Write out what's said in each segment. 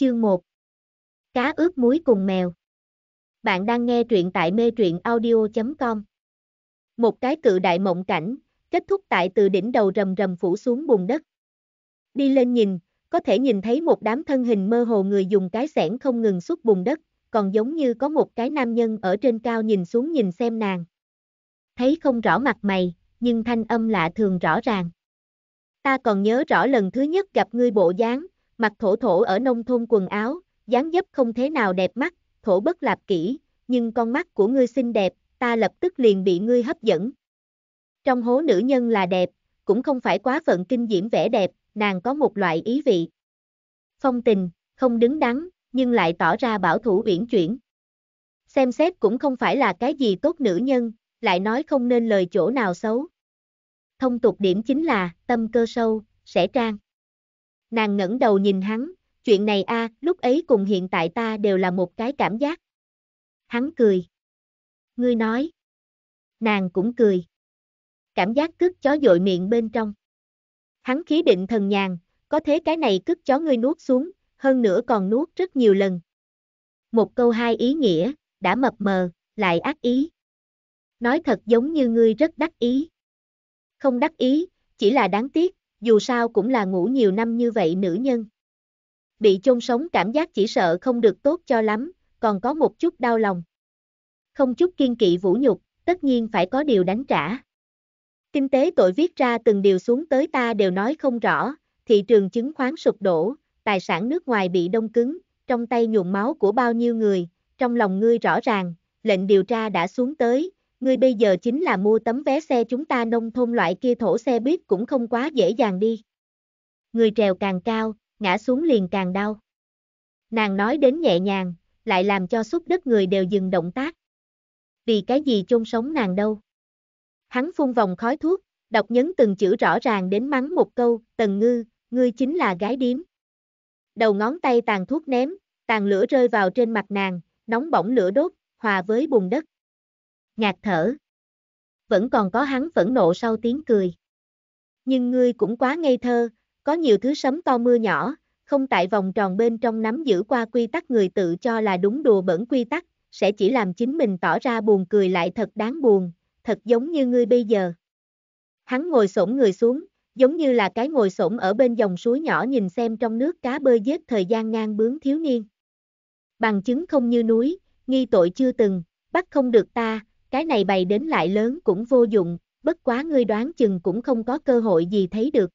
Chương 1 Cá ướp muối cùng mèo Bạn đang nghe truyện tại mê truyện audio.com Một cái cự đại mộng cảnh, kết thúc tại từ đỉnh đầu rầm rầm phủ xuống bùn đất. Đi lên nhìn, có thể nhìn thấy một đám thân hình mơ hồ người dùng cái xẻng không ngừng xuất bùn đất, còn giống như có một cái nam nhân ở trên cao nhìn xuống nhìn xem nàng. Thấy không rõ mặt mày, nhưng thanh âm lạ thường rõ ràng. Ta còn nhớ rõ lần thứ nhất gặp ngươi bộ dáng, mặc thổ thổ ở nông thôn quần áo, dáng dấp không thế nào đẹp mắt, thổ bất lạp kỹ, nhưng con mắt của ngươi xinh đẹp, ta lập tức liền bị ngươi hấp dẫn. Trong hố nữ nhân là đẹp, cũng không phải quá phận kinh diễm vẻ đẹp, nàng có một loại ý vị. Phong tình, không đứng đắn, nhưng lại tỏ ra bảo thủ uyển chuyển. Xem xét cũng không phải là cái gì tốt nữ nhân, lại nói không nên lời chỗ nào xấu. Thông tục điểm chính là, tâm cơ sâu, sẽ trang. Nàng ngẩng đầu nhìn hắn, chuyện này a, lúc ấy cùng hiện tại ta đều là một cái cảm giác. Hắn cười. Ngươi nói. Nàng cũng cười. Cảm giác cứt chó dội miệng bên trong. Hắn khí định thần nhàn, có thế cái này cứt chó ngươi nuốt xuống, hơn nữa còn nuốt rất nhiều lần. Một câu hai ý nghĩa, đã mập mờ, lại ác ý. Nói thật giống như ngươi rất đắc ý. Không đắc ý, chỉ là đáng tiếc, dù sao cũng là ngủ nhiều năm như vậy nữ nhân. Bị chôn sống cảm giác chỉ sợ không được tốt cho lắm, còn có một chút đau lòng. Không chút kiên kỵ vũ nhục, tất nhiên phải có điều đánh trả. Kinh tế tội viết ra từng điều xuống tới ta đều nói không rõ, thị trường chứng khoán sụp đổ, tài sản nước ngoài bị đông cứng, trong tay nhuộm máu của bao nhiêu người, trong lòng ngươi rõ ràng, lệnh điều tra đã xuống tới, ngươi bây giờ chính là mua tấm vé xe chúng ta nông thôn loại kia thổ xe buýt cũng không quá dễ dàng đi. Người trèo càng cao, ngã xuống liền càng đau. Nàng nói đến nhẹ nhàng, lại làm cho xúc đất người đều dừng động tác. Vì cái gì chôn sống nàng đâu. Hắn phun vòng khói thuốc, đọc nhấn từng chữ rõ ràng đến mắng một câu, tần ngư, ngươi chính là gái điếm. Đầu ngón tay tàn thuốc ném, tàn lửa rơi vào trên mặt nàng, nóng bỏng lửa đốt, hòa với bùn đất ngạt thở. Vẫn còn có hắn phẫn nộ sau tiếng cười. Nhưng ngươi cũng quá ngây thơ, có nhiều thứ sấm to mưa nhỏ, không tại vòng tròn bên trong nắm giữ qua quy tắc người tự cho là đúng đùa bẩn quy tắc, sẽ chỉ làm chính mình tỏ ra buồn cười lại thật đáng buồn, thật giống như ngươi bây giờ. Hắn ngồi xổm người xuống, giống như là cái ngồi xổm ở bên dòng suối nhỏ nhìn xem trong nước cá bơi dết thời gian ngang bướng thiếu niên. Bằng chứng không như núi, nghi tội chưa từng, bắt không được ta, cái này bày đến lại lớn cũng vô dụng, bất quá ngươi đoán chừng cũng không có cơ hội gì thấy được.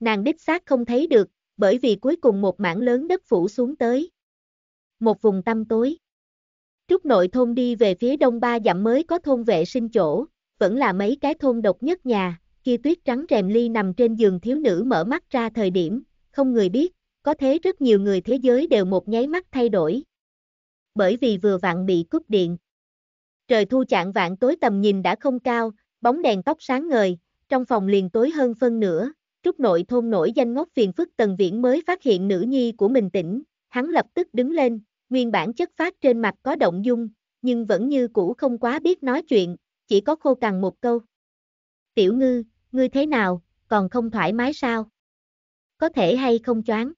Nàng đích xác không thấy được, bởi vì cuối cùng một mảng lớn đất phủ xuống tới. Một vùng tăm tối. Trúc nội thôn đi về phía đông ba dặm mới có thôn vệ sinh chỗ, vẫn là mấy cái thôn độc nhất nhà, kia tuyết trắng rèm ly nằm trên giường thiếu nữ mở mắt ra thời điểm, không người biết, có thế rất nhiều người thế giới đều một nháy mắt thay đổi. Bởi vì vừa vặn bị cúp điện. Trời thu chạng vạn tối tầm nhìn đã không cao, bóng đèn tóc sáng ngời, trong phòng liền tối hơn phân nửa, trúc nội thôn nổi danh ngốc phiền phức tần viễn mới phát hiện nữ nhi của mình tỉnh, hắn lập tức đứng lên, nguyên bản chất phát trên mặt có động dung, nhưng vẫn như cũ không quá biết nói chuyện, chỉ có khô cằn một câu. Tiểu ngư, ngươi thế nào, còn không thoải mái sao? Có thể hay không choáng?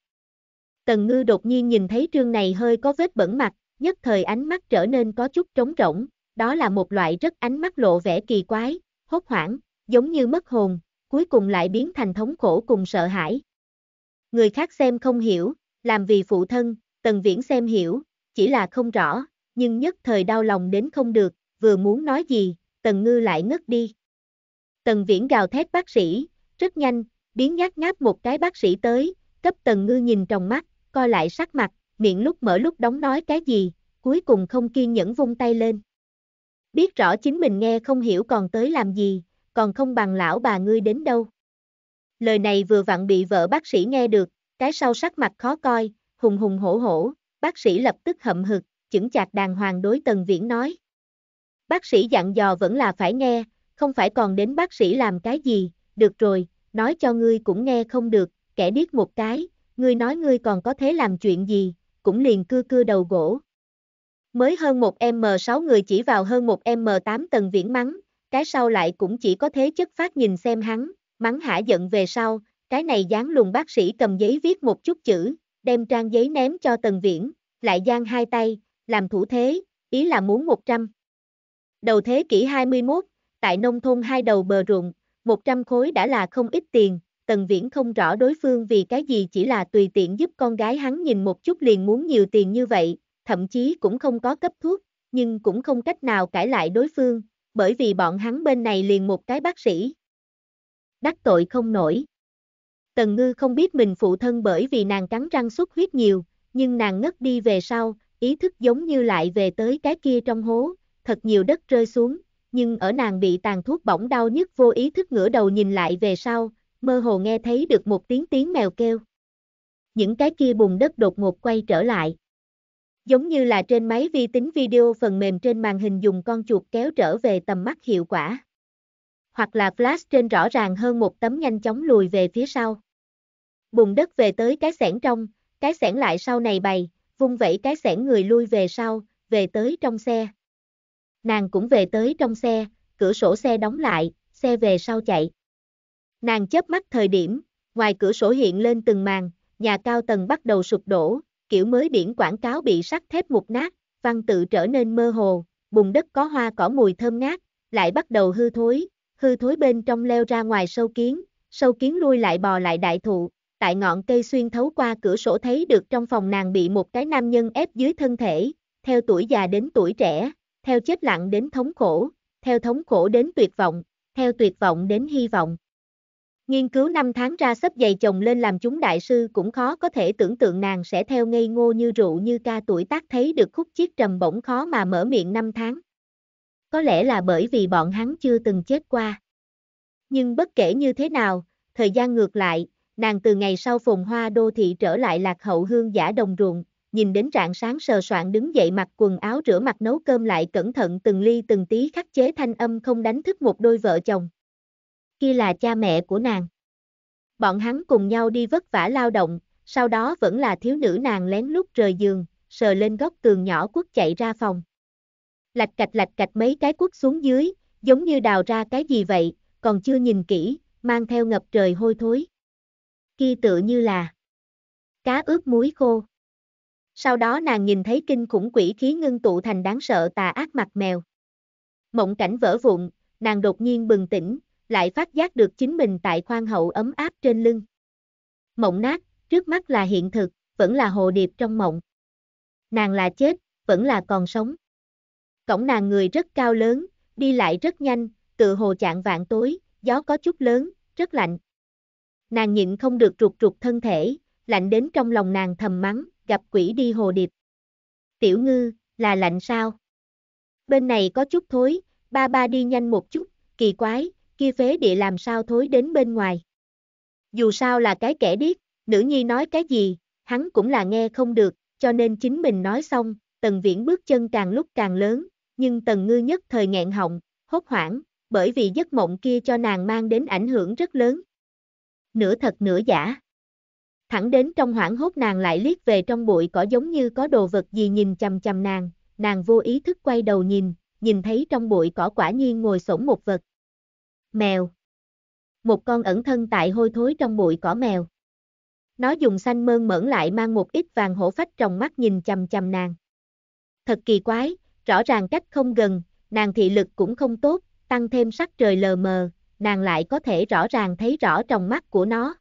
Tần ngư đột nhiên nhìn thấy trương này hơi có vết bẩn mặt, nhất thời ánh mắt trở nên có chút trống rỗng, đó là một loại rất ánh mắt lộ vẻ kỳ quái, hốt hoảng, giống như mất hồn, cuối cùng lại biến thành thống khổ cùng sợ hãi. Người khác xem không hiểu, làm vì phụ thân, Tần Viễn xem hiểu, chỉ là không rõ, nhưng nhất thời đau lòng đến không được, vừa muốn nói gì, Tần Ngư lại ngất đi. Tần Viễn gào thét bác sĩ, rất nhanh, biến nhát ngáp một cái bác sĩ tới, cấp Tần Ngư nhìn trong mắt, coi lại sắc mặt, miệng lúc mở lúc đóng nói cái gì, cuối cùng không kiên nhẫn vung tay lên biết rõ chính mình nghe không hiểu còn tới làm gì, còn không bằng lão bà ngươi đến đâu. Lời này vừa vặn bị vợ bác sĩ nghe được, cái sau sắc mặt khó coi, hùng hùng hổ hổ, bác sĩ lập tức hậm hực, chững chạc đàng hoàng đối Tần Viễn nói. Bác sĩ dặn dò vẫn là phải nghe, không phải còn đến bác sĩ làm cái gì, được rồi, nói cho ngươi cũng nghe không được, kẻ điếc một cái, ngươi nói ngươi còn có thế làm chuyện gì, cũng liền cưa cưa đầu gỗ, Mới hơn một M6 người chỉ vào hơn một M8 tầng viễn mắng, cái sau lại cũng chỉ có thế chất phát nhìn xem hắn, mắng hả giận về sau, cái này dán lùng bác sĩ cầm giấy viết một chút chữ, đem trang giấy ném cho tần viễn, lại giang hai tay, làm thủ thế, ý là muốn 100. Đầu thế kỷ 21, tại nông thôn hai đầu bờ ruộng, 100 khối đã là không ít tiền, tần viễn không rõ đối phương vì cái gì chỉ là tùy tiện giúp con gái hắn nhìn một chút liền muốn nhiều tiền như vậy, thậm chí cũng không có cấp thuốc, nhưng cũng không cách nào cải lại đối phương, bởi vì bọn hắn bên này liền một cái bác sĩ. Đắc tội không nổi. Tần ngư không biết mình phụ thân bởi vì nàng cắn răng xuất huyết nhiều, nhưng nàng ngất đi về sau, ý thức giống như lại về tới cái kia trong hố, thật nhiều đất rơi xuống, nhưng ở nàng bị tàn thuốc bỏng đau nhất vô ý thức ngửa đầu nhìn lại về sau, mơ hồ nghe thấy được một tiếng tiếng mèo kêu. Những cái kia bùn đất đột ngột quay trở lại giống như là trên máy vi tính video phần mềm trên màn hình dùng con chuột kéo trở về tầm mắt hiệu quả. Hoặc là flash trên rõ ràng hơn một tấm nhanh chóng lùi về phía sau. Bùn đất về tới cái xẻng trong, cái xẻng lại sau này bày, vung vẩy cái xẻng người lui về sau, về tới trong xe. Nàng cũng về tới trong xe, cửa sổ xe đóng lại, xe về sau chạy. Nàng chớp mắt thời điểm, ngoài cửa sổ hiện lên từng màn, nhà cao tầng bắt đầu sụp đổ, kiểu mới biển quảng cáo bị sắt thép mục nát, văn tự trở nên mơ hồ, bùn đất có hoa cỏ mùi thơm ngát, lại bắt đầu hư thối, hư thối bên trong leo ra ngoài sâu kiến, sâu kiến lui lại bò lại đại thụ, tại ngọn cây xuyên thấu qua cửa sổ thấy được trong phòng nàng bị một cái nam nhân ép dưới thân thể, theo tuổi già đến tuổi trẻ, theo chết lặng đến thống khổ, theo thống khổ đến tuyệt vọng, theo tuyệt vọng đến hy vọng. Nghiên cứu năm tháng ra sấp dày chồng lên làm chúng đại sư cũng khó có thể tưởng tượng nàng sẽ theo ngây ngô như rượu như ca tuổi tác thấy được khúc chiếc trầm bổng khó mà mở miệng năm tháng. Có lẽ là bởi vì bọn hắn chưa từng chết qua. Nhưng bất kể như thế nào, thời gian ngược lại, nàng từ ngày sau phồn hoa đô thị trở lại lạc hậu hương giả đồng ruộng, nhìn đến rạng sáng sờ soạn đứng dậy mặc quần áo rửa mặt nấu cơm lại cẩn thận từng ly từng tí khắc chế thanh âm không đánh thức một đôi vợ chồng kia là cha mẹ của nàng. Bọn hắn cùng nhau đi vất vả lao động, sau đó vẫn là thiếu nữ nàng lén lút rời giường, sờ lên góc tường nhỏ quất chạy ra phòng. Lạch cạch lạch cạch mấy cái quất xuống dưới, giống như đào ra cái gì vậy, còn chưa nhìn kỹ, mang theo ngập trời hôi thối. Khi tự như là cá ướp muối khô. Sau đó nàng nhìn thấy kinh khủng quỷ khí ngưng tụ thành đáng sợ tà ác mặt mèo. Mộng cảnh vỡ vụn, nàng đột nhiên bừng tỉnh, lại phát giác được chính mình tại khoang hậu ấm áp trên lưng. Mộng nát, trước mắt là hiện thực, vẫn là hồ điệp trong mộng. Nàng là chết, vẫn là còn sống. Cổng nàng người rất cao lớn, đi lại rất nhanh, tự hồ chạng vạn tối, gió có chút lớn, rất lạnh. Nàng nhịn không được trục trục thân thể, lạnh đến trong lòng nàng thầm mắng, gặp quỷ đi hồ điệp. Tiểu ngư, là lạnh sao? Bên này có chút thối, ba ba đi nhanh một chút, kỳ quái, kia phế địa làm sao thối đến bên ngoài. Dù sao là cái kẻ điếc, nữ nhi nói cái gì, hắn cũng là nghe không được, cho nên chính mình nói xong, tần viễn bước chân càng lúc càng lớn, nhưng tần ngư nhất thời nghẹn họng, hốt hoảng, bởi vì giấc mộng kia cho nàng mang đến ảnh hưởng rất lớn. Nửa thật nửa giả. Thẳng đến trong hoảng hốt nàng lại liếc về trong bụi cỏ giống như có đồ vật gì nhìn chầm chầm nàng, nàng vô ý thức quay đầu nhìn, nhìn thấy trong bụi cỏ quả nhiên ngồi sổng một vật mèo. Một con ẩn thân tại hôi thối trong bụi cỏ mèo. Nó dùng xanh mơn mởn lại mang một ít vàng hổ phách trong mắt nhìn chầm chầm nàng. Thật kỳ quái, rõ ràng cách không gần, nàng thị lực cũng không tốt, tăng thêm sắc trời lờ mờ, nàng lại có thể rõ ràng thấy rõ trong mắt của nó.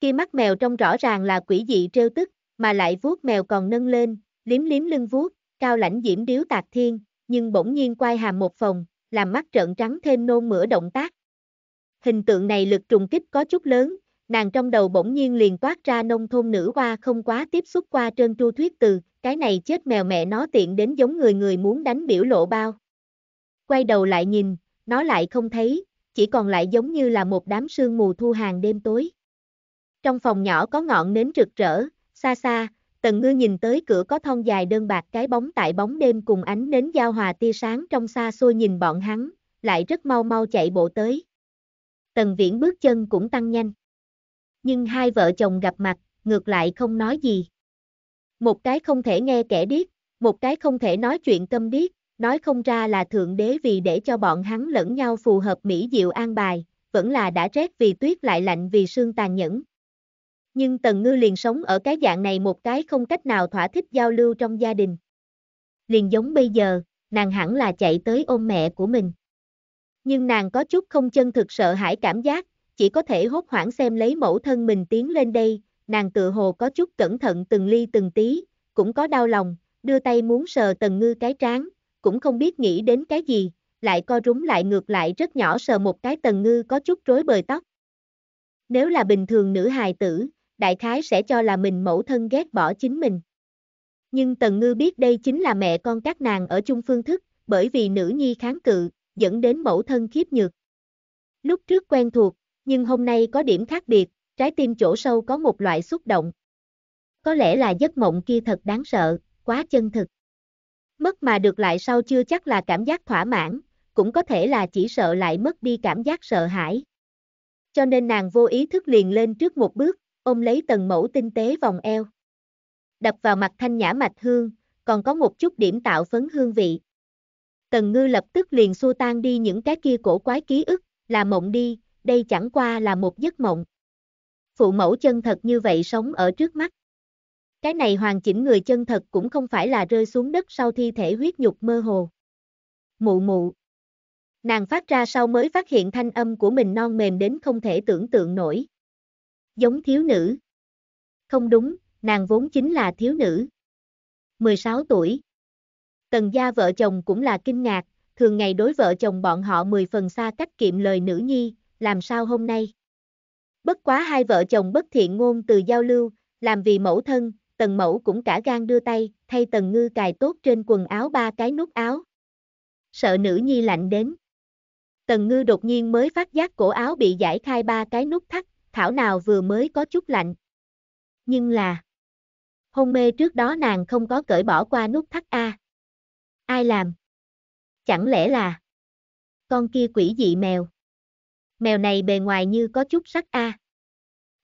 Khi mắt mèo trong rõ ràng là quỷ dị trêu tức, mà lại vuốt mèo còn nâng lên, liếm liếm lưng vuốt, cao lãnh diễm điếu tạc thiên, nhưng bỗng nhiên quay hàm một phòng, làm mắt trợn trắng thêm nôn mửa động tác. Hình tượng này lực trùng kích có chút lớn, nàng trong đầu bỗng nhiên liền toát ra nông thôn nữ hoa không quá tiếp xúc qua trơn tru thuyết từ, cái này chết mèo mẹ nó tiện đến giống người người muốn đánh biểu lộ bao. Quay đầu lại nhìn, nó lại không thấy, chỉ còn lại giống như là một đám sương mù thu hàng đêm tối. Trong phòng nhỏ có ngọn nến rực rỡ, xa xa, Tần ngư nhìn tới cửa có thon dài đơn bạc cái bóng tại bóng đêm cùng ánh nến giao hòa tia sáng trong xa xôi nhìn bọn hắn, lại rất mau mau chạy bộ tới. Tần viễn bước chân cũng tăng nhanh. Nhưng hai vợ chồng gặp mặt, ngược lại không nói gì. Một cái không thể nghe kẻ điếc, một cái không thể nói chuyện tâm điếc, nói không ra là thượng đế vì để cho bọn hắn lẫn nhau phù hợp mỹ diệu an bài, vẫn là đã rét vì tuyết lại lạnh vì sương tàn nhẫn, nhưng Tần Ngư liền sống ở cái dạng này một cái không cách nào thỏa thích giao lưu trong gia đình. Liền giống bây giờ, nàng hẳn là chạy tới ôm mẹ của mình. Nhưng nàng có chút không chân thực sợ hãi cảm giác, chỉ có thể hốt hoảng xem lấy mẫu thân mình tiến lên đây, nàng tự hồ có chút cẩn thận từng ly từng tí, cũng có đau lòng, đưa tay muốn sờ Tần Ngư cái trán, cũng không biết nghĩ đến cái gì, lại co rúm lại ngược lại rất nhỏ sờ một cái Tần Ngư có chút rối bời tóc. Nếu là bình thường nữ hài tử, đại khái sẽ cho là mình mẫu thân ghét bỏ chính mình. Nhưng Tần Ngư biết đây chính là mẹ con các nàng ở chung phương thức, bởi vì nữ nhi kháng cự, dẫn đến mẫu thân khiếp nhược. Lúc trước quen thuộc, nhưng hôm nay có điểm khác biệt, trái tim chỗ sâu có một loại xúc động. Có lẽ là giấc mộng kia thật đáng sợ, quá chân thực. Mất mà được lại sau chưa chắc là cảm giác thỏa mãn, cũng có thể là chỉ sợ lại mất đi cảm giác sợ hãi. Cho nên nàng vô ý thức liền lên trước một bước, ôm lấy tần mẫu tinh tế vòng eo. Đập vào mặt thanh nhã mạch hương, còn có một chút điểm tạo phấn hương vị. Tần ngư lập tức liền xua tan đi những cái kia cổ quái ký ức, là mộng đi, đây chẳng qua là một giấc mộng. Phụ mẫu chân thật như vậy sống ở trước mắt. Cái này hoàn chỉnh người chân thật cũng không phải là rơi xuống đất sau thi thể huyết nhục mơ hồ. Mụ mụ. Nàng phát ra sau mới phát hiện thanh âm của mình non mềm đến không thể tưởng tượng nổi giống thiếu nữ. Không đúng, nàng vốn chính là thiếu nữ. 16 tuổi. Tần gia vợ chồng cũng là kinh ngạc, thường ngày đối vợ chồng bọn họ 10 phần xa cách kiệm lời nữ nhi, làm sao hôm nay? Bất quá hai vợ chồng bất thiện ngôn từ giao lưu, làm vì mẫu thân, tần mẫu cũng cả gan đưa tay, thay tần ngư cài tốt trên quần áo ba cái nút áo. Sợ nữ nhi lạnh đến. Tần ngư đột nhiên mới phát giác cổ áo bị giải khai ba cái nút thắt, thảo nào vừa mới có chút lạnh. Nhưng là, hôn mê trước đó nàng không có cởi bỏ qua nút thắt A. Ai làm? Chẳng lẽ là con kia quỷ dị mèo? Mèo này bề ngoài như có chút sắc A.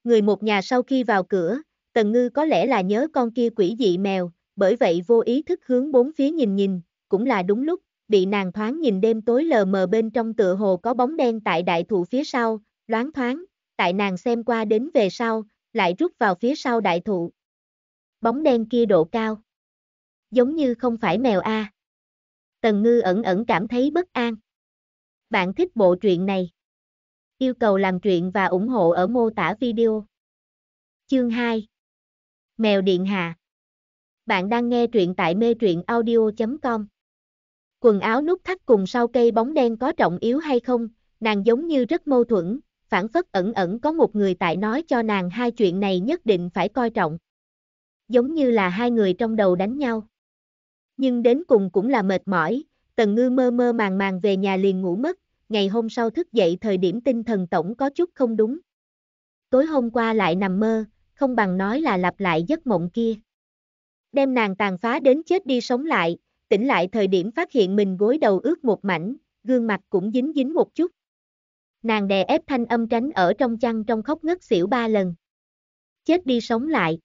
Người một nhà sau khi vào cửa, Tần Ngư có lẽ là nhớ con kia quỷ dị mèo, bởi vậy vô ý thức hướng bốn phía nhìn nhìn, cũng là đúng lúc, bị nàng thoáng nhìn đêm tối lờ mờ bên trong tựa hồ có bóng đen tại đại thụ phía sau, loáng thoáng, tại nàng xem qua đến về sau, lại rút vào phía sau đại thụ. Bóng đen kia độ cao. Giống như không phải mèo A. Tần ngư ẩn ẩn cảm thấy bất an. Bạn thích bộ truyện này. Yêu cầu làm truyện và ủng hộ ở mô tả video. Chương 2 Mèo Điện Hạ Bạn đang nghe truyện tại mê truyện audio.com Quần áo nút thắt cùng sau cây bóng đen có trọng yếu hay không, nàng giống như rất mâu thuẫn, phản phất ẩn ẩn có một người tại nói cho nàng hai chuyện này nhất định phải coi trọng. Giống như là hai người trong đầu đánh nhau. Nhưng đến cùng cũng là mệt mỏi, Tần Ngư mơ mơ màng màng về nhà liền ngủ mất, ngày hôm sau thức dậy thời điểm tinh thần tổng có chút không đúng. Tối hôm qua lại nằm mơ, không bằng nói là lặp lại giấc mộng kia. Đem nàng tàn phá đến chết đi sống lại, tỉnh lại thời điểm phát hiện mình gối đầu ướt một mảnh, gương mặt cũng dính dính một chút nàng đè ép thanh âm tránh ở trong chăn trong khóc ngất xỉu ba lần. Chết đi sống lại.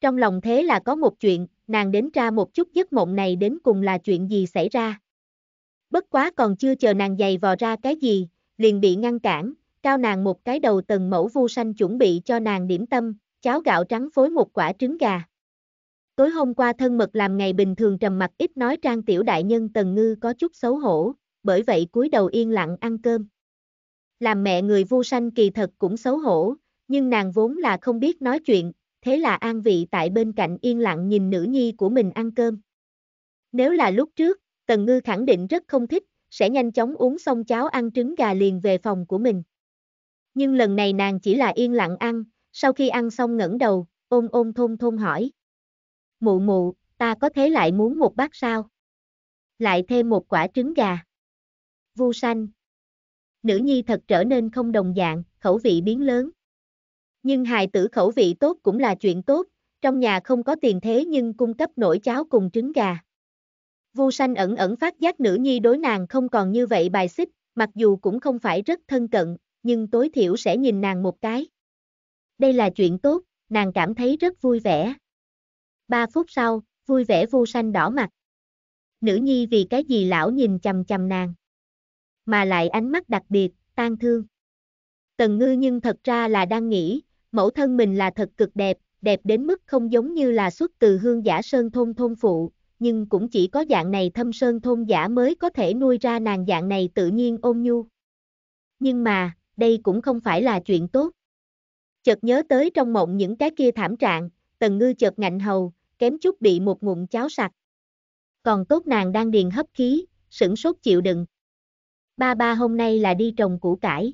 Trong lòng thế là có một chuyện, nàng đến tra một chút giấc mộng này đến cùng là chuyện gì xảy ra. Bất quá còn chưa chờ nàng giày vò ra cái gì, liền bị ngăn cản, cao nàng một cái đầu tầng mẫu vu xanh chuẩn bị cho nàng điểm tâm, cháo gạo trắng phối một quả trứng gà. Tối hôm qua thân mật làm ngày bình thường trầm mặc ít nói trang tiểu đại nhân tần ngư có chút xấu hổ, bởi vậy cúi đầu yên lặng ăn cơm làm mẹ người vu sanh kỳ thật cũng xấu hổ, nhưng nàng vốn là không biết nói chuyện, thế là an vị tại bên cạnh yên lặng nhìn nữ nhi của mình ăn cơm. Nếu là lúc trước, Tần Ngư khẳng định rất không thích, sẽ nhanh chóng uống xong cháo ăn trứng gà liền về phòng của mình. Nhưng lần này nàng chỉ là yên lặng ăn, sau khi ăn xong ngẩng đầu, ôm ôm thôn thôn hỏi. Mụ mụ, ta có thế lại muốn một bát sao? Lại thêm một quả trứng gà. Vu xanh, nữ nhi thật trở nên không đồng dạng, khẩu vị biến lớn. Nhưng hài tử khẩu vị tốt cũng là chuyện tốt, trong nhà không có tiền thế nhưng cung cấp nổi cháo cùng trứng gà. Vu sanh ẩn ẩn phát giác nữ nhi đối nàng không còn như vậy bài xích, mặc dù cũng không phải rất thân cận, nhưng tối thiểu sẽ nhìn nàng một cái. Đây là chuyện tốt, nàng cảm thấy rất vui vẻ. Ba phút sau, vui vẻ vu sanh đỏ mặt. Nữ nhi vì cái gì lão nhìn chầm chầm nàng mà lại ánh mắt đặc biệt, tan thương. Tần ngư nhưng thật ra là đang nghĩ, mẫu thân mình là thật cực đẹp, đẹp đến mức không giống như là xuất từ hương giả sơn thôn thôn phụ, nhưng cũng chỉ có dạng này thâm sơn thôn giả mới có thể nuôi ra nàng dạng này tự nhiên ôn nhu. Nhưng mà, đây cũng không phải là chuyện tốt. Chợt nhớ tới trong mộng những cái kia thảm trạng, tần ngư chợt ngạnh hầu, kém chút bị một ngụm cháo sặc. Còn tốt nàng đang điền hấp khí, sửng sốt chịu đựng ba ba hôm nay là đi trồng củ cải.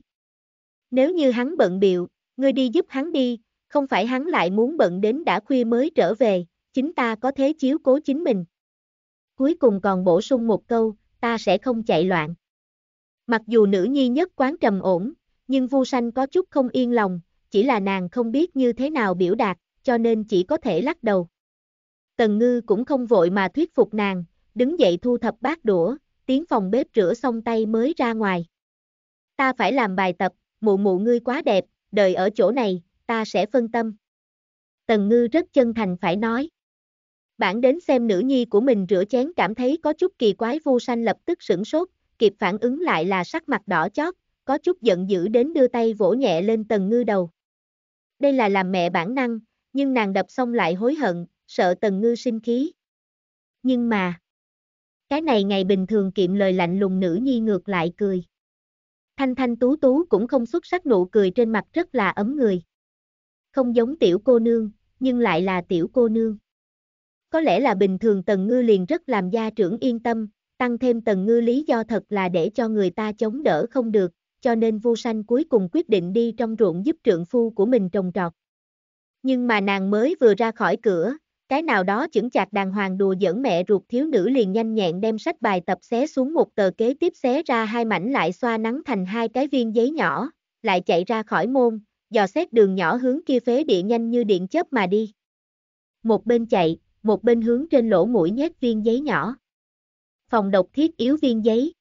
Nếu như hắn bận biệu, ngươi đi giúp hắn đi, không phải hắn lại muốn bận đến đã khuya mới trở về, chính ta có thế chiếu cố chính mình. Cuối cùng còn bổ sung một câu, ta sẽ không chạy loạn. Mặc dù nữ nhi nhất quán trầm ổn, nhưng Vu Sanh có chút không yên lòng, chỉ là nàng không biết như thế nào biểu đạt, cho nên chỉ có thể lắc đầu. Tần Ngư cũng không vội mà thuyết phục nàng, đứng dậy thu thập bát đũa, tiến phòng bếp rửa xong tay mới ra ngoài. Ta phải làm bài tập, mụ mụ ngươi quá đẹp, đợi ở chỗ này, ta sẽ phân tâm. Tần ngư rất chân thành phải nói. bản đến xem nữ nhi của mình rửa chén cảm thấy có chút kỳ quái vô sanh lập tức sửng sốt, kịp phản ứng lại là sắc mặt đỏ chót, có chút giận dữ đến đưa tay vỗ nhẹ lên tần ngư đầu. Đây là làm mẹ bản năng, nhưng nàng đập xong lại hối hận, sợ tần ngư sinh khí. Nhưng mà, cái này ngày bình thường kiệm lời lạnh lùng nữ nhi ngược lại cười. Thanh thanh tú tú cũng không xuất sắc nụ cười trên mặt rất là ấm người. Không giống tiểu cô nương, nhưng lại là tiểu cô nương. Có lẽ là bình thường Tần Ngư liền rất làm gia trưởng yên tâm, tăng thêm Tần Ngư lý do thật là để cho người ta chống đỡ không được, cho nên Vu Sanh cuối cùng quyết định đi trong ruộng giúp trượng phu của mình trồng trọt. Nhưng mà nàng mới vừa ra khỏi cửa, cái nào đó chững chạc đàng hoàng đùa dẫn mẹ ruột thiếu nữ liền nhanh nhẹn đem sách bài tập xé xuống một tờ kế tiếp xé ra hai mảnh lại xoa nắng thành hai cái viên giấy nhỏ, lại chạy ra khỏi môn, dò xét đường nhỏ hướng kia phế địa nhanh như điện chớp mà đi. Một bên chạy, một bên hướng trên lỗ mũi nhét viên giấy nhỏ. Phòng độc thiết yếu viên giấy.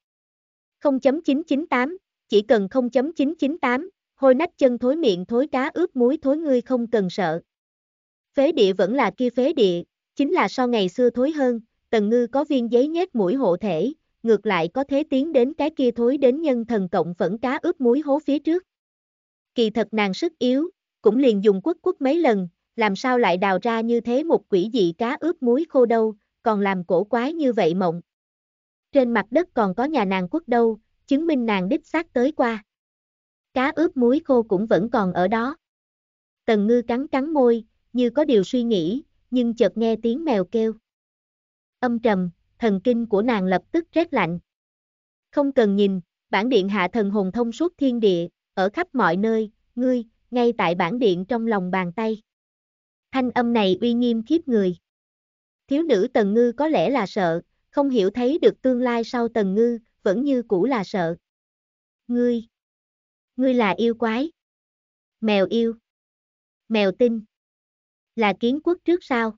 0.998, chỉ cần 0.998, hôi nách chân thối miệng thối cá ướp muối thối ngươi không cần sợ. Phế địa vẫn là kia phế địa, chính là so ngày xưa thối hơn, tần ngư có viên giấy nhét mũi hộ thể, ngược lại có thế tiến đến cái kia thối đến nhân thần cộng vẫn cá ướp muối hố phía trước. Kỳ thật nàng sức yếu, cũng liền dùng quất quất mấy lần, làm sao lại đào ra như thế một quỷ dị cá ướp muối khô đâu, còn làm cổ quái như vậy mộng. Trên mặt đất còn có nhà nàng quất đâu, chứng minh nàng đích xác tới qua. Cá ướp muối khô cũng vẫn còn ở đó. Tần ngư cắn cắn môi, như có điều suy nghĩ, nhưng chợt nghe tiếng mèo kêu. Âm trầm, thần kinh của nàng lập tức rét lạnh. Không cần nhìn, bản điện hạ thần hồn thông suốt thiên địa, ở khắp mọi nơi, ngươi, ngay tại bản điện trong lòng bàn tay. Thanh âm này uy nghiêm khiếp người. Thiếu nữ Tần Ngư có lẽ là sợ, không hiểu thấy được tương lai sau Tần Ngư, vẫn như cũ là sợ. Ngươi, ngươi là yêu quái. Mèo yêu. Mèo tinh. Là kiến quốc trước sao?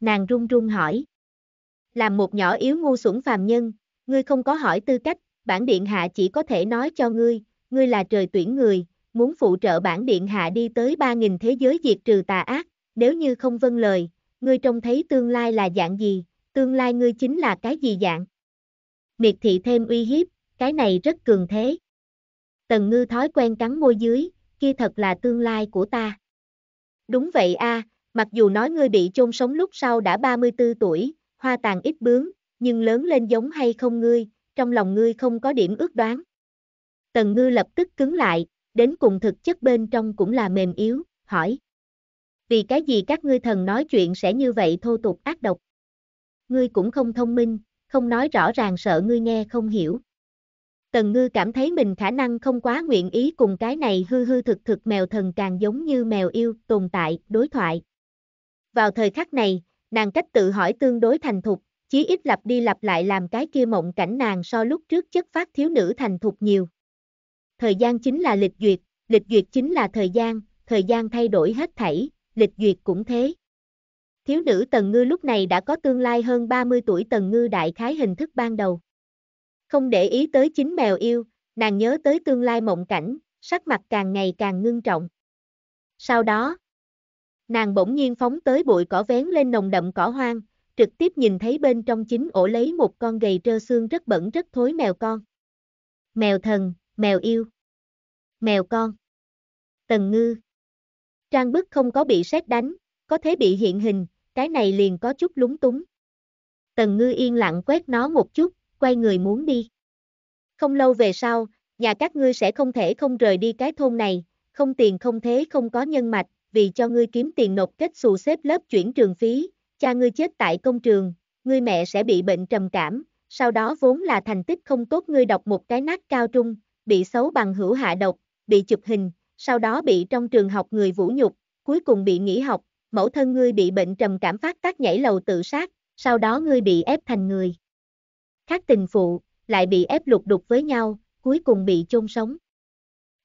Nàng run run hỏi. Làm một nhỏ yếu ngu xuẩn phàm nhân, ngươi không có hỏi tư cách, bản điện hạ chỉ có thể nói cho ngươi, ngươi là trời tuyển người, muốn phụ trợ bản điện hạ đi tới 3.000 thế giới diệt trừ tà ác, nếu như không vâng lời, ngươi trông thấy tương lai là dạng gì, tương lai ngươi chính là cái gì dạng. Miệt thị thêm uy hiếp, cái này rất cường thế. Tần ngư thói quen cắn môi dưới, kia thật là tương lai của ta. Đúng vậy a, mặc dù nói ngươi bị chôn sống lúc sau đã 34 tuổi, hoa tàn ít bướng, nhưng lớn lên giống hay không ngươi, trong lòng ngươi không có điểm ước đoán. Tần ngư lập tức cứng lại, đến cùng thực chất bên trong cũng là mềm yếu, hỏi. Vì cái gì các ngươi thần nói chuyện sẽ như vậy thô tục ác độc? Ngươi cũng không thông minh, không nói rõ ràng sợ ngươi nghe không hiểu. Tần Ngư cảm thấy mình khả năng không quá nguyện ý cùng cái này hư hư thực thực mèo thần càng giống như mèo yêu tồn tại, đối thoại. Vào thời khắc này, nàng cách tự hỏi tương đối thành thục, chí ít lặp đi lặp lại làm cái kia mộng cảnh nàng so lúc trước chất phát thiếu nữ thành thục nhiều. Thời gian chính là lịch duyệt, lịch duyệt chính là thời gian, thời gian thay đổi hết thảy, lịch duyệt cũng thế. Thiếu nữ Tần Ngư lúc này đã có tương lai hơn 30 tuổi Tần Ngư đại khái hình thức ban đầu. Không để ý tới chính mèo yêu, nàng nhớ tới tương lai mộng cảnh, sắc mặt càng ngày càng ngưng trọng. Sau đó, nàng bỗng nhiên phóng tới bụi cỏ vén lên nồng đậm cỏ hoang, trực tiếp nhìn thấy bên trong chính ổ lấy một con gầy trơ xương rất bẩn rất thối mèo con. Mèo thần, mèo yêu. Mèo con. Tần ngư. Trang bức không có bị xét đánh, có thế bị hiện hình, cái này liền có chút lúng túng. Tần ngư yên lặng quét nó một chút, quay người muốn đi. Không lâu về sau, nhà các ngươi sẽ không thể không rời đi cái thôn này, không tiền không thế không có nhân mạch, vì cho ngươi kiếm tiền nộp kết xù xếp lớp chuyển trường phí, cha ngươi chết tại công trường, ngươi mẹ sẽ bị bệnh trầm cảm, sau đó vốn là thành tích không tốt ngươi đọc một cái nát cao trung, bị xấu bằng hữu hạ độc, bị chụp hình, sau đó bị trong trường học người vũ nhục, cuối cùng bị nghỉ học, mẫu thân ngươi bị bệnh trầm cảm phát tác nhảy lầu tự sát, sau đó ngươi bị ép thành người. Khác tình phụ, lại bị ép lục đục với nhau, cuối cùng bị chôn sống.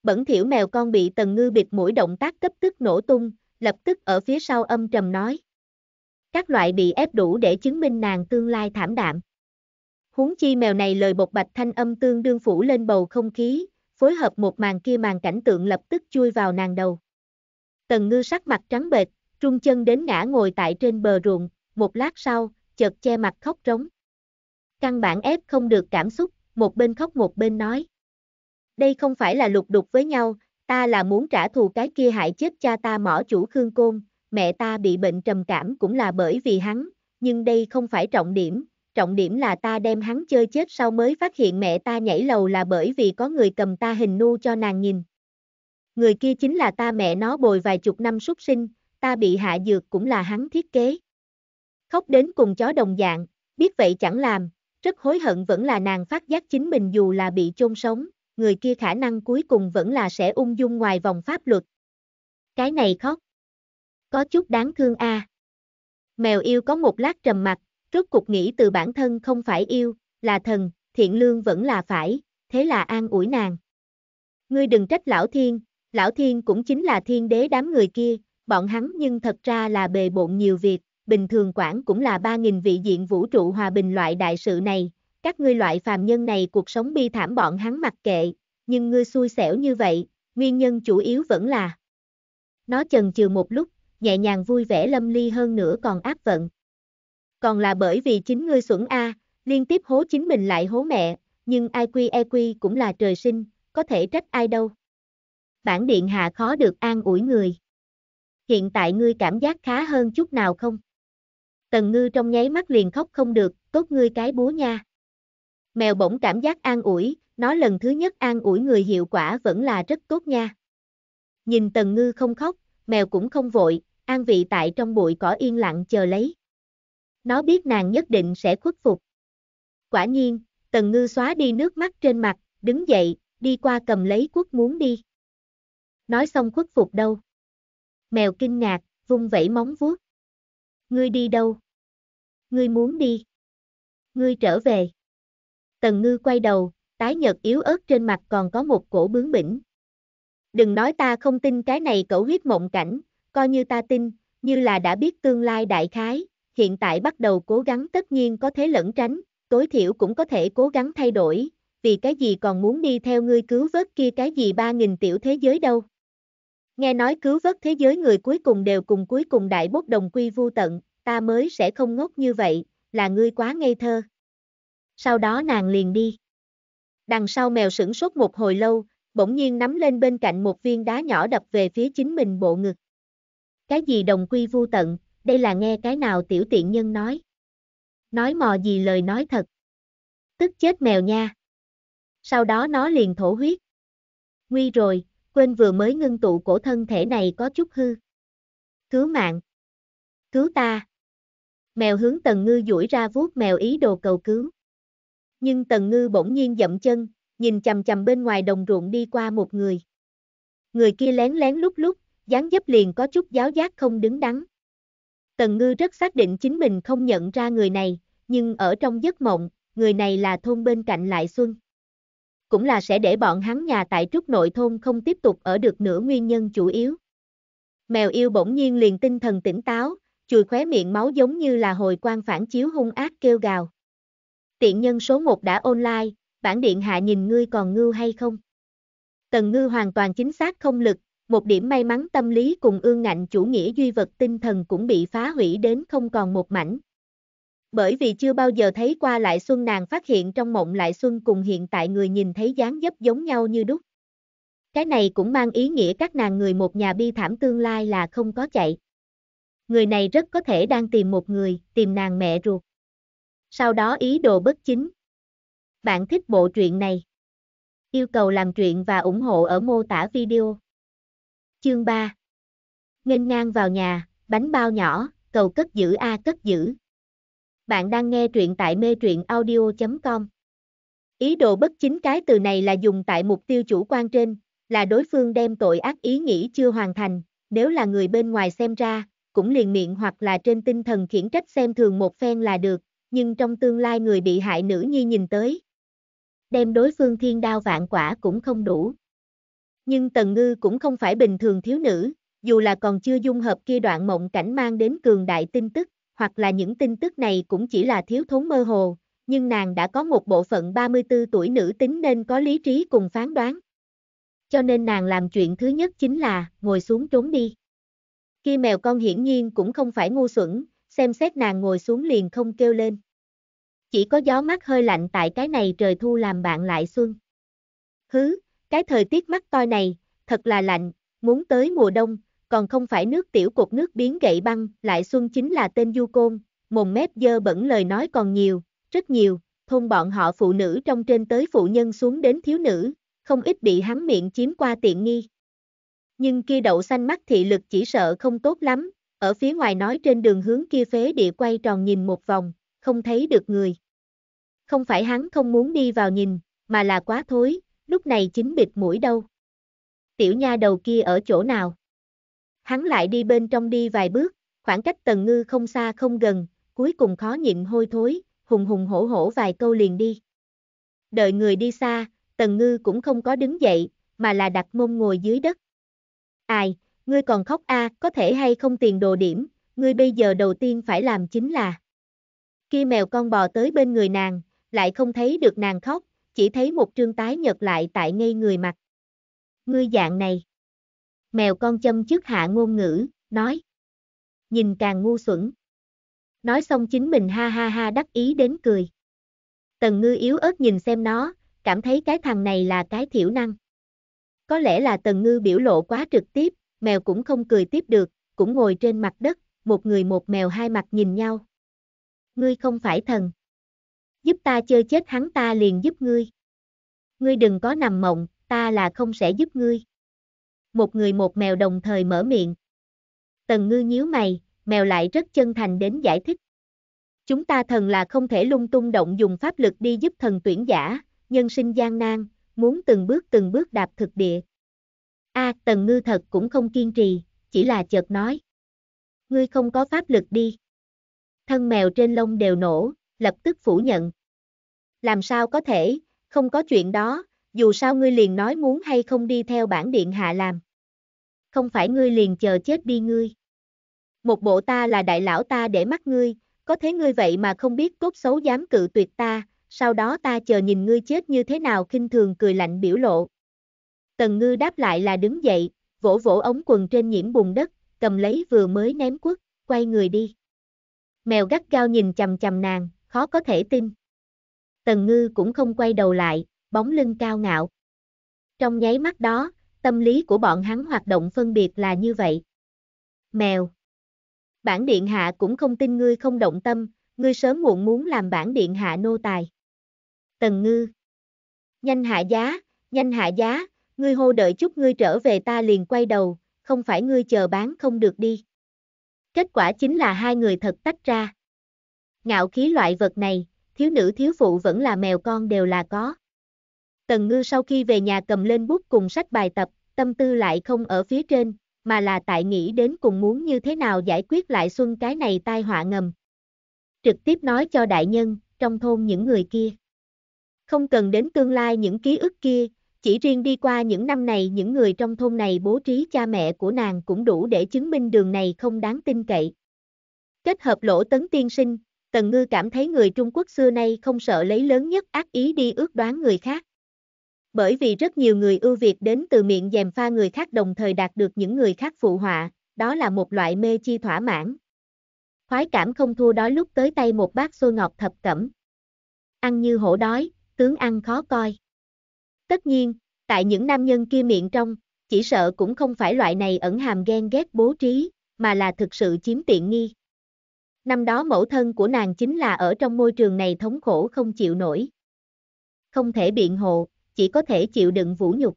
Bẩn thiểu mèo con bị tần ngư bịt mũi động tác cấp tức nổ tung, lập tức ở phía sau âm trầm nói. Các loại bị ép đủ để chứng minh nàng tương lai thảm đạm. Huống chi mèo này lời bột bạch thanh âm tương đương phủ lên bầu không khí, phối hợp một màn kia màn cảnh tượng lập tức chui vào nàng đầu. Tần ngư sắc mặt trắng bệch, trung chân đến ngã ngồi tại trên bờ ruộng, một lát sau, chợt che mặt khóc rống căn bản ép không được cảm xúc, một bên khóc một bên nói. Đây không phải là lục đục với nhau, ta là muốn trả thù cái kia hại chết cha ta mỏ chủ Khương Côn, mẹ ta bị bệnh trầm cảm cũng là bởi vì hắn, nhưng đây không phải trọng điểm, trọng điểm là ta đem hắn chơi chết sau mới phát hiện mẹ ta nhảy lầu là bởi vì có người cầm ta hình nu cho nàng nhìn. Người kia chính là ta mẹ nó bồi vài chục năm xuất sinh, ta bị hạ dược cũng là hắn thiết kế. Khóc đến cùng chó đồng dạng, biết vậy chẳng làm, rất hối hận vẫn là nàng phát giác chính mình dù là bị chôn sống, người kia khả năng cuối cùng vẫn là sẽ ung dung ngoài vòng pháp luật. Cái này khóc. Có chút đáng thương a. À. Mèo yêu có một lát trầm mặt, rốt cục nghĩ từ bản thân không phải yêu, là thần, thiện lương vẫn là phải, thế là an ủi nàng. Ngươi đừng trách lão thiên, lão thiên cũng chính là thiên đế đám người kia, bọn hắn nhưng thật ra là bề bộn nhiều việc, bình thường quản cũng là 3.000 vị diện vũ trụ hòa bình loại đại sự này, các ngươi loại phàm nhân này cuộc sống bi thảm bọn hắn mặc kệ, nhưng ngươi xui xẻo như vậy, nguyên nhân chủ yếu vẫn là. Nó chần chừ một lúc, nhẹ nhàng vui vẻ lâm ly hơn nữa còn áp vận. Còn là bởi vì chính ngươi xuẩn A, liên tiếp hố chính mình lại hố mẹ, nhưng ai quy e quy cũng là trời sinh, có thể trách ai đâu. Bản điện hạ khó được an ủi người. Hiện tại ngươi cảm giác khá hơn chút nào không? Tần ngư trong nháy mắt liền khóc không được, tốt ngươi cái búa nha. Mèo bỗng cảm giác an ủi, nó lần thứ nhất an ủi người hiệu quả vẫn là rất tốt nha. Nhìn tần ngư không khóc, mèo cũng không vội, an vị tại trong bụi cỏ yên lặng chờ lấy. Nó biết nàng nhất định sẽ khuất phục. Quả nhiên, tần ngư xóa đi nước mắt trên mặt, đứng dậy, đi qua cầm lấy quất muốn đi. Nói xong khuất phục đâu? Mèo kinh ngạc, vung vẫy móng vuốt. Ngươi đi đâu? ngươi muốn đi. Ngươi trở về. Tần ngư quay đầu, tái nhật yếu ớt trên mặt còn có một cổ bướng bỉnh. Đừng nói ta không tin cái này cẩu huyết mộng cảnh, coi như ta tin, như là đã biết tương lai đại khái, hiện tại bắt đầu cố gắng tất nhiên có thế lẫn tránh, tối thiểu cũng có thể cố gắng thay đổi, vì cái gì còn muốn đi theo ngươi cứu vớt kia cái gì ba nghìn tiểu thế giới đâu. Nghe nói cứu vớt thế giới người cuối cùng đều cùng cuối cùng đại bốt đồng quy vu tận, ta mới sẽ không ngốc như vậy, là ngươi quá ngây thơ. Sau đó nàng liền đi. Đằng sau mèo sửng sốt một hồi lâu, bỗng nhiên nắm lên bên cạnh một viên đá nhỏ đập về phía chính mình bộ ngực. Cái gì đồng quy vu tận, đây là nghe cái nào tiểu tiện nhân nói. Nói mò gì lời nói thật. Tức chết mèo nha. Sau đó nó liền thổ huyết. Nguy rồi, quên vừa mới ngưng tụ cổ thân thể này có chút hư. Cứu mạng. Cứu ta. Mèo hướng Tần Ngư duỗi ra vuốt mèo ý đồ cầu cứu. Nhưng Tần Ngư bỗng nhiên dậm chân, nhìn chầm chầm bên ngoài đồng ruộng đi qua một người. Người kia lén lén lúc lúc, dáng dấp liền có chút giáo giác không đứng đắn. Tần Ngư rất xác định chính mình không nhận ra người này, nhưng ở trong giấc mộng, người này là thôn bên cạnh Lại Xuân. Cũng là sẽ để bọn hắn nhà tại trúc nội thôn không tiếp tục ở được nữa nguyên nhân chủ yếu. Mèo yêu bỗng nhiên liền tinh thần tỉnh táo, chùi khóe miệng máu giống như là hồi quan phản chiếu hung ác kêu gào. Tiện nhân số 1 đã online, bản điện hạ nhìn ngươi còn ngưu hay không? Tần ngư hoàn toàn chính xác không lực, một điểm may mắn tâm lý cùng ương ngạnh chủ nghĩa duy vật tinh thần cũng bị phá hủy đến không còn một mảnh. Bởi vì chưa bao giờ thấy qua lại xuân nàng phát hiện trong mộng lại xuân cùng hiện tại người nhìn thấy dáng dấp giống nhau như đúc. Cái này cũng mang ý nghĩa các nàng người một nhà bi thảm tương lai là không có chạy người này rất có thể đang tìm một người, tìm nàng mẹ ruột. Sau đó ý đồ bất chính. Bạn thích bộ truyện này? Yêu cầu làm truyện và ủng hộ ở mô tả video. Chương 3 Nghênh ngang vào nhà, bánh bao nhỏ, cầu cất giữ A cất giữ. Bạn đang nghe truyện tại mê truyện audio.com Ý đồ bất chính cái từ này là dùng tại mục tiêu chủ quan trên, là đối phương đem tội ác ý nghĩ chưa hoàn thành, nếu là người bên ngoài xem ra, cũng liền miệng hoặc là trên tinh thần khiển trách xem thường một phen là được, nhưng trong tương lai người bị hại nữ nhi nhìn tới. Đem đối phương thiên đao vạn quả cũng không đủ. Nhưng Tần Ngư cũng không phải bình thường thiếu nữ, dù là còn chưa dung hợp kia đoạn mộng cảnh mang đến cường đại tin tức, hoặc là những tin tức này cũng chỉ là thiếu thốn mơ hồ, nhưng nàng đã có một bộ phận 34 tuổi nữ tính nên có lý trí cùng phán đoán. Cho nên nàng làm chuyện thứ nhất chính là ngồi xuống trốn đi. Kia mèo con hiển nhiên cũng không phải ngu xuẩn, xem xét nàng ngồi xuống liền không kêu lên. Chỉ có gió mát hơi lạnh tại cái này trời thu làm bạn lại xuân. Hứ, cái thời tiết mắc coi này, thật là lạnh, muốn tới mùa đông, còn không phải nước tiểu cột nước biến gậy băng, lại xuân chính là tên du côn, mồm mép dơ bẩn lời nói còn nhiều, rất nhiều, thôn bọn họ phụ nữ trong trên tới phụ nhân xuống đến thiếu nữ, không ít bị hắn miệng chiếm qua tiện nghi nhưng kia đậu xanh mắt thị lực chỉ sợ không tốt lắm, ở phía ngoài nói trên đường hướng kia phế địa quay tròn nhìn một vòng, không thấy được người. Không phải hắn không muốn đi vào nhìn, mà là quá thối, lúc này chính bịt mũi đâu. Tiểu nha đầu kia ở chỗ nào? Hắn lại đi bên trong đi vài bước, khoảng cách tần ngư không xa không gần, cuối cùng khó nhịn hôi thối, hùng hùng hổ hổ vài câu liền đi. Đợi người đi xa, tần ngư cũng không có đứng dậy, mà là đặt mông ngồi dưới đất. Ai, ngươi còn khóc a, à, có thể hay không tiền đồ điểm, ngươi bây giờ đầu tiên phải làm chính là. Khi mèo con bò tới bên người nàng, lại không thấy được nàng khóc, chỉ thấy một trương tái nhật lại tại ngay người mặt. Ngươi dạng này. Mèo con châm trước hạ ngôn ngữ, nói. Nhìn càng ngu xuẩn. Nói xong chính mình ha ha ha đắc ý đến cười. Tần ngư yếu ớt nhìn xem nó, cảm thấy cái thằng này là cái thiểu năng. Có lẽ là Tần Ngư biểu lộ quá trực tiếp, mèo cũng không cười tiếp được, cũng ngồi trên mặt đất, một người một mèo hai mặt nhìn nhau. Ngươi không phải thần. Giúp ta chơi chết hắn ta liền giúp ngươi. Ngươi đừng có nằm mộng, ta là không sẽ giúp ngươi. Một người một mèo đồng thời mở miệng. Tần ngư nhíu mày, mèo lại rất chân thành đến giải thích. Chúng ta thần là không thể lung tung động dùng pháp lực đi giúp thần tuyển giả, nhân sinh gian nan, muốn từng bước từng bước đạp thực địa. A, Tần Ngư thật cũng không kiên trì, chỉ là chợt nói. Ngươi không có pháp lực đi. Thân mèo trên lông đều nổ, lập tức phủ nhận. Làm sao có thể, không có chuyện đó, dù sao ngươi liền nói muốn hay không đi theo bản điện hạ làm. Không phải ngươi liền chờ chết đi ngươi. Một bộ ta là đại lão ta để mắt ngươi, có thế ngươi vậy mà không biết cốt xấu dám cự tuyệt ta, sau đó ta chờ nhìn ngươi chết như thế nào khinh thường cười lạnh biểu lộ. Tần ngư đáp lại là đứng dậy, vỗ vỗ ống quần trên nhiễm bùn đất, cầm lấy vừa mới ném quất, quay người đi. Mèo gắt gao nhìn chầm chầm nàng, khó có thể tin. Tần ngư cũng không quay đầu lại, bóng lưng cao ngạo. Trong nháy mắt đó, tâm lý của bọn hắn hoạt động phân biệt là như vậy. Mèo. Bản điện hạ cũng không tin ngươi không động tâm, ngươi sớm muộn muốn làm bản điện hạ nô tài. Tần Ngư. Nhanh hạ giá, nhanh hạ giá, ngươi hô đợi chút ngươi trở về ta liền quay đầu, không phải ngươi chờ bán không được đi. Kết quả chính là hai người thật tách ra. Ngạo khí loại vật này, thiếu nữ thiếu phụ vẫn là mèo con đều là có. Tần Ngư sau khi về nhà cầm lên bút cùng sách bài tập, tâm tư lại không ở phía trên, mà là tại nghĩ đến cùng muốn như thế nào giải quyết lại xuân cái này tai họa ngầm. Trực tiếp nói cho đại nhân, trong thôn những người kia. Không cần đến tương lai những ký ức kia, chỉ riêng đi qua những năm này những người trong thôn này bố trí cha mẹ của nàng cũng đủ để chứng minh đường này không đáng tin cậy. Kết hợp lỗ tấn tiên sinh, Tần Ngư cảm thấy người Trung Quốc xưa nay không sợ lấy lớn nhất ác ý đi ước đoán người khác. Bởi vì rất nhiều người ưu việt đến từ miệng dèm pha người khác đồng thời đạt được những người khác phụ họa, đó là một loại mê chi thỏa mãn. Khoái cảm không thua đói lúc tới tay một bát xôi ngọt thập cẩm. Ăn như hổ đói, tướng ăn khó coi. Tất nhiên, tại những nam nhân kia miệng trong, chỉ sợ cũng không phải loại này ẩn hàm ghen ghét bố trí, mà là thực sự chiếm tiện nghi. Năm đó mẫu thân của nàng chính là ở trong môi trường này thống khổ không chịu nổi. Không thể biện hộ, chỉ có thể chịu đựng vũ nhục.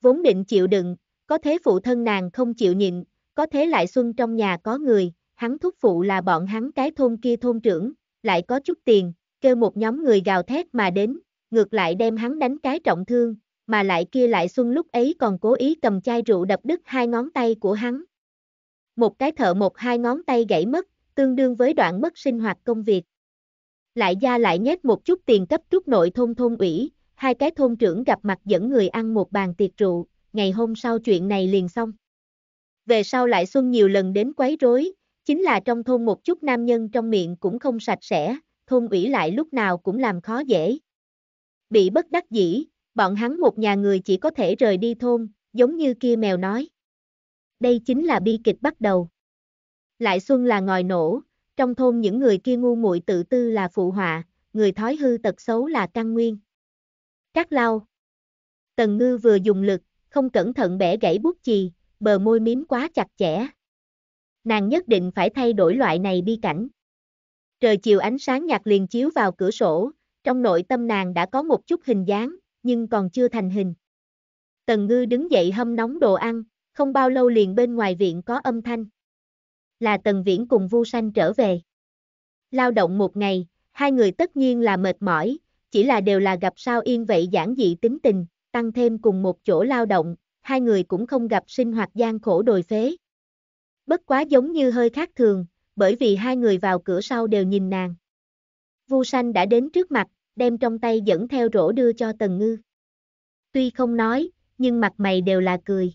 Vốn định chịu đựng, có thế phụ thân nàng không chịu nhịn, có thế lại xuân trong nhà có người, hắn thúc phụ là bọn hắn cái thôn kia thôn trưởng, lại có chút tiền, kêu một nhóm người gào thét mà đến, ngược lại đem hắn đánh cái trọng thương, mà lại kia lại xuân lúc ấy còn cố ý cầm chai rượu đập đứt hai ngón tay của hắn. Một cái thợ một hai ngón tay gãy mất, tương đương với đoạn mất sinh hoạt công việc. Lại gia lại nhét một chút tiền cấp trúc nội thôn thôn ủy, hai cái thôn trưởng gặp mặt dẫn người ăn một bàn tiệc rượu, ngày hôm sau chuyện này liền xong. Về sau lại xuân nhiều lần đến quấy rối, chính là trong thôn một chút nam nhân trong miệng cũng không sạch sẽ, thôn ủy lại lúc nào cũng làm khó dễ. Bị bất đắc dĩ, bọn hắn một nhà người chỉ có thể rời đi thôn, giống như kia mèo nói. Đây chính là bi kịch bắt đầu. Lại xuân là ngòi nổ, trong thôn những người kia ngu muội tự tư là phụ họa, người thói hư tật xấu là căn nguyên. Các lau. Tần ngư vừa dùng lực, không cẩn thận bẻ gãy bút chì, bờ môi miếm quá chặt chẽ. Nàng nhất định phải thay đổi loại này bi cảnh. Trời chiều ánh sáng nhạt liền chiếu vào cửa sổ, trong nội tâm nàng đã có một chút hình dáng, nhưng còn chưa thành hình. Tần ngư đứng dậy hâm nóng đồ ăn, không bao lâu liền bên ngoài viện có âm thanh. Là tần viễn cùng vu sanh trở về. Lao động một ngày, hai người tất nhiên là mệt mỏi, chỉ là đều là gặp sao yên vậy giản dị tính tình, tăng thêm cùng một chỗ lao động, hai người cũng không gặp sinh hoạt gian khổ đồi phế. Bất quá giống như hơi khác thường, bởi vì hai người vào cửa sau đều nhìn nàng. Vu Sanh đã đến trước mặt, đem trong tay dẫn theo rổ đưa cho Tần Ngư. Tuy không nói, nhưng mặt mày đều là cười.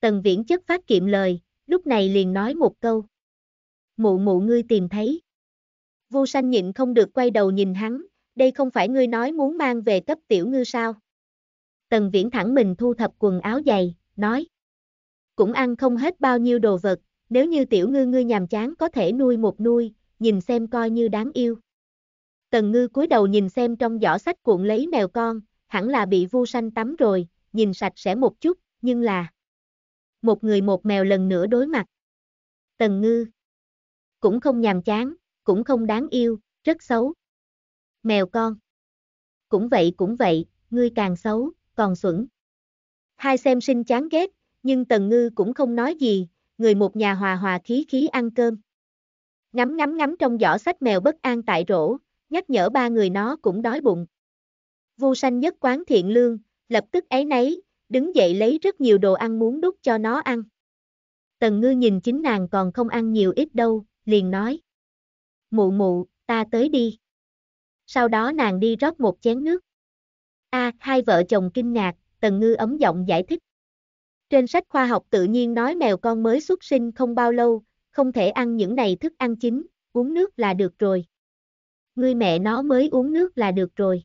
Tần Viễn chất phát kiệm lời, lúc này liền nói một câu. Mụ mụ ngươi tìm thấy. Vu Sanh nhịn không được quay đầu nhìn hắn, đây không phải ngươi nói muốn mang về cấp tiểu ngư sao? Tần Viễn thẳng mình thu thập quần áo dày, nói. Cũng ăn không hết bao nhiêu đồ vật, nếu như tiểu ngư ngươi nhàm chán có thể nuôi một nuôi, nhìn xem coi như đáng yêu. Tần ngư cúi đầu nhìn xem trong giỏ sách cuộn lấy mèo con, hẳn là bị vu sanh tắm rồi, nhìn sạch sẽ một chút, nhưng là một người một mèo lần nữa đối mặt. Tần ngư cũng không nhàm chán, cũng không đáng yêu, rất xấu. Mèo con cũng vậy cũng vậy, ngươi càng xấu, còn xuẩn. Hai xem sinh chán ghét, nhưng Tần Ngư cũng không nói gì, người một nhà hòa hòa khí khí ăn cơm. Ngắm ngắm ngắm trong giỏ sách mèo bất an tại rổ, nhắc nhở ba người nó cũng đói bụng. Vu sanh nhất quán thiện lương, lập tức ấy nấy, đứng dậy lấy rất nhiều đồ ăn muốn đút cho nó ăn. Tần ngư nhìn chính nàng còn không ăn nhiều ít đâu, liền nói. Mụ mụ, ta tới đi. Sau đó nàng đi rót một chén nước. A, à, hai vợ chồng kinh ngạc, tần ngư ấm giọng giải thích. Trên sách khoa học tự nhiên nói mèo con mới xuất sinh không bao lâu, không thể ăn những này thức ăn chính, uống nước là được rồi. Ngươi mẹ nó mới uống nước là được rồi.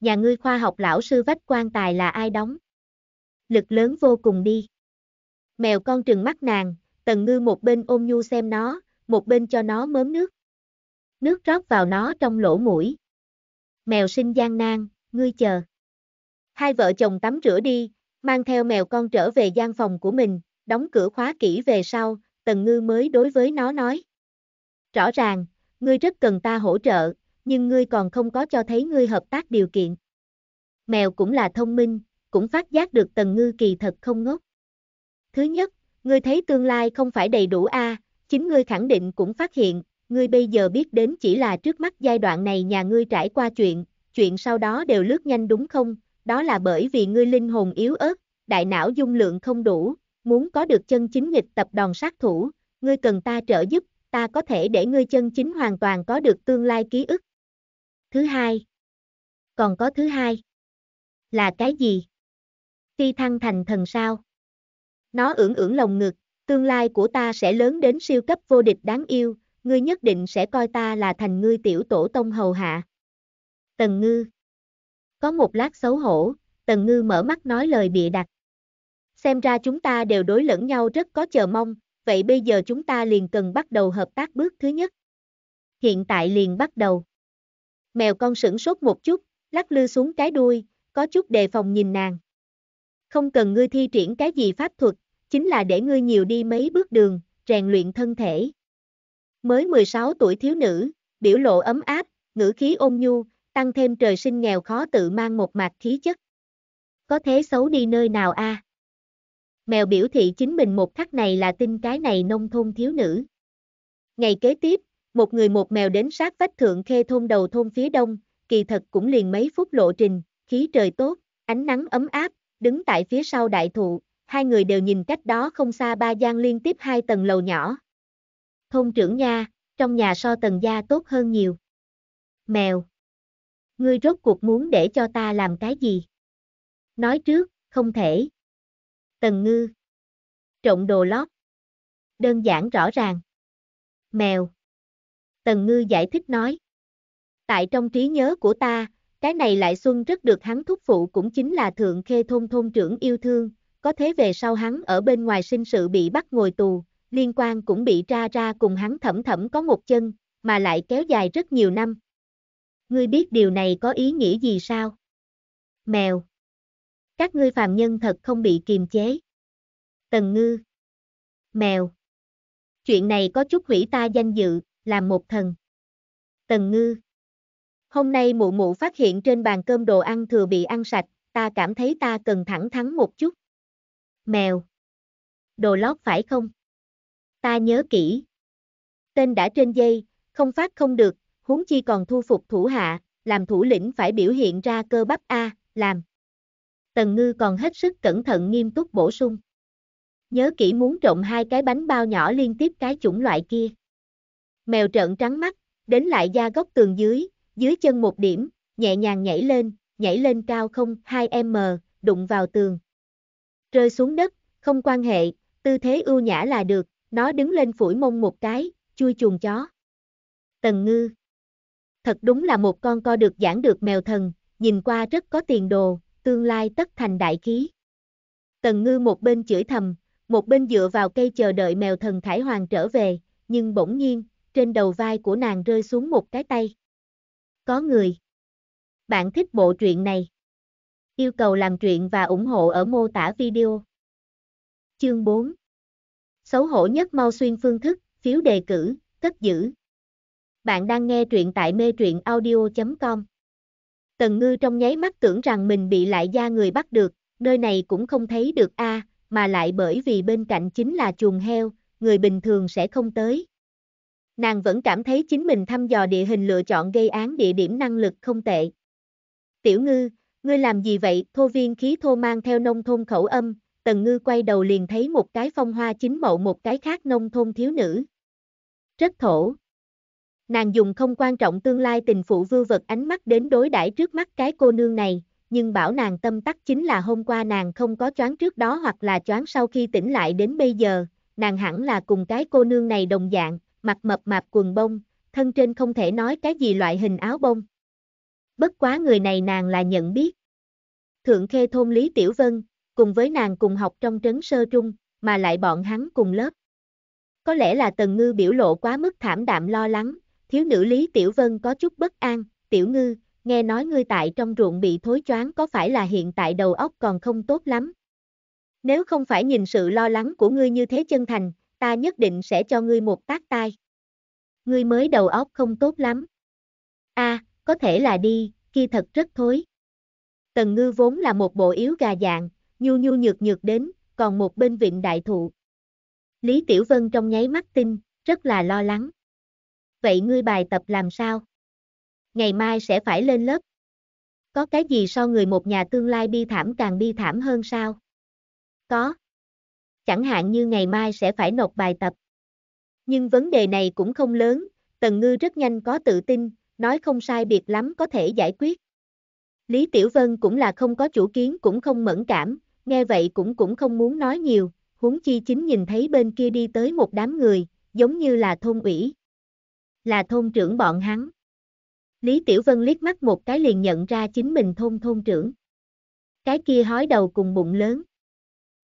Nhà ngươi khoa học lão sư vách quan tài là ai đóng? Lực lớn vô cùng đi. Mèo con trừng mắt nàng, tần ngư một bên ôm nhu xem nó, một bên cho nó mớm nước. Nước rót vào nó trong lỗ mũi. Mèo sinh gian nan, ngươi chờ. Hai vợ chồng tắm rửa đi, Mang theo mèo con trở về gian phòng của mình, đóng cửa khóa kỹ về sau, Tần Ngư mới đối với nó nói. Rõ ràng, ngươi rất cần ta hỗ trợ, nhưng ngươi còn không có cho thấy ngươi hợp tác điều kiện. Mèo cũng là thông minh, cũng phát giác được Tần Ngư kỳ thật không ngốc. Thứ nhất, ngươi thấy tương lai không phải đầy đủ a, chính ngươi khẳng định cũng phát hiện, ngươi bây giờ biết đến chỉ là trước mắt giai đoạn này nhà ngươi trải qua chuyện, chuyện sau đó đều lướt nhanh đúng không, đó là bởi vì ngươi linh hồn yếu ớt, đại não dung lượng không đủ, muốn có được chân chính nghịch tập đòn sát thủ, ngươi cần ta trợ giúp, ta có thể để ngươi chân chính hoàn toàn có được tương lai ký ức. Thứ hai. Còn có thứ hai. Là cái gì? Phi thăng thành thần sao? Nó ưỡng ưỡng lồng ngực, tương lai của ta sẽ lớn đến siêu cấp vô địch đáng yêu, ngươi nhất định sẽ coi ta là thành ngươi tiểu tổ tông hầu hạ. Tần ngư có một lát xấu hổ, Tần Ngư mở mắt nói lời bịa đặt. Xem ra chúng ta đều đối lẫn nhau rất có chờ mong, vậy bây giờ chúng ta liền cần bắt đầu hợp tác bước thứ nhất. Hiện tại liền bắt đầu. Mèo con sửng sốt một chút, lắc lư xuống cái đuôi, có chút đề phòng nhìn nàng. Không cần ngươi thi triển cái gì pháp thuật, chính là để ngươi nhiều đi mấy bước đường, rèn luyện thân thể. Mới 16 tuổi thiếu nữ, biểu lộ ấm áp, ngữ khí ôn nhu, tăng thêm trời sinh nghèo khó tự mang một mạc khí chất. Có thế xấu đi nơi nào a? À? Mèo biểu thị chính mình một khắc này là tin cái này nông thôn thiếu nữ. Ngày kế tiếp, một người một mèo đến sát vách thượng khê thôn đầu thôn phía đông, kỳ thật cũng liền mấy phút lộ trình, khí trời tốt, ánh nắng ấm áp, đứng tại phía sau đại thụ, hai người đều nhìn cách đó không xa ba gian liên tiếp hai tầng lầu nhỏ. Thôn trưởng nha, trong nhà so tầng gia tốt hơn nhiều. Mèo ngươi rốt cuộc muốn để cho ta làm cái gì? Nói trước, không thể. Tần ngư. Trộn đồ lót. Đơn giản rõ ràng. Mèo. Tần ngư giải thích nói. Tại trong trí nhớ của ta, cái này lại xuân rất được hắn thúc phụ cũng chính là thượng khê thôn thôn trưởng yêu thương, có thế về sau hắn ở bên ngoài sinh sự bị bắt ngồi tù, liên quan cũng bị tra ra cùng hắn thẩm thẩm có một chân, mà lại kéo dài rất nhiều năm ngươi biết điều này có ý nghĩa gì sao? Mèo. Các ngươi phàm nhân thật không bị kiềm chế. Tần ngư. Mèo. Chuyện này có chút hủy ta danh dự, làm một thần. Tần ngư. Hôm nay mụ mụ phát hiện trên bàn cơm đồ ăn thừa bị ăn sạch, ta cảm thấy ta cần thẳng thắn một chút. Mèo. Đồ lót phải không? Ta nhớ kỹ. Tên đã trên dây, không phát không được, huống chi còn thu phục thủ hạ, làm thủ lĩnh phải biểu hiện ra cơ bắp A, làm. Tần ngư còn hết sức cẩn thận nghiêm túc bổ sung. Nhớ kỹ muốn trộn hai cái bánh bao nhỏ liên tiếp cái chủng loại kia. Mèo trợn trắng mắt, đến lại da góc tường dưới, dưới chân một điểm, nhẹ nhàng nhảy lên, nhảy lên cao không 2m, đụng vào tường. Rơi xuống đất, không quan hệ, tư thế ưu nhã là được, nó đứng lên phủi mông một cái, chui chuồng chó. Tần ngư thật đúng là một con co được giảng được mèo thần, nhìn qua rất có tiền đồ, tương lai tất thành đại khí. Tần ngư một bên chửi thầm, một bên dựa vào cây chờ đợi mèo thần Khải Hoàng trở về, nhưng bỗng nhiên, trên đầu vai của nàng rơi xuống một cái tay. Có người. Bạn thích bộ truyện này. Yêu cầu làm truyện và ủng hộ ở mô tả video. Chương 4 Xấu hổ nhất mau xuyên phương thức, phiếu đề cử, cất giữ. Bạn đang nghe truyện tại mê truyện audio.com. Tần ngư trong nháy mắt tưởng rằng mình bị lại gia người bắt được, nơi này cũng không thấy được a mà lại bởi vì bên cạnh chính là chuồng heo, người bình thường sẽ không tới. Nàng vẫn cảm thấy chính mình thăm dò địa hình lựa chọn gây án địa điểm năng lực không tệ. Tiểu ngư, ngươi làm gì vậy? Thô viên khí thô mang theo nông thôn khẩu âm, tần ngư quay đầu liền thấy một cái phong hoa chính mậu một cái khác nông thôn thiếu nữ. Rất thổ. Nàng dùng không quan trọng tương lai tình phụ vưu vật ánh mắt đến đối đãi trước mắt cái cô nương này, nhưng bảo nàng tâm tắc chính là hôm qua nàng không có choáng trước đó hoặc là choáng sau khi tỉnh lại đến bây giờ, nàng hẳn là cùng cái cô nương này đồng dạng, mặt mập mạp quần bông, thân trên không thể nói cái gì loại hình áo bông. Bất quá người này nàng là nhận biết. Thượng Khê thôn Lý Tiểu Vân, cùng với nàng cùng học trong trấn sơ trung, mà lại bọn hắn cùng lớp. Có lẽ là Tần Ngư biểu lộ quá mức thảm đạm lo lắng, Thiếu nữ Lý Tiểu Vân có chút bất an, Tiểu Ngư, nghe nói ngươi tại trong ruộng bị thối choáng có phải là hiện tại đầu óc còn không tốt lắm. Nếu không phải nhìn sự lo lắng của ngươi như thế chân thành, ta nhất định sẽ cho ngươi một tác tai. Ngươi mới đầu óc không tốt lắm. a có thể là đi, kia thật rất thối. Tần ngư vốn là một bộ yếu gà dạng, nhu nhu nhược nhược đến, còn một bên vịnh đại thụ. Lý Tiểu Vân trong nháy mắt tin, rất là lo lắng vậy ngươi bài tập làm sao? Ngày mai sẽ phải lên lớp. Có cái gì so người một nhà tương lai bi thảm càng bi thảm hơn sao? Có. Chẳng hạn như ngày mai sẽ phải nộp bài tập. Nhưng vấn đề này cũng không lớn, Tần Ngư rất nhanh có tự tin, nói không sai biệt lắm có thể giải quyết. Lý Tiểu Vân cũng là không có chủ kiến cũng không mẫn cảm, nghe vậy cũng cũng không muốn nói nhiều, huống chi chính nhìn thấy bên kia đi tới một đám người, giống như là thôn ủy là thôn trưởng bọn hắn. Lý Tiểu Vân liếc mắt một cái liền nhận ra chính mình thôn thôn trưởng. Cái kia hói đầu cùng bụng lớn.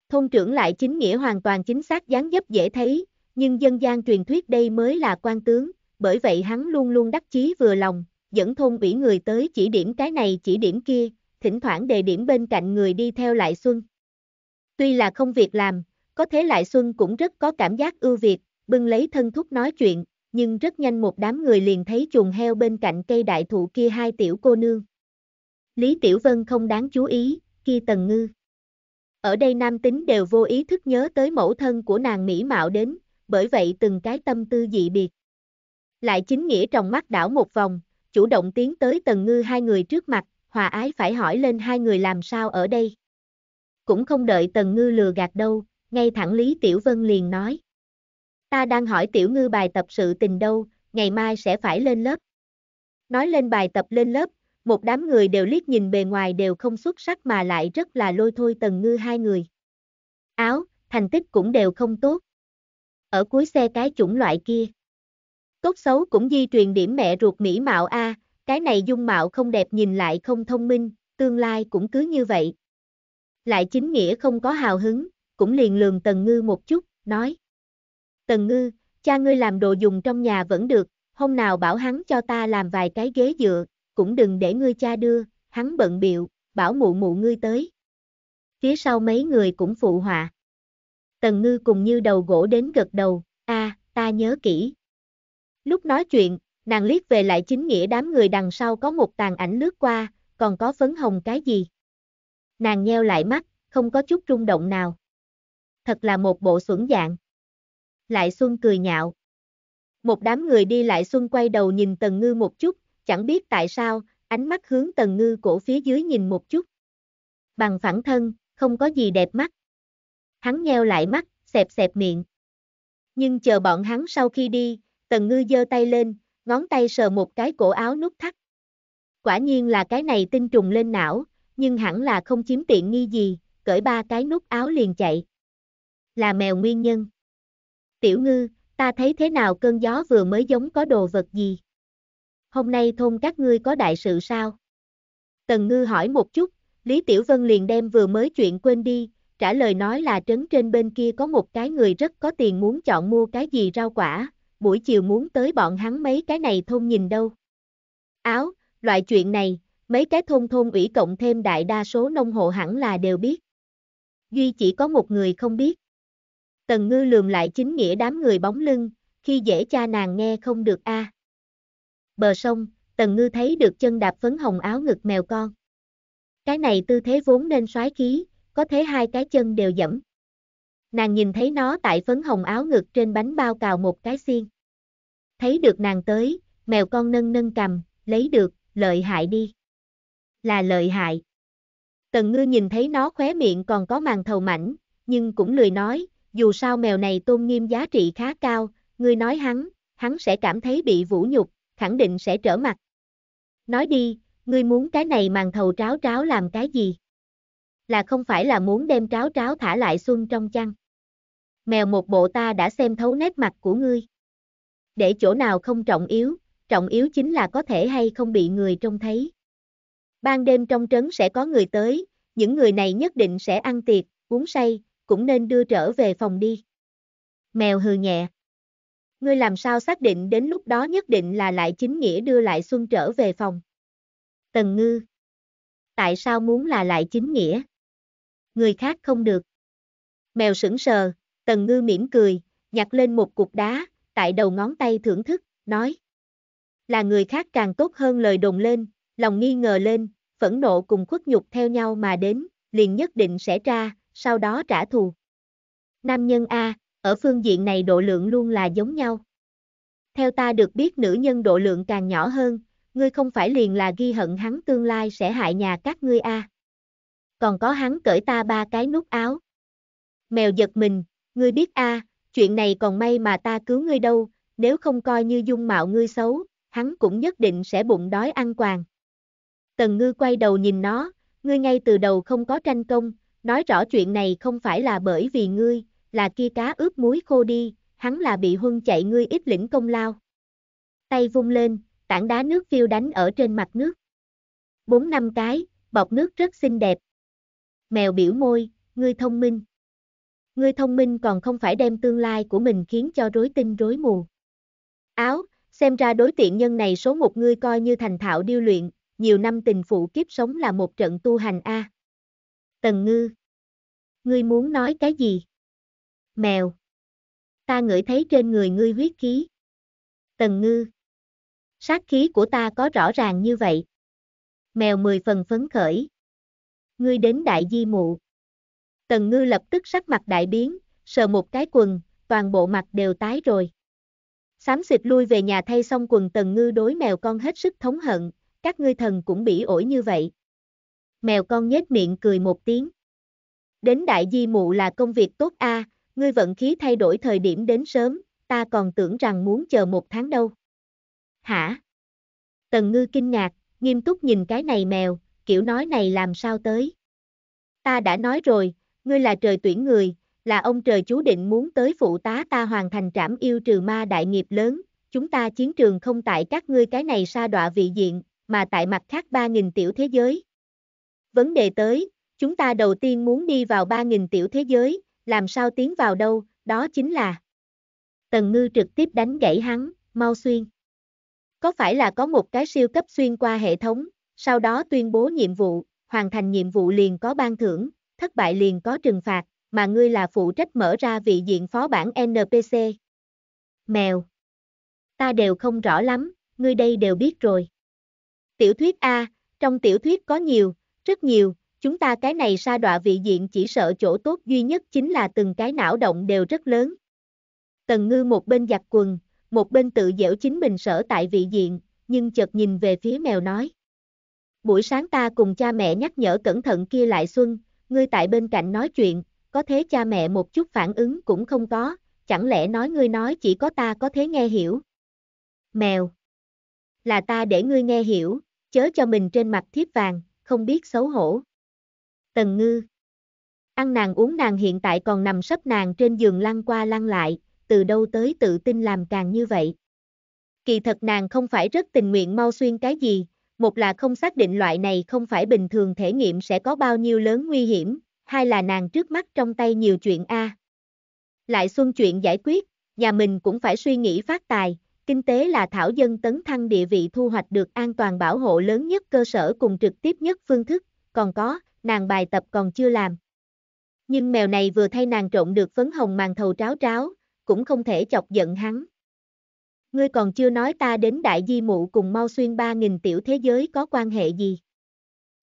Thôn trưởng lại chính nghĩa hoàn toàn chính xác dáng dấp dễ thấy, nhưng dân gian truyền thuyết đây mới là quan tướng, bởi vậy hắn luôn luôn đắc chí vừa lòng, dẫn thôn ủy người tới chỉ điểm cái này chỉ điểm kia, thỉnh thoảng đề điểm bên cạnh người đi theo lại xuân. Tuy là không việc làm, có thế lại xuân cũng rất có cảm giác ưu việt, bưng lấy thân thúc nói chuyện, nhưng rất nhanh một đám người liền thấy chuồng heo bên cạnh cây đại thụ kia hai tiểu cô nương. Lý Tiểu Vân không đáng chú ý, kia tần ngư. Ở đây nam tính đều vô ý thức nhớ tới mẫu thân của nàng mỹ mạo đến, bởi vậy từng cái tâm tư dị biệt. Lại chính nghĩa trong mắt đảo một vòng, chủ động tiến tới tần ngư hai người trước mặt, hòa ái phải hỏi lên hai người làm sao ở đây. Cũng không đợi tần ngư lừa gạt đâu, ngay thẳng Lý Tiểu Vân liền nói. Ta đang hỏi tiểu ngư bài tập sự tình đâu, ngày mai sẽ phải lên lớp. Nói lên bài tập lên lớp, một đám người đều liếc nhìn bề ngoài đều không xuất sắc mà lại rất là lôi thôi tần ngư hai người. Áo, thành tích cũng đều không tốt. Ở cuối xe cái chủng loại kia. Tốt xấu cũng di truyền điểm mẹ ruột mỹ mạo A, cái này dung mạo không đẹp nhìn lại không thông minh, tương lai cũng cứ như vậy. Lại chính nghĩa không có hào hứng, cũng liền lường tần ngư một chút, nói. Tần ngư, cha ngươi làm đồ dùng trong nhà vẫn được, hôm nào bảo hắn cho ta làm vài cái ghế dựa, cũng đừng để ngươi cha đưa, hắn bận biệu, bảo mụ mụ ngươi tới. Phía sau mấy người cũng phụ họa. Tần ngư cùng như đầu gỗ đến gật đầu, a ta nhớ kỹ. Lúc nói chuyện, nàng liếc về lại chính nghĩa đám người đằng sau có một tàn ảnh lướt qua, còn có phấn hồng cái gì. Nàng nheo lại mắt, không có chút rung động nào. Thật là một bộ xuẩn dạng. Lại Xuân cười nhạo. Một đám người đi lại Xuân quay đầu nhìn Tần Ngư một chút, chẳng biết tại sao, ánh mắt hướng Tần Ngư cổ phía dưới nhìn một chút. Bằng phẳng thân, không có gì đẹp mắt. Hắn nheo lại mắt, xẹp xẹp miệng. Nhưng chờ bọn hắn sau khi đi, Tần Ngư giơ tay lên, ngón tay sờ một cái cổ áo nút thắt. Quả nhiên là cái này tinh trùng lên não, nhưng hẳn là không chiếm tiện nghi gì, cởi ba cái nút áo liền chạy. Là mèo nguyên nhân. Tiểu ngư, ta thấy thế nào cơn gió vừa mới giống có đồ vật gì? Hôm nay thôn các ngươi có đại sự sao? Tần ngư hỏi một chút, Lý Tiểu Vân liền đem vừa mới chuyện quên đi, trả lời nói là trấn trên bên kia có một cái người rất có tiền muốn chọn mua cái gì rau quả, buổi chiều muốn tới bọn hắn mấy cái này thôn nhìn đâu. Áo, loại chuyện này, mấy cái thôn thôn ủy cộng thêm đại đa số nông hộ hẳn là đều biết. Duy chỉ có một người không biết. Tần ngư lườm lại chính nghĩa đám người bóng lưng, khi dễ cha nàng nghe không được a. À. Bờ sông, tần ngư thấy được chân đạp phấn hồng áo ngực mèo con. Cái này tư thế vốn nên soái khí, có thế hai cái chân đều dẫm. Nàng nhìn thấy nó tại phấn hồng áo ngực trên bánh bao cào một cái xiên. Thấy được nàng tới, mèo con nâng nâng cầm, lấy được, lợi hại đi. Là lợi hại. Tần ngư nhìn thấy nó khóe miệng còn có màn thầu mảnh, nhưng cũng lười nói, dù sao mèo này tôn nghiêm giá trị khá cao, ngươi nói hắn, hắn sẽ cảm thấy bị vũ nhục, khẳng định sẽ trở mặt. Nói đi, ngươi muốn cái này màn thầu tráo tráo làm cái gì? Là không phải là muốn đem tráo tráo thả lại xuân trong chăn? Mèo một bộ ta đã xem thấu nét mặt của ngươi. Để chỗ nào không trọng yếu, trọng yếu chính là có thể hay không bị người trông thấy. Ban đêm trong trấn sẽ có người tới, những người này nhất định sẽ ăn tiệc, uống say, cũng nên đưa trở về phòng đi. Mèo hừ nhẹ. Ngươi làm sao xác định đến lúc đó nhất định là lại chính nghĩa đưa lại Xuân trở về phòng. Tần ngư. Tại sao muốn là lại chính nghĩa? Người khác không được. Mèo sững sờ, tần ngư mỉm cười, nhặt lên một cục đá, tại đầu ngón tay thưởng thức, nói. Là người khác càng tốt hơn lời đồn lên, lòng nghi ngờ lên, phẫn nộ cùng khuất nhục theo nhau mà đến, liền nhất định sẽ ra, sau đó trả thù. Nam nhân A, ở phương diện này độ lượng luôn là giống nhau. Theo ta được biết nữ nhân độ lượng càng nhỏ hơn, ngươi không phải liền là ghi hận hắn tương lai sẽ hại nhà các ngươi A. Còn có hắn cởi ta ba cái nút áo. Mèo giật mình, ngươi biết A, chuyện này còn may mà ta cứu ngươi đâu, nếu không coi như dung mạo ngươi xấu, hắn cũng nhất định sẽ bụng đói ăn quàng. Tần ngư quay đầu nhìn nó, ngươi ngay từ đầu không có tranh công, Nói rõ chuyện này không phải là bởi vì ngươi, là kia cá ướp muối khô đi, hắn là bị huân chạy ngươi ít lĩnh công lao. Tay vung lên, tảng đá nước phiêu đánh ở trên mặt nước. Bốn năm cái, bọc nước rất xinh đẹp. Mèo biểu môi, ngươi thông minh. Ngươi thông minh còn không phải đem tương lai của mình khiến cho rối tinh rối mù. Áo, xem ra đối tiện nhân này số một ngươi coi như thành thạo điêu luyện, nhiều năm tình phụ kiếp sống là một trận tu hành A. Tần ngư. Ngươi muốn nói cái gì? Mèo. Ta ngửi thấy trên người ngươi huyết khí. Tần ngư. Sát khí của ta có rõ ràng như vậy. Mèo mười phần phấn khởi. Ngươi đến đại di mụ. Tần ngư lập tức sắc mặt đại biến, sờ một cái quần, toàn bộ mặt đều tái rồi. Xám xịt lui về nhà thay xong quần tần ngư đối mèo con hết sức thống hận, các ngươi thần cũng bị ổi như vậy mèo con nhếch miệng cười một tiếng. Đến đại di mụ là công việc tốt a, à, ngươi vận khí thay đổi thời điểm đến sớm, ta còn tưởng rằng muốn chờ một tháng đâu. Hả? Tần ngư kinh ngạc, nghiêm túc nhìn cái này mèo, kiểu nói này làm sao tới. Ta đã nói rồi, ngươi là trời tuyển người, là ông trời chú định muốn tới phụ tá ta hoàn thành trảm yêu trừ ma đại nghiệp lớn, chúng ta chiến trường không tại các ngươi cái này sa đọa vị diện, mà tại mặt khác ba nghìn tiểu thế giới, Vấn đề tới, chúng ta đầu tiên muốn đi vào 3.000 tiểu thế giới, làm sao tiến vào đâu, đó chính là. Tần ngư trực tiếp đánh gãy hắn, mau xuyên. Có phải là có một cái siêu cấp xuyên qua hệ thống, sau đó tuyên bố nhiệm vụ, hoàn thành nhiệm vụ liền có ban thưởng, thất bại liền có trừng phạt, mà ngươi là phụ trách mở ra vị diện phó bản NPC. Mèo. Ta đều không rõ lắm, ngươi đây đều biết rồi. Tiểu thuyết A, trong tiểu thuyết có nhiều, rất nhiều, chúng ta cái này sa đọa vị diện chỉ sợ chỗ tốt duy nhất chính là từng cái não động đều rất lớn. Tần ngư một bên giặt quần, một bên tự dẻo chính mình sở tại vị diện, nhưng chợt nhìn về phía mèo nói. Buổi sáng ta cùng cha mẹ nhắc nhở cẩn thận kia lại xuân, ngươi tại bên cạnh nói chuyện, có thế cha mẹ một chút phản ứng cũng không có, chẳng lẽ nói ngươi nói chỉ có ta có thế nghe hiểu. Mèo. Là ta để ngươi nghe hiểu, chớ cho mình trên mặt thiếp vàng, không biết xấu hổ. Tần ngư. Ăn nàng uống nàng hiện tại còn nằm sấp nàng trên giường lăn qua lăn lại, từ đâu tới tự tin làm càng như vậy. Kỳ thật nàng không phải rất tình nguyện mau xuyên cái gì, một là không xác định loại này không phải bình thường thể nghiệm sẽ có bao nhiêu lớn nguy hiểm, hai là nàng trước mắt trong tay nhiều chuyện A. Lại xuân chuyện giải quyết, nhà mình cũng phải suy nghĩ phát tài, Kinh tế là thảo dân tấn thăng địa vị thu hoạch được an toàn bảo hộ lớn nhất cơ sở cùng trực tiếp nhất phương thức, còn có, nàng bài tập còn chưa làm. Nhưng mèo này vừa thay nàng trộn được phấn hồng màn thầu tráo tráo, cũng không thể chọc giận hắn. Ngươi còn chưa nói ta đến đại di mụ cùng mau xuyên 3.000 tiểu thế giới có quan hệ gì.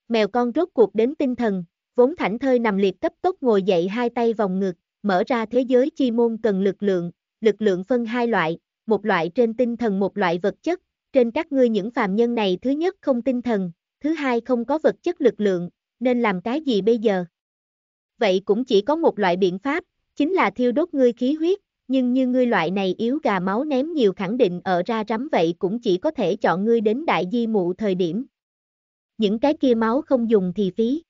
Mèo con rốt cuộc đến tinh thần, vốn thảnh thơi nằm liệt cấp tốc ngồi dậy hai tay vòng ngực, mở ra thế giới chi môn cần lực lượng, lực lượng phân hai loại, một loại trên tinh thần một loại vật chất, trên các ngươi những phàm nhân này thứ nhất không tinh thần, thứ hai không có vật chất lực lượng, nên làm cái gì bây giờ? Vậy cũng chỉ có một loại biện pháp, chính là thiêu đốt ngươi khí huyết, nhưng như ngươi loại này yếu gà máu ném nhiều khẳng định ở ra rắm vậy cũng chỉ có thể chọn ngươi đến đại di mụ thời điểm. Những cái kia máu không dùng thì phí.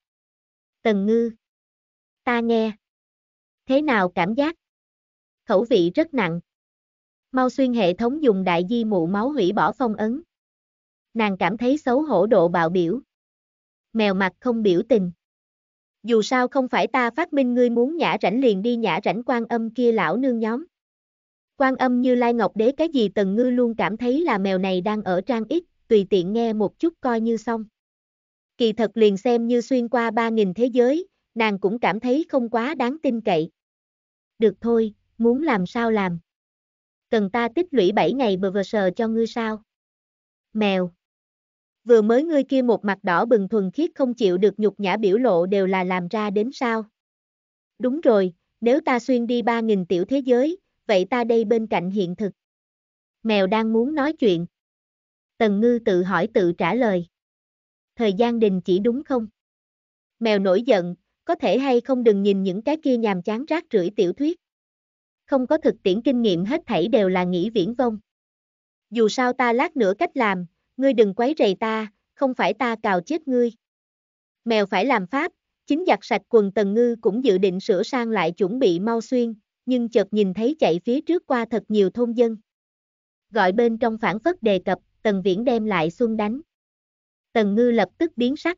Tần ngư. Ta nghe. Thế nào cảm giác? Khẩu vị rất nặng. Mau xuyên hệ thống dùng đại di mụ máu hủy bỏ phong ấn. Nàng cảm thấy xấu hổ độ bạo biểu. Mèo mặt không biểu tình. Dù sao không phải ta phát minh ngươi muốn nhã rảnh liền đi nhã rảnh quan âm kia lão nương nhóm. Quan âm như Lai Ngọc Đế cái gì Tần Ngư luôn cảm thấy là mèo này đang ở trang ít, tùy tiện nghe một chút coi như xong. Kỳ thật liền xem như xuyên qua ba nghìn thế giới, nàng cũng cảm thấy không quá đáng tin cậy. Được thôi, muốn làm sao làm cần ta tích lũy 7 ngày bờ vờ sờ cho ngươi sao? Mèo. Vừa mới ngươi kia một mặt đỏ bừng thuần khiết không chịu được nhục nhã biểu lộ đều là làm ra đến sao? Đúng rồi, nếu ta xuyên đi 3.000 tiểu thế giới, vậy ta đây bên cạnh hiện thực. Mèo đang muốn nói chuyện. Tần ngư tự hỏi tự trả lời. Thời gian đình chỉ đúng không? Mèo nổi giận, có thể hay không đừng nhìn những cái kia nhàm chán rác rưởi tiểu thuyết không có thực tiễn kinh nghiệm hết thảy đều là nghĩ viễn vông. Dù sao ta lát nữa cách làm, ngươi đừng quấy rầy ta, không phải ta cào chết ngươi. Mèo phải làm pháp, chính giặt sạch quần tần ngư cũng dự định sửa sang lại chuẩn bị mau xuyên, nhưng chợt nhìn thấy chạy phía trước qua thật nhiều thôn dân. Gọi bên trong phản phất đề cập, tần viễn đem lại xuân đánh. Tần ngư lập tức biến sắc.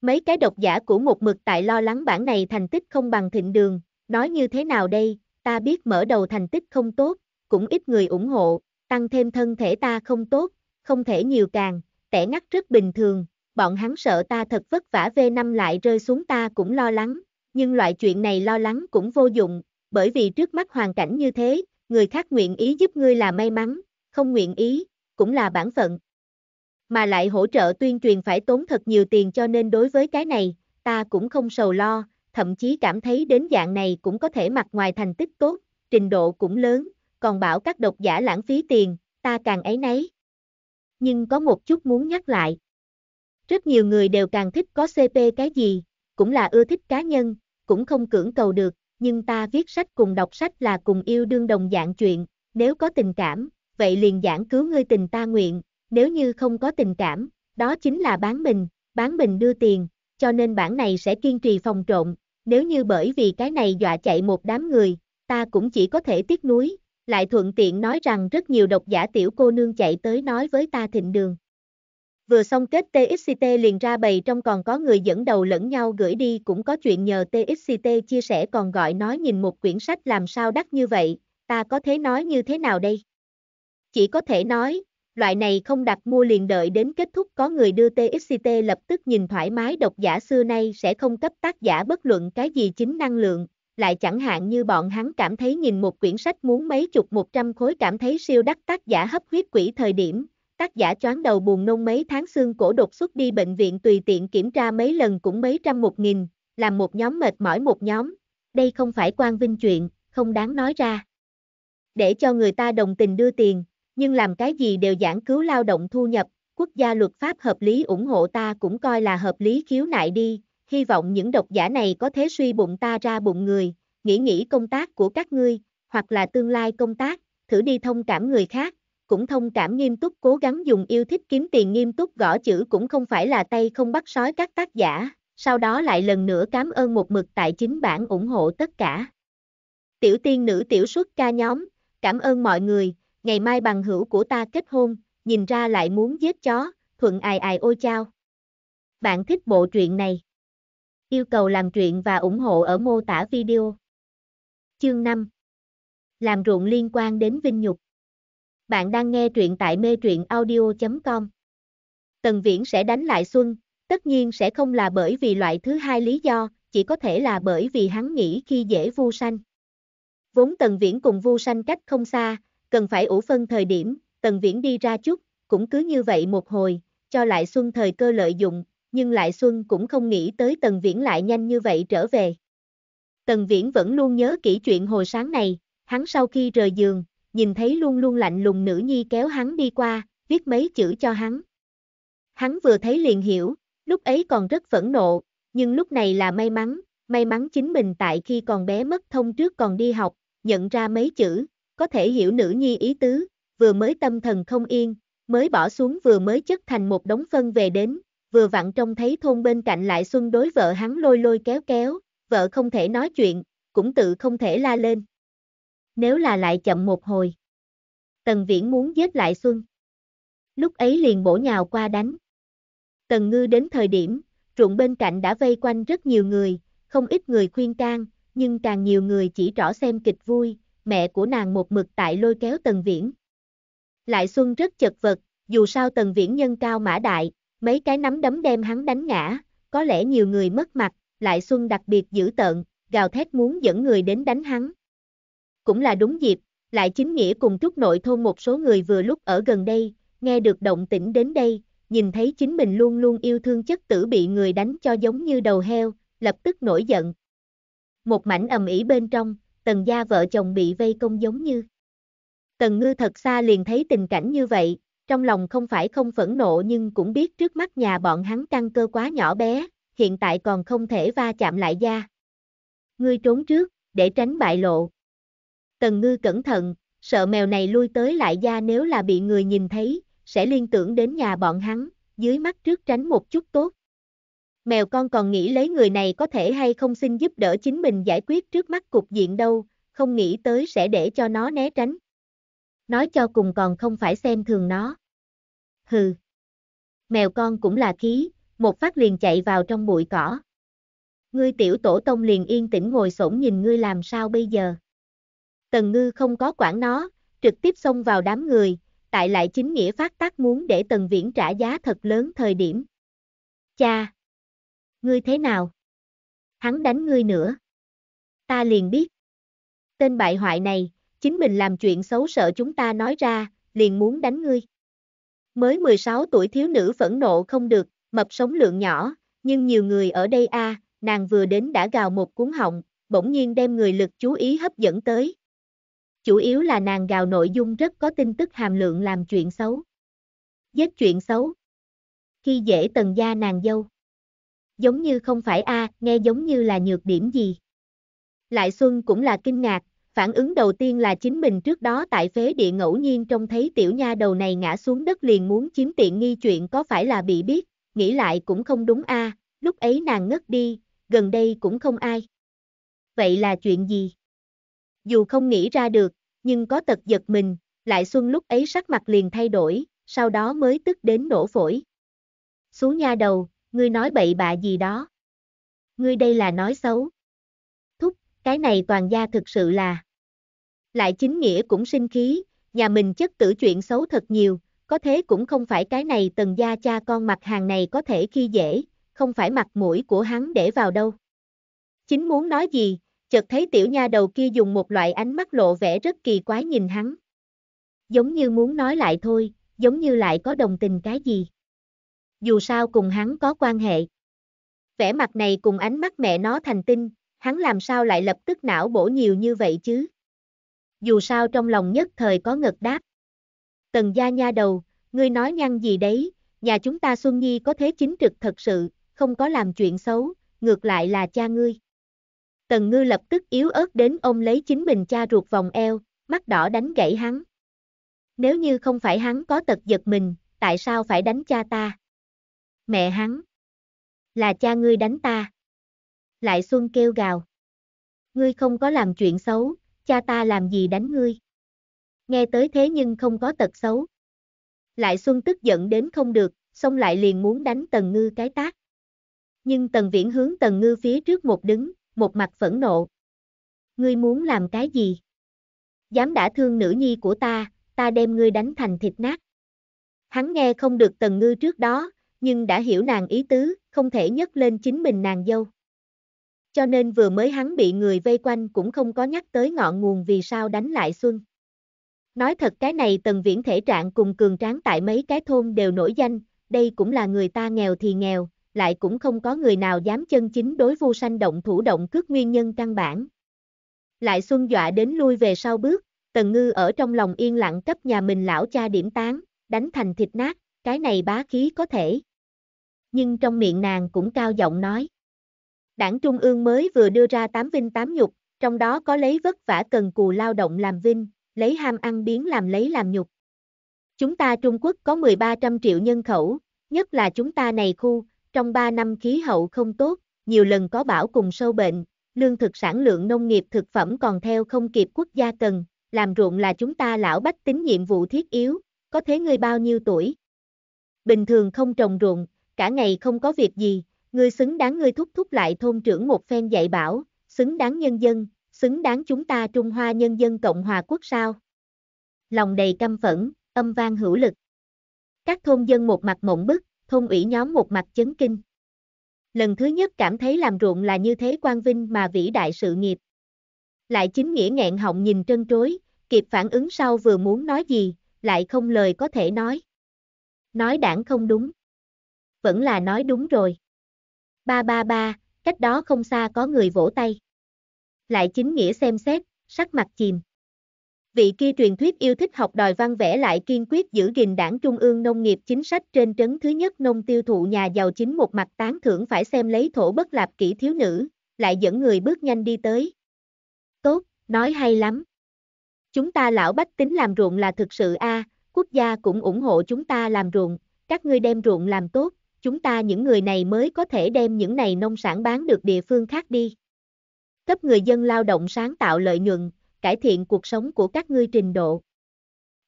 Mấy cái độc giả của một mực tại lo lắng bản này thành tích không bằng thịnh đường, nói như thế nào đây, ta biết mở đầu thành tích không tốt, cũng ít người ủng hộ, tăng thêm thân thể ta không tốt, không thể nhiều càng, tẻ ngắt rất bình thường, bọn hắn sợ ta thật vất vả V5 lại rơi xuống ta cũng lo lắng, nhưng loại chuyện này lo lắng cũng vô dụng, bởi vì trước mắt hoàn cảnh như thế, người khác nguyện ý giúp ngươi là may mắn, không nguyện ý, cũng là bản phận. Mà lại hỗ trợ tuyên truyền phải tốn thật nhiều tiền cho nên đối với cái này, ta cũng không sầu lo, thậm chí cảm thấy đến dạng này cũng có thể mặt ngoài thành tích tốt, trình độ cũng lớn, còn bảo các độc giả lãng phí tiền, ta càng ấy nấy. Nhưng có một chút muốn nhắc lại. Rất nhiều người đều càng thích có CP cái gì, cũng là ưa thích cá nhân, cũng không cưỡng cầu được, nhưng ta viết sách cùng đọc sách là cùng yêu đương đồng dạng chuyện, nếu có tình cảm, vậy liền giảng cứu ngươi tình ta nguyện, nếu như không có tình cảm, đó chính là bán mình, bán mình đưa tiền, cho nên bản này sẽ kiên trì phòng trộn, nếu như bởi vì cái này dọa chạy một đám người, ta cũng chỉ có thể tiếc nuối, lại thuận tiện nói rằng rất nhiều độc giả tiểu cô nương chạy tới nói với ta thịnh đường. Vừa xong kết TXCT liền ra bày trong còn có người dẫn đầu lẫn nhau gửi đi cũng có chuyện nhờ TXCT chia sẻ còn gọi nói nhìn một quyển sách làm sao đắt như vậy, ta có thể nói như thế nào đây? Chỉ có thể nói, loại này không đặt mua liền đợi đến kết thúc có người đưa TXT lập tức nhìn thoải mái độc giả xưa nay sẽ không cấp tác giả bất luận cái gì chính năng lượng, lại chẳng hạn như bọn hắn cảm thấy nhìn một quyển sách muốn mấy chục một trăm khối cảm thấy siêu đắt tác giả hấp huyết quỷ thời điểm, tác giả choáng đầu buồn nôn mấy tháng xương cổ đột xuất đi bệnh viện tùy tiện kiểm tra mấy lần cũng mấy trăm một nghìn, làm một nhóm mệt mỏi một nhóm, đây không phải quan vinh chuyện, không đáng nói ra. Để cho người ta đồng tình đưa tiền, nhưng làm cái gì đều giảng cứu lao động thu nhập, quốc gia luật pháp hợp lý ủng hộ ta cũng coi là hợp lý khiếu nại đi, hy vọng những độc giả này có thể suy bụng ta ra bụng người, nghĩ nghĩ công tác của các ngươi, hoặc là tương lai công tác, thử đi thông cảm người khác, cũng thông cảm nghiêm túc cố gắng dùng yêu thích kiếm tiền nghiêm túc gõ chữ cũng không phải là tay không bắt sói các tác giả, sau đó lại lần nữa cảm ơn một mực tại chính bản ủng hộ tất cả. Tiểu tiên nữ tiểu xuất ca nhóm, cảm ơn mọi người ngày mai bằng hữu của ta kết hôn, nhìn ra lại muốn giết chó, thuận ai ai ôi chao. Bạn thích bộ truyện này? Yêu cầu làm truyện và ủng hộ ở mô tả video. Chương 5 Làm ruộng liên quan đến vinh nhục. Bạn đang nghe truyện tại mê truyện audio.com Tần Viễn sẽ đánh lại Xuân, tất nhiên sẽ không là bởi vì loại thứ hai lý do, chỉ có thể là bởi vì hắn nghĩ khi dễ Vu Sanh. Vốn Tần Viễn cùng Vu Sanh cách không xa, cần phải ủ phân thời điểm, tần viễn đi ra chút, cũng cứ như vậy một hồi, cho lại xuân thời cơ lợi dụng, nhưng lại xuân cũng không nghĩ tới tần viễn lại nhanh như vậy trở về. Tần viễn vẫn luôn nhớ kỹ chuyện hồi sáng này, hắn sau khi rời giường, nhìn thấy luôn luôn lạnh lùng nữ nhi kéo hắn đi qua, viết mấy chữ cho hắn. Hắn vừa thấy liền hiểu, lúc ấy còn rất phẫn nộ, nhưng lúc này là may mắn, may mắn chính mình tại khi còn bé mất thông trước còn đi học, nhận ra mấy chữ, có thể hiểu nữ nhi ý tứ, vừa mới tâm thần không yên, mới bỏ xuống vừa mới chất thành một đống phân về đến, vừa vặn trông thấy thôn bên cạnh lại xuân đối vợ hắn lôi lôi kéo kéo, vợ không thể nói chuyện, cũng tự không thể la lên. Nếu là lại chậm một hồi. Tần Viễn muốn giết lại Xuân. Lúc ấy liền bổ nhào qua đánh. Tần Ngư đến thời điểm, ruộng bên cạnh đã vây quanh rất nhiều người, không ít người khuyên can, nhưng càng nhiều người chỉ rõ xem kịch vui, mẹ của nàng một mực tại lôi kéo Tần Viễn. Lại Xuân rất chật vật, dù sao Tần Viễn nhân cao mã đại, mấy cái nắm đấm đem hắn đánh ngã, có lẽ nhiều người mất mặt, Lại Xuân đặc biệt dữ tợn, gào thét muốn dẫn người đến đánh hắn. Cũng là đúng dịp, lại chính nghĩa cùng trúc nội thôn một số người vừa lúc ở gần đây, nghe được động tĩnh đến đây, nhìn thấy chính mình luôn luôn yêu thương chất tử bị người đánh cho giống như đầu heo, lập tức nổi giận. Một mảnh ầm ĩ bên trong, tần gia vợ chồng bị vây công giống như. Tần ngư thật xa liền thấy tình cảnh như vậy, trong lòng không phải không phẫn nộ nhưng cũng biết trước mắt nhà bọn hắn căng cơ quá nhỏ bé, hiện tại còn không thể va chạm lại da. Ngươi trốn trước, để tránh bại lộ. Tần ngư cẩn thận, sợ mèo này lui tới lại da nếu là bị người nhìn thấy, sẽ liên tưởng đến nhà bọn hắn, dưới mắt trước tránh một chút tốt mèo con còn nghĩ lấy người này có thể hay không xin giúp đỡ chính mình giải quyết trước mắt cục diện đâu, không nghĩ tới sẽ để cho nó né tránh. Nói cho cùng còn không phải xem thường nó. Hừ. Mèo con cũng là khí, một phát liền chạy vào trong bụi cỏ. Ngươi tiểu tổ tông liền yên tĩnh ngồi xổm nhìn ngươi làm sao bây giờ. Tần ngư không có quản nó, trực tiếp xông vào đám người, tại lại chính nghĩa phát tác muốn để tần viễn trả giá thật lớn thời điểm. Cha! ngươi thế nào? Hắn đánh ngươi nữa. Ta liền biết. Tên bại hoại này, chính mình làm chuyện xấu sợ chúng ta nói ra, liền muốn đánh ngươi. Mới 16 tuổi thiếu nữ phẫn nộ không được, mập sống lượng nhỏ, nhưng nhiều người ở đây a, à, nàng vừa đến đã gào một cuốn họng, bỗng nhiên đem người lực chú ý hấp dẫn tới. Chủ yếu là nàng gào nội dung rất có tin tức hàm lượng làm chuyện xấu. Giết chuyện xấu. Khi dễ tần gia nàng dâu giống như không phải a, nghe giống như là nhược điểm gì. Lại Xuân cũng là kinh ngạc, phản ứng đầu tiên là chính mình trước đó tại phế địa ngẫu nhiên trông thấy tiểu nha đầu này ngã xuống đất liền muốn chiếm tiện nghi chuyện có phải là bị biết, nghĩ lại cũng không đúng a, lúc ấy nàng ngất đi, gần đây cũng không ai. Vậy là chuyện gì? Dù không nghĩ ra được, nhưng có tật giật mình, lại Xuân lúc ấy sắc mặt liền thay đổi, sau đó mới tức đến nổ phổi. Xuống nha đầu, ngươi nói bậy bạ gì đó. Ngươi đây là nói xấu. Thúc, cái này toàn gia thực sự là. Lại chính nghĩa cũng sinh khí, nhà mình chất tử chuyện xấu thật nhiều, có thế cũng không phải cái này tần gia cha con mặt hàng này có thể khi dễ, không phải mặt mũi của hắn để vào đâu. Chính muốn nói gì, chợt thấy tiểu nha đầu kia dùng một loại ánh mắt lộ vẻ rất kỳ quái nhìn hắn. Giống như muốn nói lại thôi, giống như lại có đồng tình cái gì dù sao cùng hắn có quan hệ. Vẻ mặt này cùng ánh mắt mẹ nó thành tinh, hắn làm sao lại lập tức não bổ nhiều như vậy chứ? Dù sao trong lòng nhất thời có ngực đáp. Tần gia nha đầu, ngươi nói nhăn gì đấy, nhà chúng ta Xuân Nhi có thế chính trực thật sự, không có làm chuyện xấu, ngược lại là cha ngươi. Tần ngư lập tức yếu ớt đến ôm lấy chính mình cha ruột vòng eo, mắt đỏ đánh gãy hắn. Nếu như không phải hắn có tật giật mình, tại sao phải đánh cha ta? Mẹ hắn. Là cha ngươi đánh ta. Lại Xuân kêu gào. Ngươi không có làm chuyện xấu, cha ta làm gì đánh ngươi. Nghe tới thế nhưng không có tật xấu. Lại Xuân tức giận đến không được, xong lại liền muốn đánh Tần Ngư cái tác. Nhưng Tần Viễn hướng Tần Ngư phía trước một đứng, một mặt phẫn nộ. Ngươi muốn làm cái gì? Dám đã thương nữ nhi của ta, ta đem ngươi đánh thành thịt nát. Hắn nghe không được Tần Ngư trước đó, nhưng đã hiểu nàng ý tứ, không thể nhấc lên chính mình nàng dâu. Cho nên vừa mới hắn bị người vây quanh cũng không có nhắc tới ngọn nguồn vì sao đánh lại Xuân. Nói thật cái này tần viễn thể trạng cùng cường tráng tại mấy cái thôn đều nổi danh, đây cũng là người ta nghèo thì nghèo, lại cũng không có người nào dám chân chính đối vu sanh động thủ động cướp nguyên nhân căn bản. Lại xuân dọa đến lui về sau bước, tần ngư ở trong lòng yên lặng cấp nhà mình lão cha điểm tán, đánh thành thịt nát, cái này bá khí có thể nhưng trong miệng nàng cũng cao giọng nói. Đảng Trung ương mới vừa đưa ra tám vinh tám nhục, trong đó có lấy vất vả cần cù lao động làm vinh, lấy ham ăn biến làm lấy làm nhục. Chúng ta Trung Quốc có 1300 triệu nhân khẩu, nhất là chúng ta này khu, trong 3 năm khí hậu không tốt, nhiều lần có bão cùng sâu bệnh, lương thực sản lượng nông nghiệp thực phẩm còn theo không kịp quốc gia cần, làm ruộng là chúng ta lão bách tính nhiệm vụ thiết yếu, có thế ngươi bao nhiêu tuổi? Bình thường không trồng ruộng, cả ngày không có việc gì, ngươi xứng đáng ngươi thúc thúc lại thôn trưởng một phen dạy bảo, xứng đáng nhân dân, xứng đáng chúng ta Trung Hoa Nhân dân Cộng Hòa Quốc sao. Lòng đầy căm phẫn, âm vang hữu lực. Các thôn dân một mặt mộng bức, thôn ủy nhóm một mặt chấn kinh. Lần thứ nhất cảm thấy làm ruộng là như thế quang vinh mà vĩ đại sự nghiệp. Lại chính nghĩa nghẹn họng nhìn trân trối, kịp phản ứng sau vừa muốn nói gì, lại không lời có thể nói. Nói đảng không đúng vẫn là nói đúng rồi. Ba ba ba, cách đó không xa có người vỗ tay. Lại chính nghĩa xem xét, sắc mặt chìm. Vị kia truyền thuyết yêu thích học đòi văn vẽ lại kiên quyết giữ gìn đảng Trung ương nông nghiệp chính sách trên trấn thứ nhất nông tiêu thụ nhà giàu chính một mặt tán thưởng phải xem lấy thổ bất lạp kỹ thiếu nữ, lại dẫn người bước nhanh đi tới. Tốt, nói hay lắm. Chúng ta lão bách tính làm ruộng là thực sự a à, quốc gia cũng ủng hộ chúng ta làm ruộng, các ngươi đem ruộng làm tốt, chúng ta những người này mới có thể đem những này nông sản bán được địa phương khác đi. Cấp người dân lao động sáng tạo lợi nhuận, cải thiện cuộc sống của các ngươi trình độ.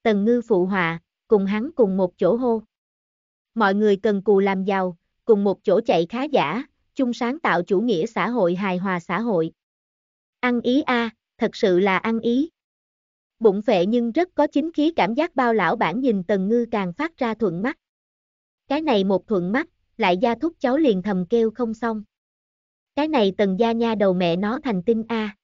Tần ngư phụ họa, cùng hắn cùng một chỗ hô. Mọi người cần cù làm giàu, cùng một chỗ chạy khá giả, chung sáng tạo chủ nghĩa xã hội hài hòa xã hội. Ăn ý a, à, thật sự là ăn ý. Bụng phệ nhưng rất có chính khí cảm giác bao lão bản nhìn Tần Ngư càng phát ra thuận mắt. Cái này một thuận mắt, lại gia thúc cháu liền thầm kêu không xong. Cái này tần gia nha đầu mẹ nó thành tinh A.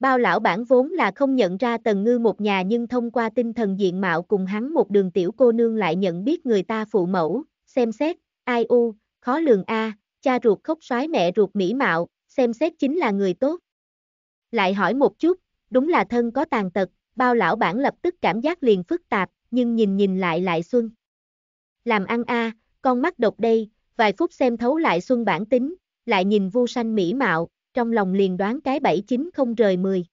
Bao lão bản vốn là không nhận ra tần ngư một nhà nhưng thông qua tinh thần diện mạo cùng hắn một đường tiểu cô nương lại nhận biết người ta phụ mẫu, xem xét, ai u, khó lường A, cha ruột khóc xoái mẹ ruột mỹ mạo, xem xét chính là người tốt. Lại hỏi một chút, đúng là thân có tàn tật, bao lão bản lập tức cảm giác liền phức tạp, nhưng nhìn nhìn lại lại xuân làm ăn a, con mắt độc đây, vài phút xem thấu lại xuân bản tính, lại nhìn vu sanh mỹ mạo, trong lòng liền đoán cái bảy chín không rời mười.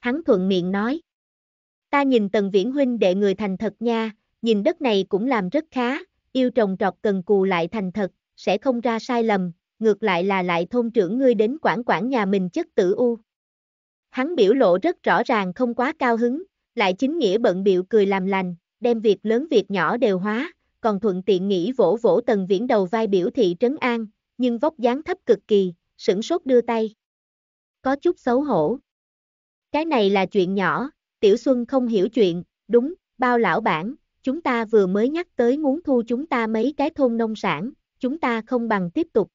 Hắn thuận miệng nói. Ta nhìn tần viễn huynh đệ người thành thật nha, nhìn đất này cũng làm rất khá, yêu trồng trọt cần cù lại thành thật, sẽ không ra sai lầm, ngược lại là lại thôn trưởng ngươi đến quản quản nhà mình chất tử u. Hắn biểu lộ rất rõ ràng không quá cao hứng, lại chính nghĩa bận biểu cười làm lành, đem việc lớn việc nhỏ đều hóa, còn thuận tiện nghĩ vỗ vỗ tần viễn đầu vai biểu thị trấn an, nhưng vóc dáng thấp cực kỳ, sửng sốt đưa tay. Có chút xấu hổ. Cái này là chuyện nhỏ, Tiểu Xuân không hiểu chuyện, đúng, bao lão bản, chúng ta vừa mới nhắc tới muốn thu chúng ta mấy cái thôn nông sản, chúng ta không bằng tiếp tục.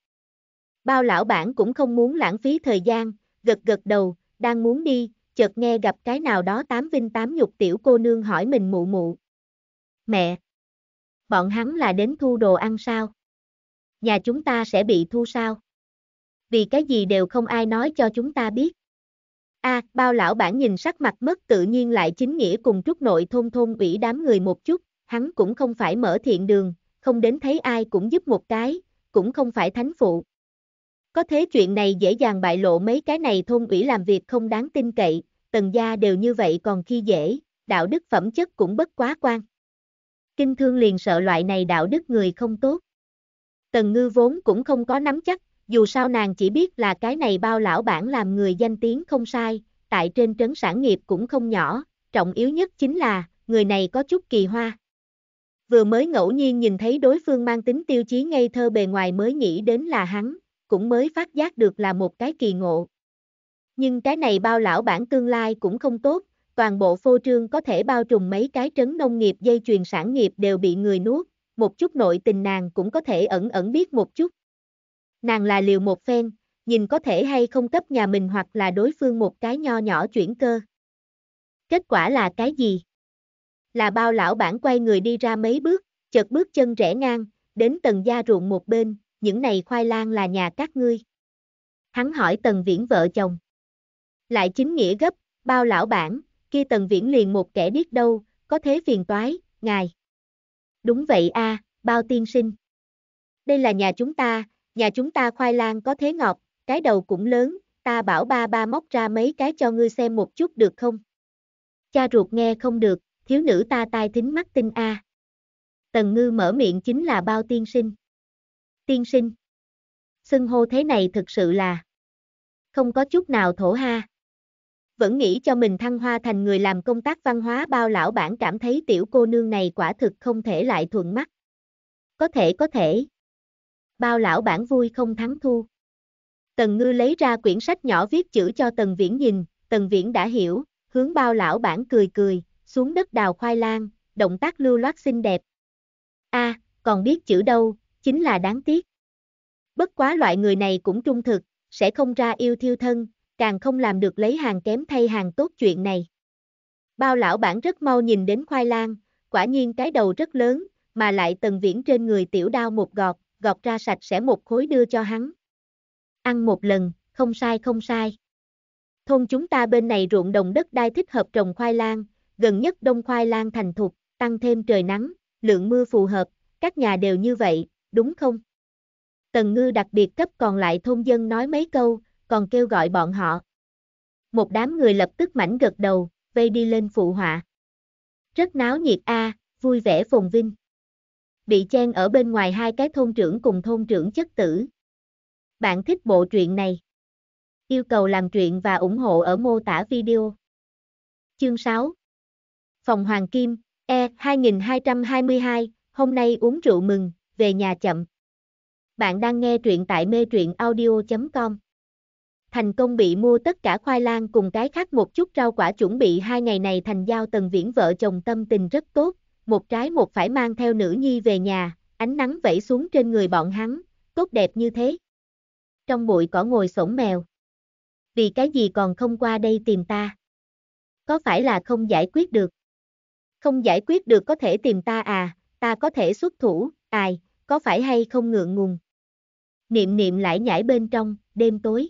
Bao lão bản cũng không muốn lãng phí thời gian, gật gật đầu, đang muốn đi, chợt nghe gặp cái nào đó tám vinh tám nhục tiểu cô nương hỏi mình mụ mụ. Mẹ, Bọn hắn là đến thu đồ ăn sao? Nhà chúng ta sẽ bị thu sao? Vì cái gì đều không ai nói cho chúng ta biết. A, à, bao lão bản nhìn sắc mặt mất tự nhiên lại chính nghĩa cùng trúc nội thôn thôn ủy đám người một chút, hắn cũng không phải mở thiện đường, không đến thấy ai cũng giúp một cái, cũng không phải thánh phụ. Có thế chuyện này dễ dàng bại lộ mấy cái này thôn ủy làm việc không đáng tin cậy, tần gia đều như vậy còn khi dễ, đạo đức phẩm chất cũng bất quá quan. Kinh thương liền sợ loại này đạo đức người không tốt. Tần ngư vốn cũng không có nắm chắc, dù sao nàng chỉ biết là cái này bao lão bản làm người danh tiếng không sai, tại trên trấn sản nghiệp cũng không nhỏ, trọng yếu nhất chính là, người này có chút kỳ hoa. Vừa mới ngẫu nhiên nhìn thấy đối phương mang tính tiêu chí ngây thơ bề ngoài mới nghĩ đến là hắn, cũng mới phát giác được là một cái kỳ ngộ. Nhưng cái này bao lão bản tương lai cũng không tốt, toàn bộ phô trương có thể bao trùm mấy cái trấn nông nghiệp dây chuyền sản nghiệp đều bị người nuốt, một chút nội tình nàng cũng có thể ẩn ẩn biết một chút. Nàng là liều một phen, nhìn có thể hay không cấp nhà mình hoặc là đối phương một cái nho nhỏ chuyển cơ. Kết quả là cái gì? Là bao lão bản quay người đi ra mấy bước, chợt bước chân rẽ ngang, đến tầng gia ruộng một bên, những này khoai lang là nhà các ngươi. Hắn hỏi tầng viễn vợ chồng. Lại chính nghĩa gấp, bao lão bản, kia tần viễn liền một kẻ điếc đâu, có thế phiền toái, ngài. Đúng vậy a, à, bao tiên sinh. Đây là nhà chúng ta, nhà chúng ta khoai lang có thế ngọt, cái đầu cũng lớn, ta bảo ba ba móc ra mấy cái cho ngươi xem một chút được không? Cha ruột nghe không được, thiếu nữ ta tai thính mắt tinh a. À. Tần ngư mở miệng chính là bao tiên sinh. Tiên sinh. Xưng hô thế này thực sự là không có chút nào thổ ha vẫn nghĩ cho mình thăng hoa thành người làm công tác văn hóa bao lão bản cảm thấy tiểu cô nương này quả thực không thể lại thuận mắt. Có thể có thể. Bao lão bản vui không thắng thu Tần ngư lấy ra quyển sách nhỏ viết chữ cho tần viễn nhìn, tần viễn đã hiểu, hướng bao lão bản cười cười, xuống đất đào khoai lang, động tác lưu loát xinh đẹp. a à, còn biết chữ đâu, chính là đáng tiếc. Bất quá loại người này cũng trung thực, sẽ không ra yêu thiêu thân, càng không làm được lấy hàng kém thay hàng tốt chuyện này. Bao lão bản rất mau nhìn đến khoai lang, quả nhiên cái đầu rất lớn, mà lại tần viễn trên người tiểu đao một gọt, gọt ra sạch sẽ một khối đưa cho hắn. Ăn một lần, không sai không sai. Thôn chúng ta bên này ruộng đồng đất đai thích hợp trồng khoai lang, gần nhất đông khoai lang thành thục, tăng thêm trời nắng, lượng mưa phù hợp, các nhà đều như vậy, đúng không? Tần ngư đặc biệt cấp còn lại thôn dân nói mấy câu, còn kêu gọi bọn họ. Một đám người lập tức mảnh gật đầu, vây đi lên phụ họa. Rất náo nhiệt a, à, vui vẻ phồn vinh. Bị chen ở bên ngoài hai cái thôn trưởng cùng thôn trưởng chất tử. Bạn thích bộ truyện này? Yêu cầu làm truyện và ủng hộ ở mô tả video. Chương 6 Phòng Hoàng Kim, E 2222, hôm nay uống rượu mừng, về nhà chậm. Bạn đang nghe truyện tại mê truyện audio.com thành công bị mua tất cả khoai lang cùng cái khác một chút rau quả chuẩn bị hai ngày này thành giao tần viễn vợ chồng tâm tình rất tốt, một trái một phải mang theo nữ nhi về nhà, ánh nắng vẫy xuống trên người bọn hắn, tốt đẹp như thế. Trong bụi cỏ ngồi sổn mèo. Vì cái gì còn không qua đây tìm ta? Có phải là không giải quyết được? Không giải quyết được có thể tìm ta à, ta có thể xuất thủ, ai, có phải hay không ngượng ngùng? Niệm niệm lại nhảy bên trong, đêm tối.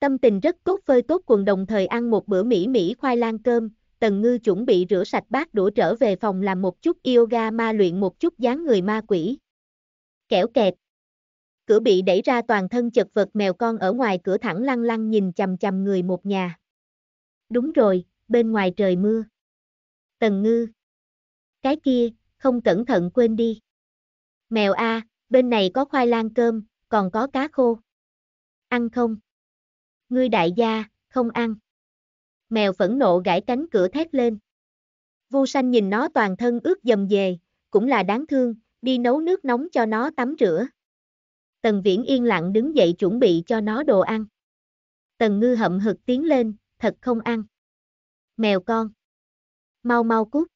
Tâm tình rất tốt phơi tốt quần đồng thời ăn một bữa mỹ mỹ khoai lang cơm, Tần Ngư chuẩn bị rửa sạch bát đũa trở về phòng làm một chút yoga ma luyện một chút dáng người ma quỷ. Kẻo kẹt. Cửa bị đẩy ra toàn thân chật vật mèo con ở ngoài cửa thẳng lăng lăng nhìn chầm chầm người một nhà. Đúng rồi, bên ngoài trời mưa. Tần Ngư. Cái kia, không cẩn thận quên đi. Mèo A, bên này có khoai lang cơm, còn có cá khô. Ăn không? ngươi đại gia, không ăn. Mèo phẫn nộ gãi cánh cửa thét lên. Vu xanh nhìn nó toàn thân ướt dầm về, cũng là đáng thương, đi nấu nước nóng cho nó tắm rửa. Tần Viễn yên lặng đứng dậy chuẩn bị cho nó đồ ăn. Tần Ngư hậm hực tiến lên, thật không ăn. Mèo con. Mau mau cút.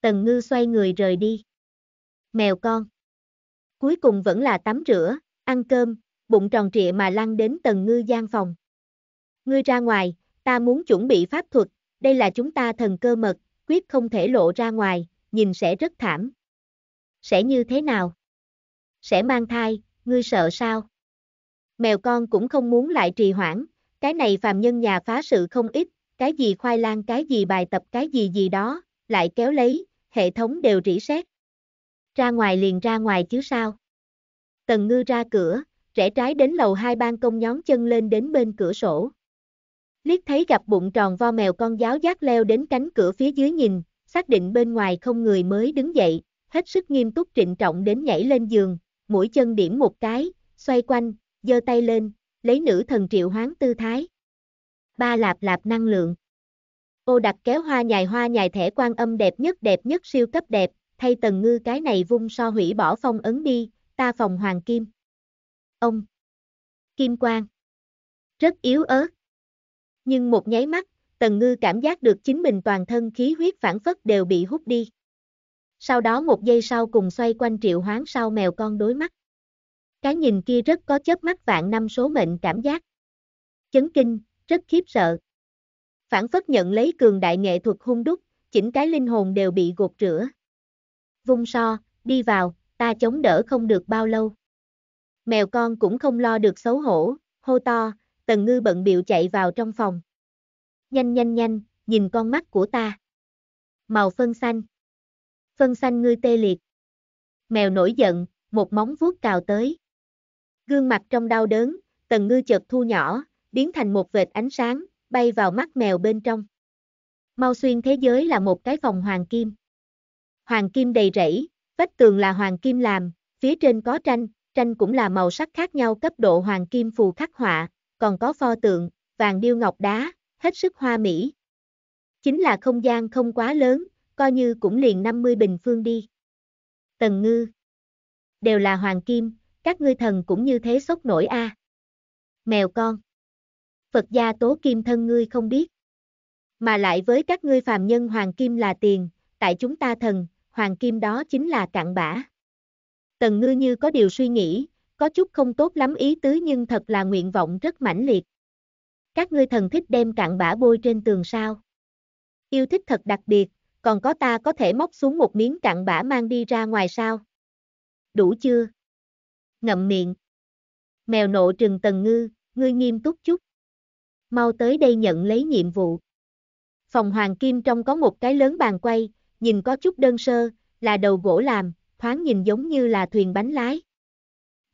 Tần Ngư xoay người rời đi. Mèo con. Cuối cùng vẫn là tắm rửa, ăn cơm, bụng tròn trịa mà lăn đến Tần Ngư gian phòng. Ngươi ra ngoài, ta muốn chuẩn bị pháp thuật, đây là chúng ta thần cơ mật, quyết không thể lộ ra ngoài, nhìn sẽ rất thảm. Sẽ như thế nào? Sẽ mang thai, ngươi sợ sao? Mèo con cũng không muốn lại trì hoãn, cái này phàm nhân nhà phá sự không ít, cái gì khoai lang cái gì bài tập cái gì gì đó, lại kéo lấy, hệ thống đều rỉ sét. Ra ngoài liền ra ngoài chứ sao? Tần ngư ra cửa, rẽ trái đến lầu hai ban công nhón chân lên đến bên cửa sổ liếc thấy gặp bụng tròn vo mèo con giáo giác leo đến cánh cửa phía dưới nhìn, xác định bên ngoài không người mới đứng dậy, hết sức nghiêm túc trịnh trọng đến nhảy lên giường, mũi chân điểm một cái, xoay quanh, giơ tay lên, lấy nữ thần triệu hoán tư thái. Ba lạp lạp năng lượng. Ô đặt kéo hoa nhài hoa nhài thẻ quan âm đẹp nhất đẹp nhất siêu cấp đẹp, thay tần ngư cái này vung so hủy bỏ phong ấn đi, ta phòng hoàng kim. Ông. Kim quang. Rất yếu ớt. Nhưng một nháy mắt, Tần Ngư cảm giác được chính mình toàn thân khí huyết phản phất đều bị hút đi. Sau đó một giây sau cùng xoay quanh triệu hoán sau mèo con đối mắt. Cái nhìn kia rất có chớp mắt vạn năm số mệnh cảm giác. Chấn kinh, rất khiếp sợ. Phản phất nhận lấy cường đại nghệ thuật hung đúc, chỉnh cái linh hồn đều bị gột rửa. Vung so, đi vào, ta chống đỡ không được bao lâu. Mèo con cũng không lo được xấu hổ, hô to, Tần Ngư bận biệu chạy vào trong phòng. Nhanh nhanh nhanh, nhìn con mắt của ta. Màu phân xanh. Phân xanh ngươi tê liệt. Mèo nổi giận, một móng vuốt cào tới. Gương mặt trong đau đớn, Tần Ngư chợt thu nhỏ, biến thành một vệt ánh sáng, bay vào mắt mèo bên trong. Mau xuyên thế giới là một cái phòng hoàng kim. Hoàng kim đầy rẫy, vách tường là hoàng kim làm, phía trên có tranh, tranh cũng là màu sắc khác nhau cấp độ hoàng kim phù khắc họa, còn có pho tượng, vàng điêu ngọc đá, hết sức hoa mỹ. Chính là không gian không quá lớn, coi như cũng liền 50 bình phương đi. Tần ngư. Đều là hoàng kim, các ngươi thần cũng như thế sốc nổi a. À. Mèo con. Phật gia tố kim thân ngươi không biết. Mà lại với các ngươi phàm nhân hoàng kim là tiền, tại chúng ta thần, hoàng kim đó chính là cặn bã. Tần ngư như có điều suy nghĩ, có chút không tốt lắm ý tứ nhưng thật là nguyện vọng rất mãnh liệt. Các ngươi thần thích đem cạn bã bôi trên tường sao. Yêu thích thật đặc biệt, còn có ta có thể móc xuống một miếng cạn bã mang đi ra ngoài sao. Đủ chưa? Ngậm miệng. Mèo nộ trừng tần ngư, ngươi nghiêm túc chút. Mau tới đây nhận lấy nhiệm vụ. Phòng hoàng kim trong có một cái lớn bàn quay, nhìn có chút đơn sơ, là đầu gỗ làm, thoáng nhìn giống như là thuyền bánh lái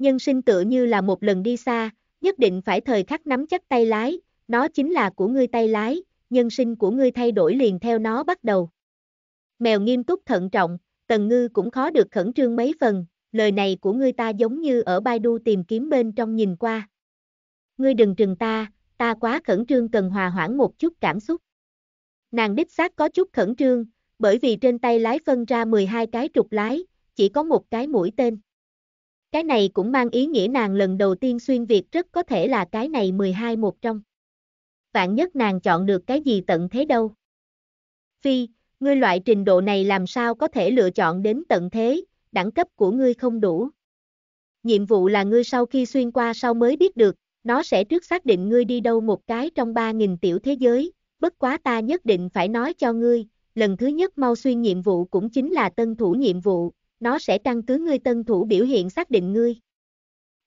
nhân sinh tựa như là một lần đi xa, nhất định phải thời khắc nắm chắc tay lái, nó chính là của ngươi tay lái, nhân sinh của ngươi thay đổi liền theo nó bắt đầu. Mèo nghiêm túc thận trọng, Tần Ngư cũng khó được khẩn trương mấy phần, lời này của ngươi ta giống như ở Baidu tìm kiếm bên trong nhìn qua. Ngươi đừng trừng ta, ta quá khẩn trương cần hòa hoãn một chút cảm xúc. Nàng đích xác có chút khẩn trương, bởi vì trên tay lái phân ra 12 cái trục lái, chỉ có một cái mũi tên. Cái này cũng mang ý nghĩa nàng lần đầu tiên xuyên Việt rất có thể là cái này 12 một trong. Vạn nhất nàng chọn được cái gì tận thế đâu. Phi, ngươi loại trình độ này làm sao có thể lựa chọn đến tận thế, đẳng cấp của ngươi không đủ. Nhiệm vụ là ngươi sau khi xuyên qua sau mới biết được, nó sẽ trước xác định ngươi đi đâu một cái trong 3.000 tiểu thế giới, bất quá ta nhất định phải nói cho ngươi, lần thứ nhất mau xuyên nhiệm vụ cũng chính là tân thủ nhiệm vụ, nó sẽ căn cứ ngươi tân thủ biểu hiện xác định ngươi.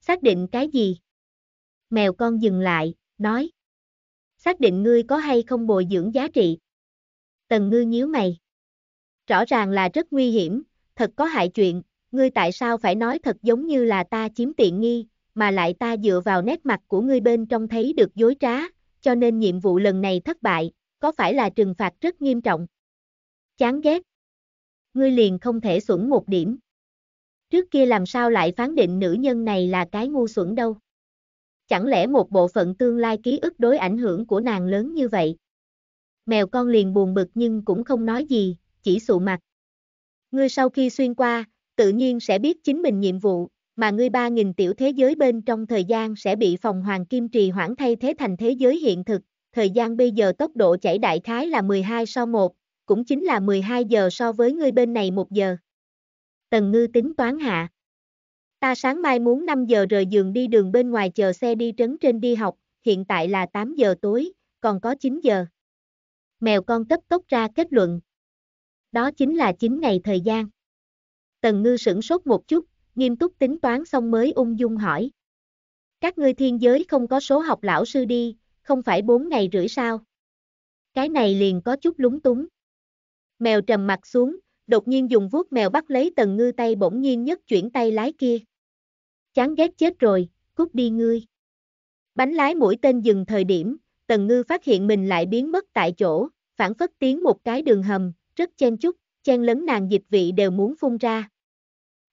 Xác định cái gì? Mèo con dừng lại, nói. Xác định ngươi có hay không bồi dưỡng giá trị. Tần ngư nhíu mày. Rõ ràng là rất nguy hiểm, thật có hại chuyện, ngươi tại sao phải nói thật giống như là ta chiếm tiện nghi, mà lại ta dựa vào nét mặt của ngươi bên trong thấy được dối trá, cho nên nhiệm vụ lần này thất bại, có phải là trừng phạt rất nghiêm trọng? Chán ghét, ngươi liền không thể xuẩn một điểm. Trước kia làm sao lại phán định nữ nhân này là cái ngu xuẩn đâu? Chẳng lẽ một bộ phận tương lai ký ức đối ảnh hưởng của nàng lớn như vậy? Mèo con liền buồn bực nhưng cũng không nói gì, chỉ sụ mặt. Ngươi sau khi xuyên qua, tự nhiên sẽ biết chính mình nhiệm vụ, mà ngươi ba nghìn tiểu thế giới bên trong thời gian sẽ bị phòng hoàng kim trì hoãn thay thế thành thế giới hiện thực, thời gian bây giờ tốc độ chảy đại khái là 12 so 1, cũng chính là 12 giờ so với ngươi bên này 1 giờ. Tần ngư tính toán hạ. Ta sáng mai muốn 5 giờ rời giường đi đường bên ngoài chờ xe đi trấn trên đi học, hiện tại là 8 giờ tối, còn có 9 giờ. Mèo con cấp tốc ra kết luận. Đó chính là 9 ngày thời gian. Tần ngư sửng sốt một chút, nghiêm túc tính toán xong mới ung dung hỏi. Các ngươi thiên giới không có số học lão sư đi, không phải 4 ngày rưỡi sao? Cái này liền có chút lúng túng. Mèo trầm mặt xuống, đột nhiên dùng vuốt mèo bắt lấy tần ngư tay bỗng nhiên nhất chuyển tay lái kia. Chán ghét chết rồi, cút đi ngươi. Bánh lái mũi tên dừng thời điểm, tần ngư phát hiện mình lại biến mất tại chỗ, phản phất tiến một cái đường hầm, rất chen chúc, chen lấn nàng dịch vị đều muốn phun ra.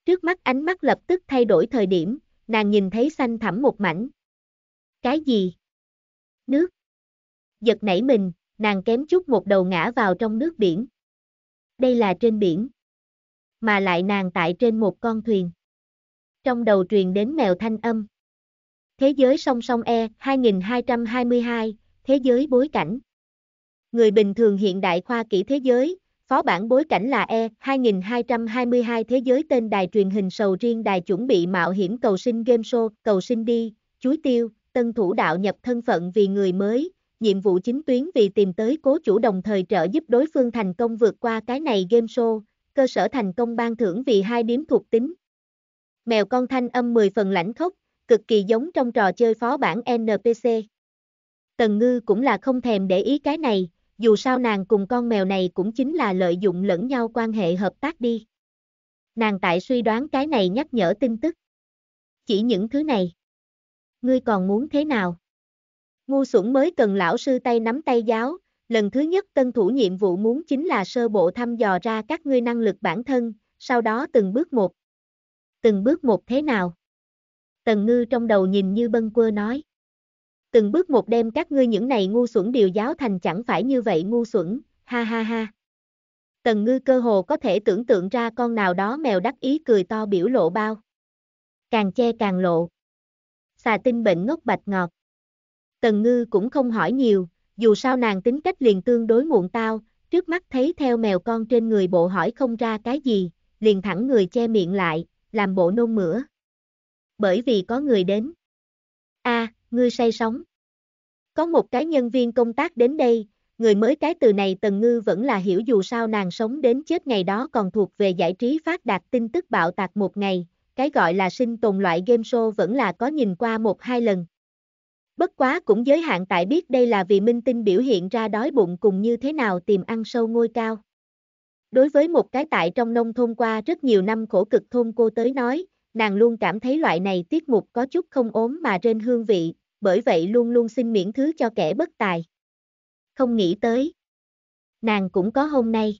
Trước mắt ánh mắt lập tức thay đổi thời điểm, nàng nhìn thấy xanh thẳm một mảnh. Cái gì? Nước. Giật nảy mình, nàng kém chút một đầu ngã vào trong nước biển đây là trên biển. Mà lại nàng tại trên một con thuyền. Trong đầu truyền đến mèo thanh âm. Thế giới song song E 2222, thế giới bối cảnh. Người bình thường hiện đại khoa kỹ thế giới, phó bản bối cảnh là E 2222 thế giới tên đài truyền hình sầu riêng đài chuẩn bị mạo hiểm cầu sinh game show, cầu sinh đi, chuối tiêu, tân thủ đạo nhập thân phận vì người mới, nhiệm vụ chính tuyến vì tìm tới cố chủ đồng thời trợ giúp đối phương thành công vượt qua cái này game show, cơ sở thành công ban thưởng vì hai điểm thuộc tính. Mèo con thanh âm 10 phần lãnh khốc, cực kỳ giống trong trò chơi phó bản NPC. Tần Ngư cũng là không thèm để ý cái này, dù sao nàng cùng con mèo này cũng chính là lợi dụng lẫn nhau quan hệ hợp tác đi. Nàng tại suy đoán cái này nhắc nhở tin tức. Chỉ những thứ này. Ngươi còn muốn thế nào? Ngu xuẩn mới cần lão sư tay nắm tay giáo, lần thứ nhất tân thủ nhiệm vụ muốn chính là sơ bộ thăm dò ra các ngươi năng lực bản thân, sau đó từng bước một. Từng bước một thế nào? Tần ngư trong đầu nhìn như bân quơ nói. Từng bước một đem các ngươi những này ngu xuẩn điều giáo thành chẳng phải như vậy ngu xuẩn, ha ha ha. Tần ngư cơ hồ có thể tưởng tượng ra con nào đó mèo đắc ý cười to biểu lộ bao. Càng che càng lộ. Xà tinh bệnh ngốc bạch ngọt. Tần Ngư cũng không hỏi nhiều, dù sao nàng tính cách liền tương đối muộn tao, trước mắt thấy theo mèo con trên người bộ hỏi không ra cái gì, liền thẳng người che miệng lại, làm bộ nôn mửa. Bởi vì có người đến. a à, ngươi say sóng. Có một cái nhân viên công tác đến đây, người mới cái từ này Tần Ngư vẫn là hiểu dù sao nàng sống đến chết ngày đó còn thuộc về giải trí phát đạt tin tức bạo tạc một ngày, cái gọi là sinh tồn loại game show vẫn là có nhìn qua một hai lần, Bất quá cũng giới hạn tại biết đây là vì minh tinh biểu hiện ra đói bụng cùng như thế nào tìm ăn sâu ngôi cao. Đối với một cái tại trong nông thôn qua rất nhiều năm khổ cực thôn cô tới nói, nàng luôn cảm thấy loại này tiết mục có chút không ốm mà trên hương vị, bởi vậy luôn luôn xin miễn thứ cho kẻ bất tài. Không nghĩ tới. Nàng cũng có hôm nay.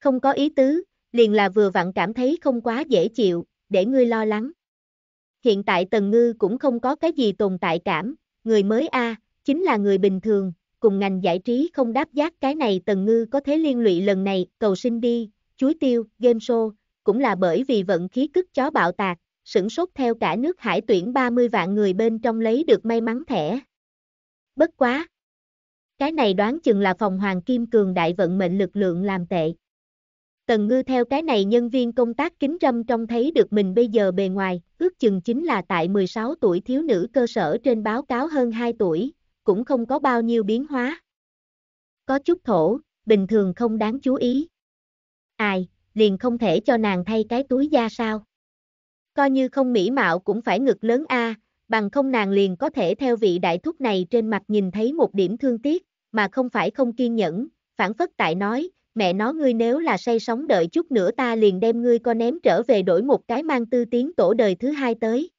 Không có ý tứ, liền là vừa vặn cảm thấy không quá dễ chịu, để ngươi lo lắng. Hiện tại Tần Ngư cũng không có cái gì tồn tại cảm, người mới A, chính là người bình thường, cùng ngành giải trí không đáp giác cái này Tần Ngư có thế liên lụy lần này, cầu sinh đi, chuối tiêu, game show, cũng là bởi vì vận khí cức chó bạo tạc, sửng sốt theo cả nước hải tuyển 30 vạn người bên trong lấy được may mắn thẻ. Bất quá! Cái này đoán chừng là phòng hoàng kim cường đại vận mệnh lực lượng làm tệ. Tần ngư theo cái này nhân viên công tác kính râm trong thấy được mình bây giờ bề ngoài, ước chừng chính là tại 16 tuổi thiếu nữ cơ sở trên báo cáo hơn 2 tuổi, cũng không có bao nhiêu biến hóa. Có chút thổ, bình thường không đáng chú ý. Ai, liền không thể cho nàng thay cái túi da sao? Coi như không mỹ mạo cũng phải ngực lớn a, bằng không nàng liền có thể theo vị đại thúc này trên mặt nhìn thấy một điểm thương tiếc, mà không phải không kiên nhẫn, phản phất tại nói, mẹ nó ngươi nếu là say sóng đợi chút nữa ta liền đem ngươi co ném trở về đổi một cái mang tư tiến tổ đời thứ hai tới.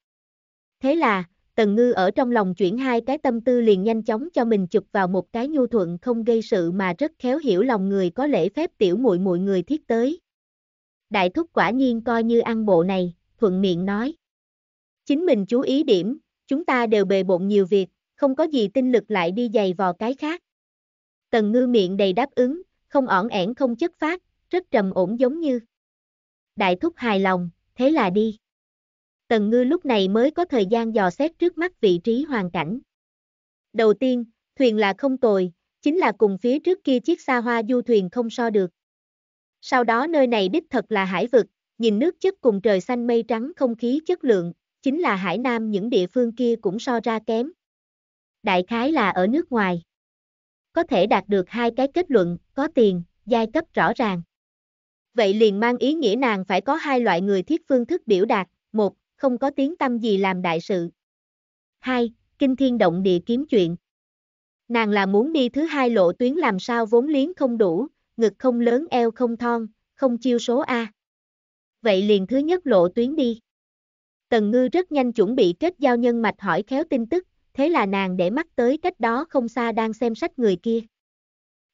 Thế là, Tần Ngư ở trong lòng chuyển hai cái tâm tư liền nhanh chóng cho mình chụp vào một cái nhu thuận không gây sự mà rất khéo hiểu lòng người có lễ phép tiểu muội muội người thiết tới. Đại thúc quả nhiên coi như ăn bộ này, thuận miệng nói. Chính mình chú ý điểm, chúng ta đều bề bộn nhiều việc, không có gì tinh lực lại đi giày vò cái khác. Tần ngư miệng đầy đáp ứng, không ỏn ẻn không chất phát, rất trầm ổn giống như. Đại thúc hài lòng, thế là đi. Tần ngư lúc này mới có thời gian dò xét trước mắt vị trí hoàn cảnh. Đầu tiên, thuyền là không tồi, chính là cùng phía trước kia chiếc xa hoa du thuyền không so được. Sau đó nơi này đích thật là hải vực, nhìn nước chất cùng trời xanh mây trắng không khí chất lượng, chính là hải nam những địa phương kia cũng so ra kém. Đại khái là ở nước ngoài có thể đạt được hai cái kết luận, có tiền, giai cấp rõ ràng. Vậy liền mang ý nghĩa nàng phải có hai loại người thiết phương thức biểu đạt, một, không có tiếng tâm gì làm đại sự. Hai, kinh thiên động địa kiếm chuyện. Nàng là muốn đi thứ hai lộ tuyến làm sao vốn liếng không đủ, ngực không lớn eo không thon, không chiêu số A. Vậy liền thứ nhất lộ tuyến đi. Tần Ngư rất nhanh chuẩn bị kết giao nhân mạch hỏi khéo tin tức, thế là nàng để mắt tới cách đó không xa đang xem sách người kia.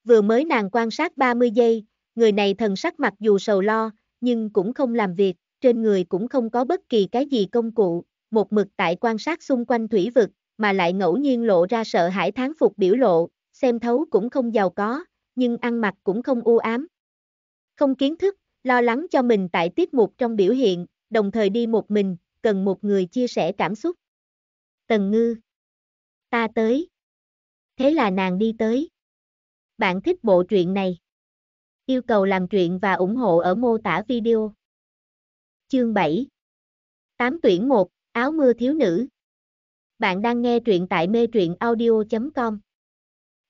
Vừa mới nàng quan sát 30 giây, người này thần sắc mặc dù sầu lo, nhưng cũng không làm việc, trên người cũng không có bất kỳ cái gì công cụ, một mực tại quan sát xung quanh thủy vực, mà lại ngẫu nhiên lộ ra sợ hãi tháng phục biểu lộ, xem thấu cũng không giàu có, nhưng ăn mặc cũng không u ám. Không kiến thức, lo lắng cho mình tại tiết mục trong biểu hiện, đồng thời đi một mình, cần một người chia sẻ cảm xúc. Tần Ngư ta tới. Thế là nàng đi tới. Bạn thích bộ truyện này? Yêu cầu làm truyện và ủng hộ ở mô tả video. Chương 7 8 tuyển 1, áo mưa thiếu nữ. Bạn đang nghe truyện tại mê truyện audio.com.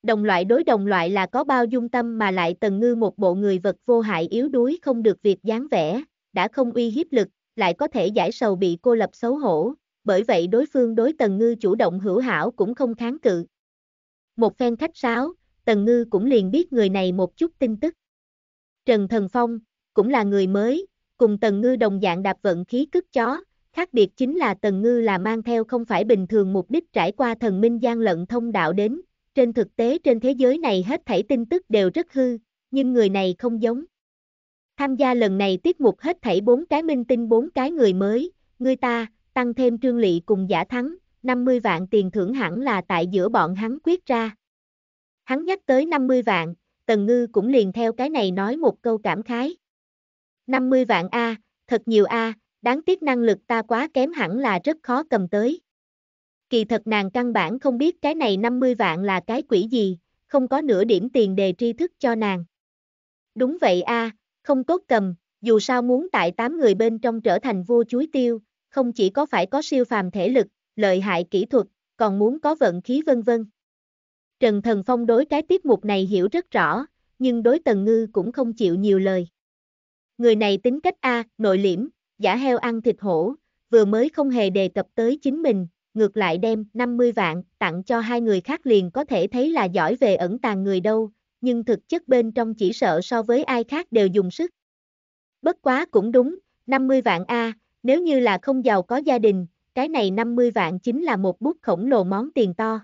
Đồng loại đối đồng loại là có bao dung tâm mà lại tần ngư một bộ người vật vô hại yếu đuối không được việc dáng vẻ, đã không uy hiếp lực, lại có thể giải sầu bị cô lập xấu hổ, bởi vậy đối phương đối Tần Ngư chủ động hữu hảo cũng không kháng cự. Một phen khách sáo, Tần Ngư cũng liền biết người này một chút tin tức. Trần Thần Phong, cũng là người mới, cùng Tần Ngư đồng dạng đạp vận khí cất chó, khác biệt chính là Tần Ngư là mang theo không phải bình thường mục đích trải qua thần minh gian lận thông đạo đến, trên thực tế trên thế giới này hết thảy tin tức đều rất hư, nhưng người này không giống. Tham gia lần này tiết mục hết thảy bốn cái minh tinh bốn cái người mới, người ta, tăng thêm trương lị cùng giả thắng, 50 vạn tiền thưởng hẳn là tại giữa bọn hắn quyết ra. Hắn nhắc tới 50 vạn, Tần Ngư cũng liền theo cái này nói một câu cảm khái. 50 vạn A, thật nhiều A, đáng tiếc năng lực ta quá kém hẳn là rất khó cầm tới. Kỳ thật nàng căn bản không biết cái này 50 vạn là cái quỷ gì, không có nửa điểm tiền đề tri thức cho nàng. Đúng vậy A, không tốt cầm, dù sao muốn tại 8 người bên trong trở thành vua chuối tiêu, không chỉ có phải có siêu phàm thể lực, lợi hại kỹ thuật, còn muốn có vận khí vân vân. Trần Thần Phong đối cái tiết mục này hiểu rất rõ, nhưng đối Tần Ngư cũng không chịu nhiều lời. Người này tính cách A, nội liễm, giả heo ăn thịt hổ, vừa mới không hề đề cập tới chính mình, ngược lại đem 50 vạn tặng cho hai người khác liền có thể thấy là giỏi về ẩn tàng người đâu, nhưng thực chất bên trong chỉ sợ so với ai khác đều dùng sức. Bất quá cũng đúng, 50 vạn A, nếu như là không giàu có gia đình, cái này 50 vạn chính là một bút khổng lồ món tiền to.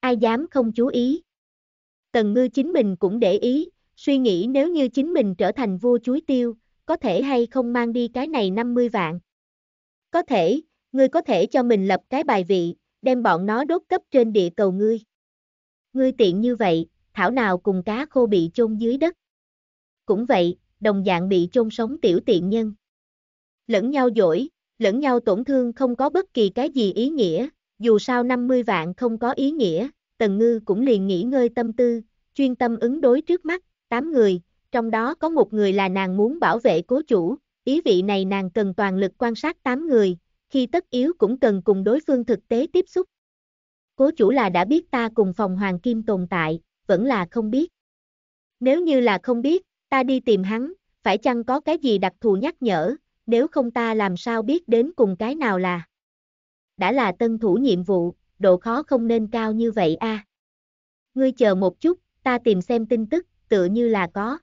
Ai dám không chú ý. Tần ngư chính mình cũng để ý, suy nghĩ nếu như chính mình trở thành vua chuối tiêu, có thể hay không mang đi cái này 50 vạn. Có thể, ngươi có thể cho mình lập cái bài vị, đem bọn nó đốt cấp trên địa cầu ngươi. Ngươi tiện như vậy, thảo nào cùng cá khô bị chôn dưới đất. Cũng vậy, đồng dạng bị chôn sống tiểu tiện nhân lẫn nhau dỗi, lẫn nhau tổn thương không có bất kỳ cái gì ý nghĩa, dù sao 50 vạn không có ý nghĩa, Tần Ngư cũng liền nghỉ ngơi tâm tư, chuyên tâm ứng đối trước mắt, 8 người, trong đó có một người là nàng muốn bảo vệ cố chủ, ý vị này nàng cần toàn lực quan sát 8 người, khi tất yếu cũng cần cùng đối phương thực tế tiếp xúc. Cố chủ là đã biết ta cùng phòng Hoàng Kim tồn tại, vẫn là không biết. Nếu như là không biết, ta đi tìm hắn, phải chăng có cái gì đặc thù nhắc nhở, nếu không ta làm sao biết đến cùng cái nào là. Đã là tân thủ nhiệm vụ, độ khó không nên cao như vậy a. À. Ngươi chờ một chút, ta tìm xem tin tức, tựa như là có.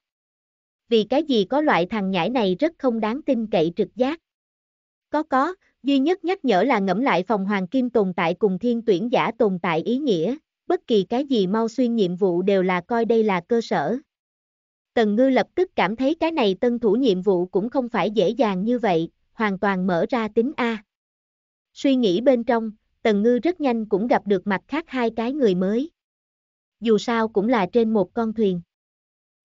Vì cái gì có loại thằng nhãi này rất không đáng tin cậy trực giác. Có có, duy nhất nhắc nhở là ngẫm lại phòng hoàng kim tồn tại cùng thiên tuyển giả tồn tại ý nghĩa, bất kỳ cái gì mau xuyên nhiệm vụ đều là coi đây là cơ sở, Tần Ngư lập tức cảm thấy cái này tân thủ nhiệm vụ cũng không phải dễ dàng như vậy, hoàn toàn mở ra tính A. Suy nghĩ bên trong, Tần Ngư rất nhanh cũng gặp được mặt khác hai cái người mới. Dù sao cũng là trên một con thuyền.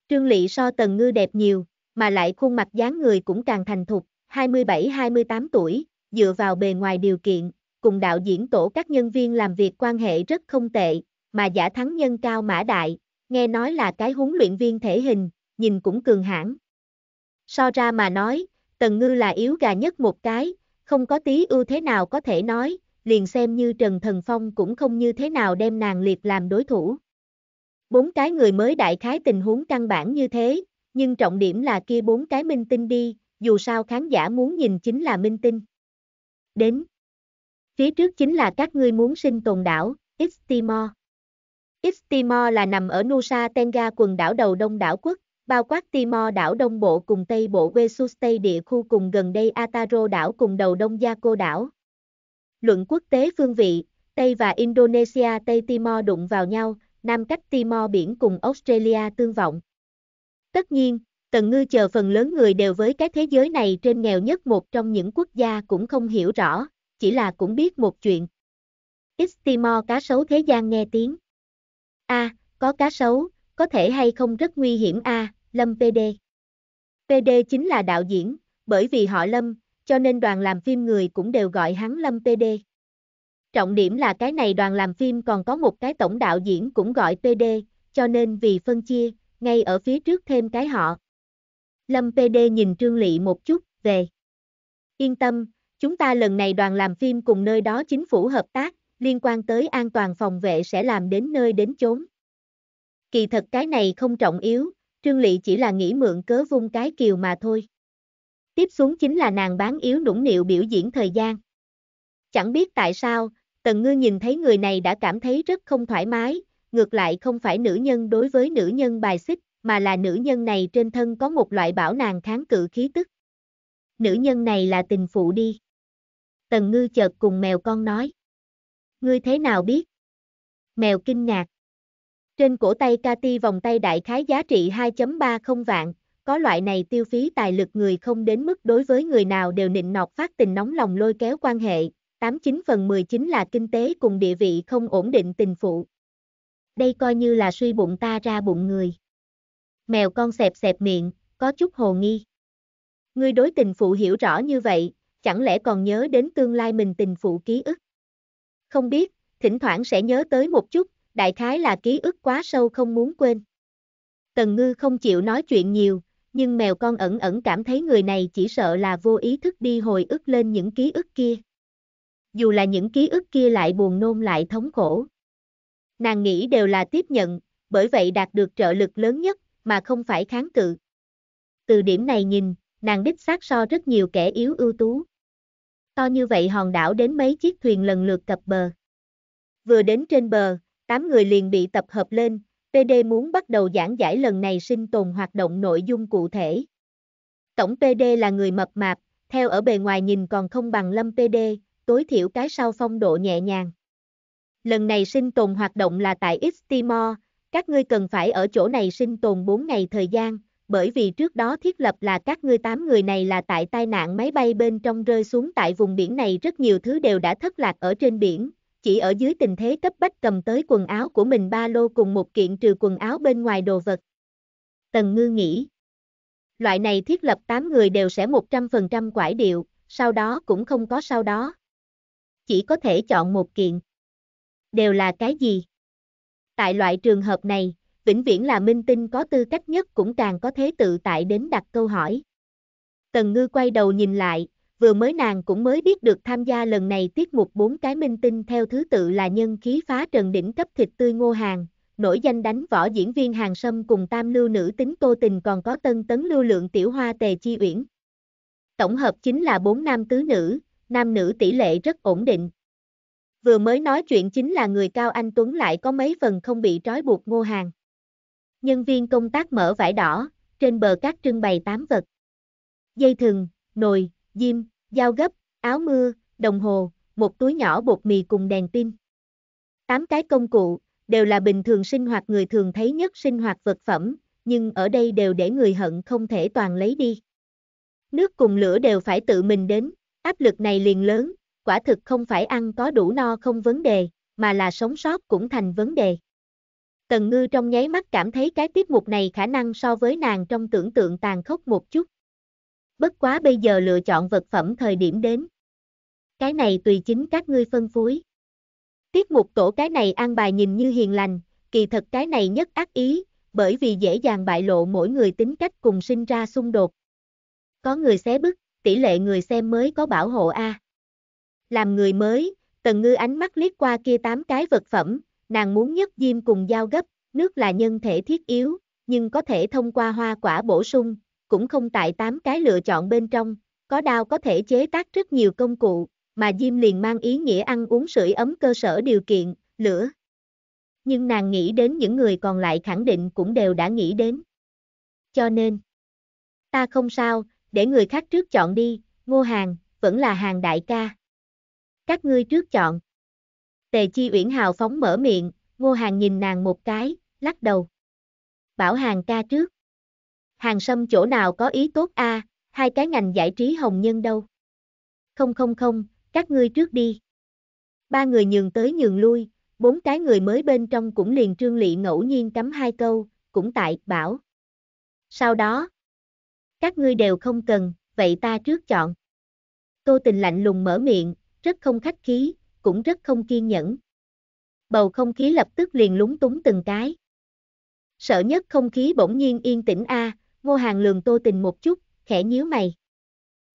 Trương Lị so Tần Ngư đẹp nhiều, mà lại khuôn mặt dáng người cũng càng thành thục, 27-28 tuổi, dựa vào bề ngoài điều kiện, cùng đạo diễn tổ các nhân viên làm việc quan hệ rất không tệ, mà giả thắng nhân cao mã đại, nghe nói là cái huấn luyện viên thể hình, nhìn cũng cường hãn. So ra mà nói, Tần Ngư là yếu gà nhất một cái, không có tí ưu thế nào có thể nói, liền xem như Trần Thần Phong cũng không như thế nào đem nàng liệt làm đối thủ. Bốn cái người mới đại khái tình huống căn bản như thế, nhưng trọng điểm là kia bốn cái minh tinh đi, dù sao khán giả muốn nhìn chính là minh tinh. Đến. Phía trước chính là các ngươi muốn sinh tồn đảo, Istimor. Istimor là nằm ở Nusa Tenga quần đảo đầu đông đảo quốc, bao quát Timor đảo Đông Bộ cùng Tây Bộ Wesustay địa khu cùng gần đây Ataro đảo cùng đầu Đông Gia Cô đảo. Luận quốc tế phương vị, Tây và Indonesia Tây Timor đụng vào nhau, Nam cách Timor biển cùng Australia tương vọng. Tất nhiên, Tần Ngư chờ phần lớn người đều với cái thế giới này trên nghèo nhất một trong những quốc gia cũng không hiểu rõ, chỉ là cũng biết một chuyện. X Timor cá sấu thế gian nghe tiếng. A, à, có cá sấu, có thể hay không rất nguy hiểm a, à, Lâm PD. PD chính là đạo diễn, bởi vì họ Lâm, cho nên đoàn làm phim người cũng đều gọi hắn Lâm PD. Trọng điểm là cái này đoàn làm phim còn có một cái tổng đạo diễn cũng gọi PD, cho nên vì phân chia, ngay ở phía trước thêm cái họ. Lâm PD nhìn Trương Lị một chút, về. Yên tâm, chúng ta lần này đoàn làm phim cùng nơi đó chính phủ hợp tác, liên quan tới an toàn phòng vệ sẽ làm đến nơi đến chốn. Kỳ thật cái này không trọng yếu, Trương Lị chỉ là nghĩ mượn cớ vung cái kiều mà thôi. Tiếp xuống chính là nàng bán yếu nũng nịu biểu diễn thời gian. Chẳng biết tại sao, Tần Ngư nhìn thấy người này đã cảm thấy rất không thoải mái, ngược lại không phải nữ nhân đối với nữ nhân bài xích, mà là nữ nhân này trên thân có một loại bảo nàng kháng cự khí tức. Nữ nhân này là tình phụ đi. Tần Ngư chợt cùng mèo con nói. Ngươi thế nào biết? Mèo kinh ngạc. Trên cổ tay Cathy vòng tay đại khái giá trị 2.30 vạn, có loại này tiêu phí tài lực người không đến mức đối với người nào đều nịnh nọt phát tình nóng lòng lôi kéo quan hệ, 89 phần 19 là kinh tế cùng địa vị không ổn định tình phụ. Đây coi như là suy bụng ta ra bụng người. Mèo con xẹp xẹp miệng, có chút hồ nghi. Ngươi đối tình phụ hiểu rõ như vậy, chẳng lẽ còn nhớ đến tương lai mình tình phụ ký ức? Không biết, thỉnh thoảng sẽ nhớ tới một chút, đại khái là ký ức quá sâu không muốn quên. Tần ngư không chịu nói chuyện nhiều, nhưng mèo con ẩn ẩn cảm thấy người này chỉ sợ là vô ý thức đi hồi ức lên những ký ức kia. Dù là những ký ức kia lại buồn nôn lại thống khổ. Nàng nghĩ đều là tiếp nhận, bởi vậy đạt được trợ lực lớn nhất, mà không phải kháng cự. Từ điểm này nhìn, nàng đích xác so rất nhiều kẻ yếu ưu tú. To như vậy hòn đảo đến mấy chiếc thuyền lần lượt cập bờ. Vừa đến trên bờ, tám người liền bị tập hợp lên, PD muốn bắt đầu giảng giải lần này sinh tồn hoạt động nội dung cụ thể. Tổng PD là người mập mạp, theo ở bề ngoài nhìn còn không bằng lâm PD, tối thiểu cái sau phong độ nhẹ nhàng. Lần này sinh tồn hoạt động là tại X-Timor, các ngươi cần phải ở chỗ này sinh tồn 4 ngày thời gian, bởi vì trước đó thiết lập là các ngươi tám người này là tại tai nạn máy bay bên trong rơi xuống tại vùng biển này rất nhiều thứ đều đã thất lạc ở trên biển, chỉ ở dưới tình thế cấp bách cầm tới quần áo của mình ba lô cùng một kiện trừ quần áo bên ngoài đồ vật. Tần Ngư nghĩ, loại này thiết lập 8 người đều sẽ 100% quải điệu, sau đó cũng không có sau đó. Chỉ có thể chọn một kiện. Đều là cái gì? Tại loại trường hợp này, vĩnh viễn là minh tinh có tư cách nhất cũng càng có thế tự tại đến đặt câu hỏi. Tần Ngư quay đầu nhìn lại, vừa mới nàng cũng mới biết được tham gia lần này tiết mục bốn cái minh tinh theo thứ tự là nhân khí phá trần đỉnh cấp thịt tươi ngô hàng, nổi danh đánh võ diễn viên hàng sâm cùng tam lưu nữ tính tô tình còn có tân tấn lưu lượng tiểu hoa tề chi uyển. Tổng hợp chính là bốn nam tứ nữ, nam nữ tỷ lệ rất ổn định. Vừa mới nói chuyện chính là người cao anh Tuấn lại có mấy phần không bị trói buộc ngô hàng. Nhân viên công tác mở vải đỏ, trên bờ cát trưng bày tám vật. Dây thừng, nồi, diêm, dao gấp, áo mưa, đồng hồ, một túi nhỏ bột mì cùng đèn pin. Tám cái công cụ, đều là bình thường sinh hoạt người thường thấy nhất sinh hoạt vật phẩm, nhưng ở đây đều để người hận không thể toàn lấy đi. Nước cùng lửa đều phải tự mình đến, áp lực này liền lớn, quả thực không phải ăn có đủ no không vấn đề, mà là sống sót cũng thành vấn đề. Tần ngư trong nháy mắt cảm thấy cái tiết mục này khả năng so với nàng trong tưởng tượng tàn khốc một chút bất quá bây giờ lựa chọn vật phẩm thời điểm đến. Cái này tùy chính các ngươi phân phối. Tiết mục tổ cái này an bài nhìn như hiền lành, kỳ thật cái này nhất ác ý, bởi vì dễ dàng bại lộ mỗi người tính cách cùng sinh ra xung đột. Có người xé bức, tỷ lệ người xem mới có bảo hộ A. Làm người mới, Tần Ngư ánh mắt liếc qua kia tám cái vật phẩm, nàng muốn nhất diêm cùng dao gấp, nước là nhân thể thiết yếu, nhưng có thể thông qua hoa quả bổ sung, cũng không tại tám cái lựa chọn bên trong, có đao có thể chế tác rất nhiều công cụ, mà Diêm liền mang ý nghĩa ăn uống sưởi ấm cơ sở điều kiện, lửa. Nhưng nàng nghĩ đến những người còn lại khẳng định cũng đều đã nghĩ đến. Cho nên, ta không sao, để người khác trước chọn đi, ngô hàng, vẫn là hàng đại ca. Các ngươi trước chọn. Tề Chi Uyển hào phóng mở miệng, ngô hàng nhìn nàng một cái, lắc đầu. Bảo hàng ca trước hàng sâm chỗ nào có ý tốt a, à, hai cái ngành giải trí hồng nhân đâu. Không không không, các ngươi trước đi. Ba người nhường tới nhường lui, bốn cái người mới bên trong cũng liền trương lị ngẫu nhiên cắm hai câu, cũng tại, bảo. Sau đó, các ngươi đều không cần, vậy ta trước chọn. Tô tình lạnh lùng mở miệng, rất không khách khí, cũng rất không kiên nhẫn. Bầu không khí lập tức liền lúng túng từng cái. Sợ nhất không khí bỗng nhiên yên tĩnh a, à, ngô hàng lường tô tình một chút, khẽ nhíu mày.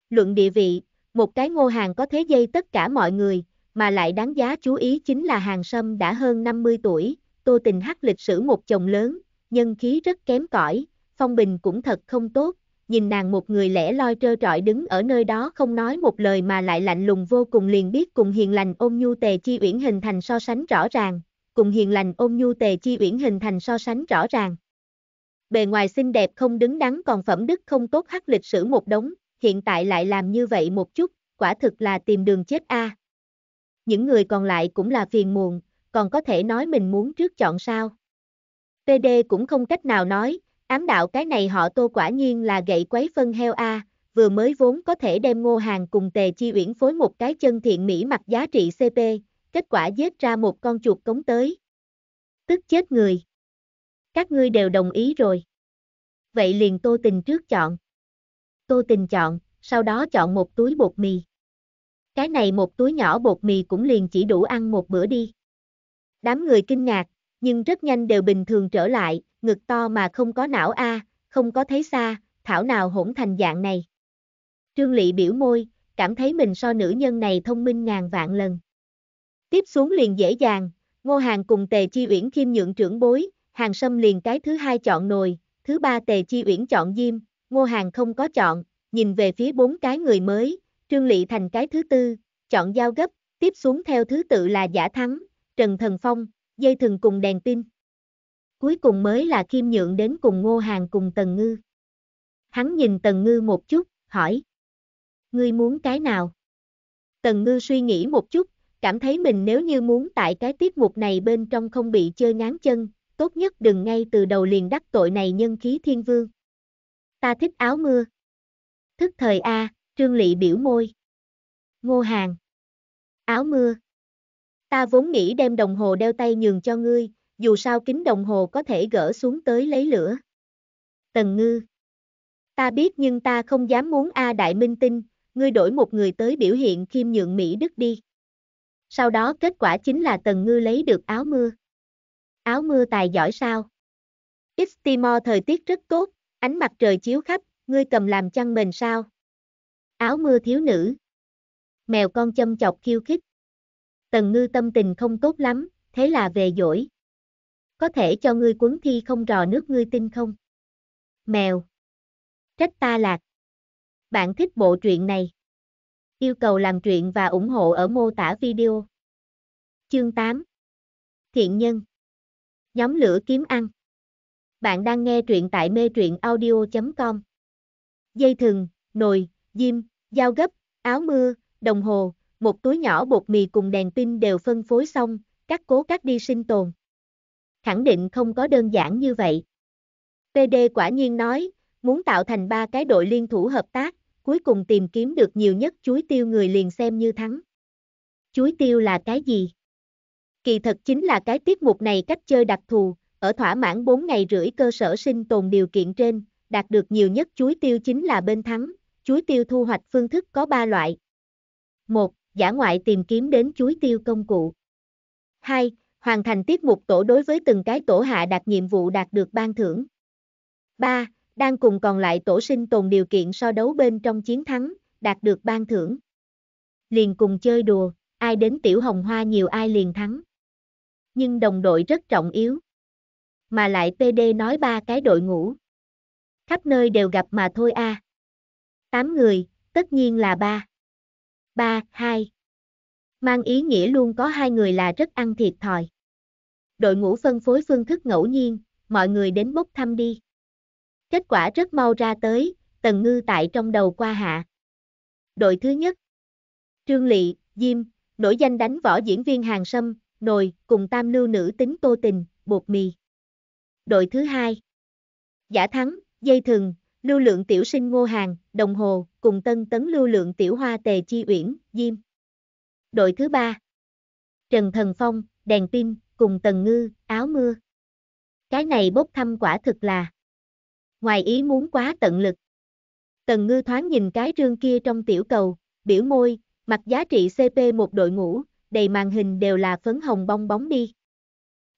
Luận địa vị, một cái ngô hàng có thế dây tất cả mọi người, mà lại đáng giá chú ý chính là hàng sâm đã hơn 50 tuổi, tô tình hắc lịch sử một chồng lớn, nhân khí rất kém cỏi, phong bình cũng thật không tốt, nhìn nàng một người lẻ loi trơ trọi đứng ở nơi đó không nói một lời mà lại lạnh lùng vô cùng liền biết cùng hiền lành ôm nhu tề chi uyển hình thành so sánh rõ ràng, cùng hiền lành ôm nhu tề chi uyển hình thành so sánh rõ ràng bề ngoài xinh đẹp không đứng đắn còn phẩm đức không tốt hắc lịch sử một đống, hiện tại lại làm như vậy một chút, quả thực là tìm đường chết a. À. Những người còn lại cũng là phiền muộn, còn có thể nói mình muốn trước chọn sao. PD cũng không cách nào nói, ám đạo cái này họ tô quả nhiên là gậy quấy phân heo a, à, vừa mới vốn có thể đem ngô hàng cùng tề chi uyển phối một cái chân thiện mỹ mặt giá trị CP, kết quả giết ra một con chuột cống tới. Tức chết người. Các ngươi đều đồng ý rồi. Vậy liền Tô Tình trước chọn. Tô Tình chọn, sau đó chọn một túi bột mì. Cái này một túi nhỏ bột mì cũng liền chỉ đủ ăn một bữa đi. Đám người kinh ngạc, nhưng rất nhanh đều bình thường trở lại, ngực to mà không có não a, không có thấy xa, thảo nào hỗn thành dạng này. Trương Lị biểu môi, cảm thấy mình so nữ nhân này thông minh ngàn vạn lần. Tiếp xuống liền dễ dàng, Ngô Hàng cùng Tề Chi Uyển khiêm nhượng trưởng bối, hàng sâm liền cái thứ hai chọn nồi, thứ ba tề chi uyển chọn diêm, ngô hàng không có chọn, nhìn về phía bốn cái người mới, trương lị thành cái thứ tư, chọn dao gấp, tiếp xuống theo thứ tự là giả thắng, trần thần phong, dây thừng cùng đèn pin. Cuối cùng mới là khiêm nhượng đến cùng ngô hàng cùng tần ngư. Hắn nhìn tần ngư một chút, hỏi. Ngươi muốn cái nào? Tần ngư suy nghĩ một chút, cảm thấy mình nếu như muốn tại cái tiết mục này bên trong không bị chơi ngán chân, tốt nhất đừng ngay từ đầu liền đắc tội này nhân khí thiên vương. Ta thích áo mưa. Thức thời A, Trương Lị biểu môi. Ngô Hàng. Áo mưa. Ta vốn nghĩ đem đồng hồ đeo tay nhường cho ngươi, dù sao kính đồng hồ có thể gỡ xuống tới lấy lửa. Tần Ngư. Ta biết nhưng ta không dám muốn A Đại Minh Tinh, ngươi đổi một người tới biểu hiện khiêm nhượng Mỹ Đức đi. Sau đó kết quả chính là Tần Ngư lấy được áo mưa áo mưa tài giỏi sao. X-Timor thời tiết rất tốt, ánh mặt trời chiếu khắp, ngươi cầm làm chăn mền sao. Áo mưa thiếu nữ. Mèo con châm chọc khiêu khích. Tần ngư tâm tình không tốt lắm, thế là về dỗi. Có thể cho ngươi cuốn thi không rò nước ngươi tin không? Mèo. Trách ta lạc. Bạn thích bộ truyện này. Yêu cầu làm truyện và ủng hộ ở mô tả video. Chương 8. Thiện nhân. Nhóm lửa kiếm ăn. Bạn đang nghe truyện tại mê truyện audio.com. Dây thừng, nồi, diêm, dao gấp, áo mưa, đồng hồ, một túi nhỏ bột mì cùng đèn pin đều phân phối xong, các cố các đi sinh tồn. Khẳng định không có đơn giản như vậy. PD quả nhiên nói, muốn tạo thành ba cái đội liên thủ hợp tác, cuối cùng tìm kiếm được nhiều nhất chuối tiêu người liền xem như thắng. Chuối tiêu là cái gì? Kỳ thật chính là cái tiết mục này cách chơi đặc thù, ở thỏa mãn 4 ngày rưỡi cơ sở sinh tồn điều kiện trên, đạt được nhiều nhất chuối tiêu chính là bên thắng, chuối tiêu thu hoạch phương thức có 3 loại. 1. Giả ngoại tìm kiếm đến chuối tiêu công cụ. 2. Hoàn thành tiết mục tổ đối với từng cái tổ hạ đạt nhiệm vụ đạt được ban thưởng. 3. Đang cùng còn lại tổ sinh tồn điều kiện so đấu bên trong chiến thắng, đạt được ban thưởng. Liền cùng chơi đùa, ai đến tiểu hồng hoa nhiều ai liền thắng nhưng đồng đội rất trọng yếu. Mà lại PD nói ba cái đội ngũ. Khắp nơi đều gặp mà thôi a. À. 8 người, tất nhiên là ba. ba hai Mang ý nghĩa luôn có hai người là rất ăn thiệt thòi. Đội ngũ phân phối phương thức ngẫu nhiên, mọi người đến bốc thăm đi. Kết quả rất mau ra tới, Tần Ngư tại trong đầu qua hạ. Đội thứ nhất. Trương Lị, Diêm, nổi danh đánh võ diễn viên hàng sâm, nồi, cùng tam lưu nữ tính tô tình, bột mì. Đội thứ hai Giả thắng, dây thừng, lưu lượng tiểu sinh ngô hàng, đồng hồ, cùng tân tấn lưu lượng tiểu hoa tề chi uyển, diêm. Đội thứ ba Trần Thần Phong, đèn pin, cùng tần ngư, áo mưa. Cái này bốc thăm quả thực là Ngoài ý muốn quá tận lực. Tần ngư thoáng nhìn cái rương kia trong tiểu cầu, biểu môi, mặt giá trị CP một đội ngũ, đầy màn hình đều là phấn hồng bong bóng đi.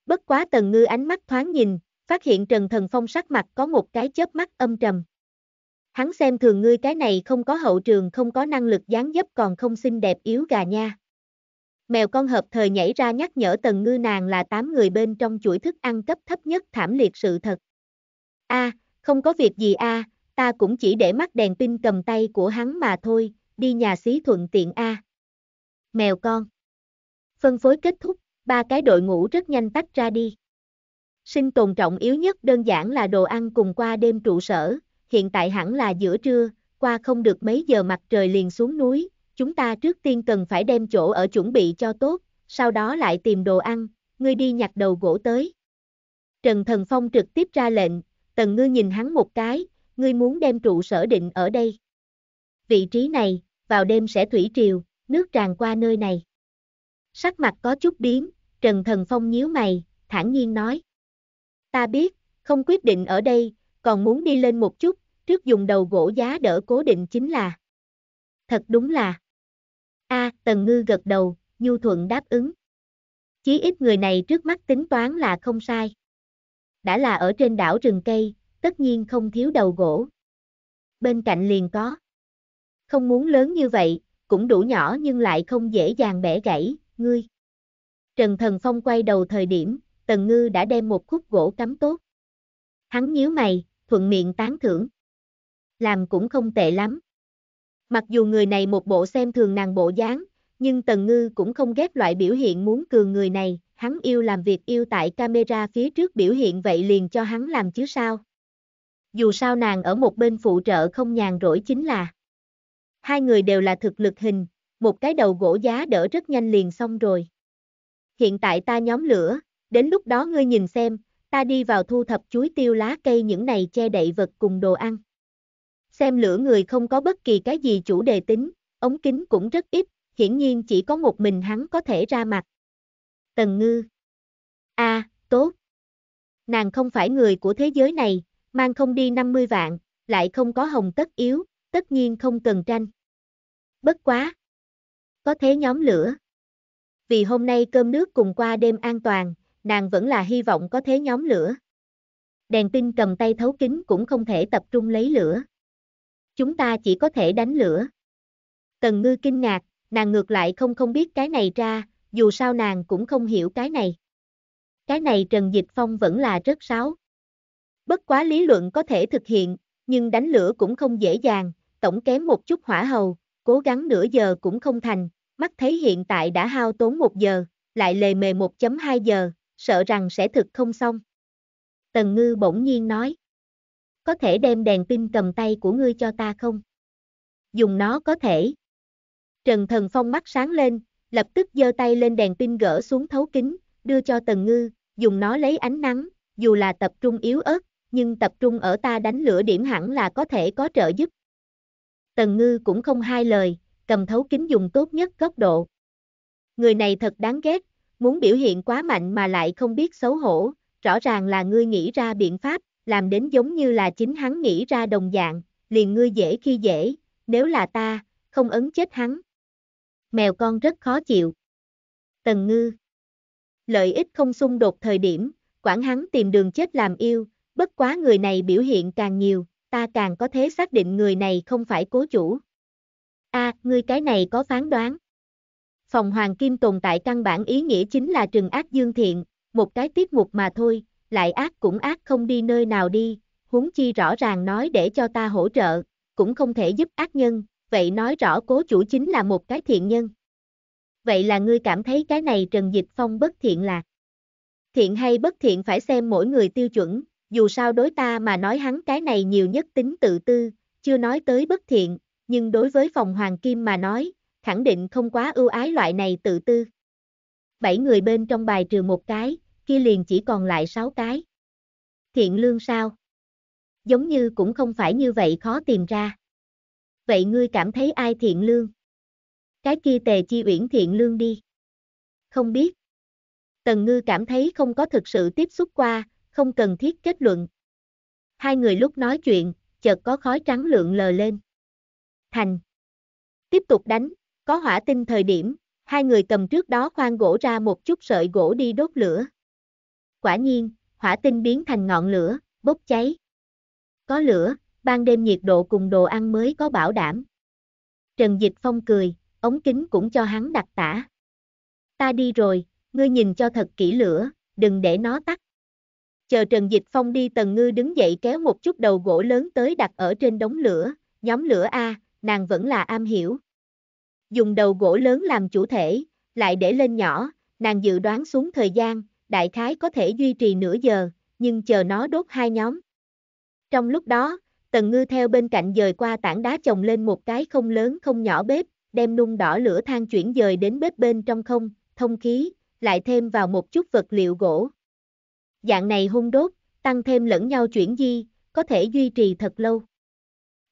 Bất quá Tần Ngư ánh mắt thoáng nhìn, phát hiện Trần Thần Phong sắc mặt có một cái chớp mắt âm trầm. Hắn xem thường ngươi cái này không có hậu trường không có năng lực dáng dấp còn không xinh đẹp yếu gà nha. Mèo con hợp thời nhảy ra nhắc nhở Tần Ngư nàng là 8 người bên trong chuỗi thức ăn cấp thấp nhất thảm liệt sự thật. A, à, không có việc gì a, à, ta cũng chỉ để mắt đèn pin cầm tay của hắn mà thôi, đi nhà xí thuận tiện a. À. Mèo con phân phối kết thúc, ba cái đội ngũ rất nhanh tách ra đi. Sinh tồn trọng yếu nhất đơn giản là đồ ăn cùng qua đêm trụ sở, hiện tại hẳn là giữa trưa, qua không được mấy giờ mặt trời liền xuống núi, chúng ta trước tiên cần phải đem chỗ ở chuẩn bị cho tốt, sau đó lại tìm đồ ăn, ngươi đi nhặt đầu gỗ tới. Trần Thần Phong trực tiếp ra lệnh, Tần Ngư nhìn hắn một cái, ngươi muốn đem trụ sở định ở đây. Vị trí này, vào đêm sẽ thủy triều, nước tràn qua nơi này sắc mặt có chút biến, Trần Thần Phong nhíu mày, thản nhiên nói. Ta biết, không quyết định ở đây, còn muốn đi lên một chút, trước dùng đầu gỗ giá đỡ cố định chính là. Thật đúng là. A, à, Tần Ngư gật đầu, Nhu Thuận đáp ứng. Chí ít người này trước mắt tính toán là không sai. Đã là ở trên đảo rừng cây, tất nhiên không thiếu đầu gỗ. Bên cạnh liền có. Không muốn lớn như vậy, cũng đủ nhỏ nhưng lại không dễ dàng bẻ gãy, ngươi. Trần Thần Phong quay đầu thời điểm, Tần Ngư đã đem một khúc gỗ cắm tốt. Hắn nhíu mày, thuận miệng tán thưởng. Làm cũng không tệ lắm. Mặc dù người này một bộ xem thường nàng bộ dáng, nhưng Tần Ngư cũng không ghét loại biểu hiện muốn cường người này, hắn yêu làm việc yêu tại camera phía trước biểu hiện vậy liền cho hắn làm chứ sao. Dù sao nàng ở một bên phụ trợ không nhàn rỗi chính là. Hai người đều là thực lực hình, một cái đầu gỗ giá đỡ rất nhanh liền xong rồi. Hiện tại ta nhóm lửa, đến lúc đó ngươi nhìn xem, ta đi vào thu thập chuối tiêu lá cây những này che đậy vật cùng đồ ăn. Xem lửa người không có bất kỳ cái gì chủ đề tính, ống kính cũng rất ít, hiển nhiên chỉ có một mình hắn có thể ra mặt. Tần ngư. a tốt. Nàng không phải người của thế giới này, mang không đi 50 vạn, lại không có hồng tất yếu, tất nhiên không cần tranh. Bất quá, có thế nhóm lửa. Vì hôm nay cơm nước cùng qua đêm an toàn, nàng vẫn là hy vọng có thế nhóm lửa. Đèn pin cầm tay thấu kính cũng không thể tập trung lấy lửa. Chúng ta chỉ có thể đánh lửa. Tần ngư kinh ngạc, nàng ngược lại không không biết cái này ra, dù sao nàng cũng không hiểu cái này. Cái này Trần Dịch Phong vẫn là rất sáo. Bất quá lý luận có thể thực hiện, nhưng đánh lửa cũng không dễ dàng, tổng kém một chút hỏa hầu, cố gắng nửa giờ cũng không thành, mắt thấy hiện tại đã hao tốn 1 giờ, lại lề mề 1.2 giờ, sợ rằng sẽ thực không xong. Tần Ngư bỗng nhiên nói. Có thể đem đèn pin cầm tay của ngươi cho ta không? Dùng nó có thể. Trần Thần Phong mắt sáng lên, lập tức giơ tay lên đèn pin gỡ xuống thấu kính, đưa cho Tần Ngư, dùng nó lấy ánh nắng, dù là tập trung yếu ớt, nhưng tập trung ở ta đánh lửa điểm hẳn là có thể có trợ giúp. Tần Ngư cũng không hai lời, cầm thấu kính dùng tốt nhất góc độ. Người này thật đáng ghét, muốn biểu hiện quá mạnh mà lại không biết xấu hổ, rõ ràng là ngươi nghĩ ra biện pháp, làm đến giống như là chính hắn nghĩ ra đồng dạng, liền ngươi dễ khi dễ, nếu là ta, không ấn chết hắn. Mèo con rất khó chịu. Tần ngư. Lợi ích không xung đột thời điểm, quản hắn tìm đường chết làm yêu, bất quá người này biểu hiện càng nhiều, ta càng có thế xác định người này không phải cố chủ a à, ngươi cái này có phán đoán. Phòng Hoàng Kim tồn tại căn bản ý nghĩa chính là trừng ác dương thiện, một cái tiết mục mà thôi, lại ác cũng ác không đi nơi nào đi, huống chi rõ ràng nói để cho ta hỗ trợ, cũng không thể giúp ác nhân, vậy nói rõ cố chủ chính là một cái thiện nhân. Vậy là ngươi cảm thấy cái này Trần Dịch Phong bất thiện là Thiện hay bất thiện phải xem mỗi người tiêu chuẩn, dù sao đối ta mà nói hắn cái này nhiều nhất tính tự tư, chưa nói tới bất thiện, nhưng đối với phòng hoàng kim mà nói, khẳng định không quá ưu ái loại này tự tư. Bảy người bên trong bài trừ một cái, kia liền chỉ còn lại sáu cái. Thiện lương sao? Giống như cũng không phải như vậy khó tìm ra. Vậy ngươi cảm thấy ai thiện lương? Cái kia tề chi uyển thiện lương đi. Không biết. Tần ngư cảm thấy không có thực sự tiếp xúc qua, không cần thiết kết luận. Hai người lúc nói chuyện, chợt có khói trắng lượn lờ lên hành. Tiếp tục đánh, có hỏa tinh thời điểm, hai người cầm trước đó khoan gỗ ra một chút sợi gỗ đi đốt lửa. Quả nhiên, hỏa tinh biến thành ngọn lửa, bốc cháy. Có lửa, ban đêm nhiệt độ cùng đồ ăn mới có bảo đảm. Trần Dịch Phong cười, ống kính cũng cho hắn đặt tả. Ta đi rồi, ngươi nhìn cho thật kỹ lửa, đừng để nó tắt. Chờ Trần Dịch Phong đi Tần Ngư đứng dậy kéo một chút đầu gỗ lớn tới đặt ở trên đống lửa, nhóm lửa A, nàng vẫn là am hiểu. Dùng đầu gỗ lớn làm chủ thể, lại để lên nhỏ, nàng dự đoán xuống thời gian, đại khái có thể duy trì nửa giờ, nhưng chờ nó đốt hai nhóm. Trong lúc đó, Tần Ngư theo bên cạnh dời qua tảng đá chồng lên một cái không lớn không nhỏ bếp, đem nung đỏ lửa than chuyển dời đến bếp bên trong không, thông khí, lại thêm vào một chút vật liệu gỗ. Dạng này hung đốt, tăng thêm lẫn nhau chuyển di, có thể duy trì thật lâu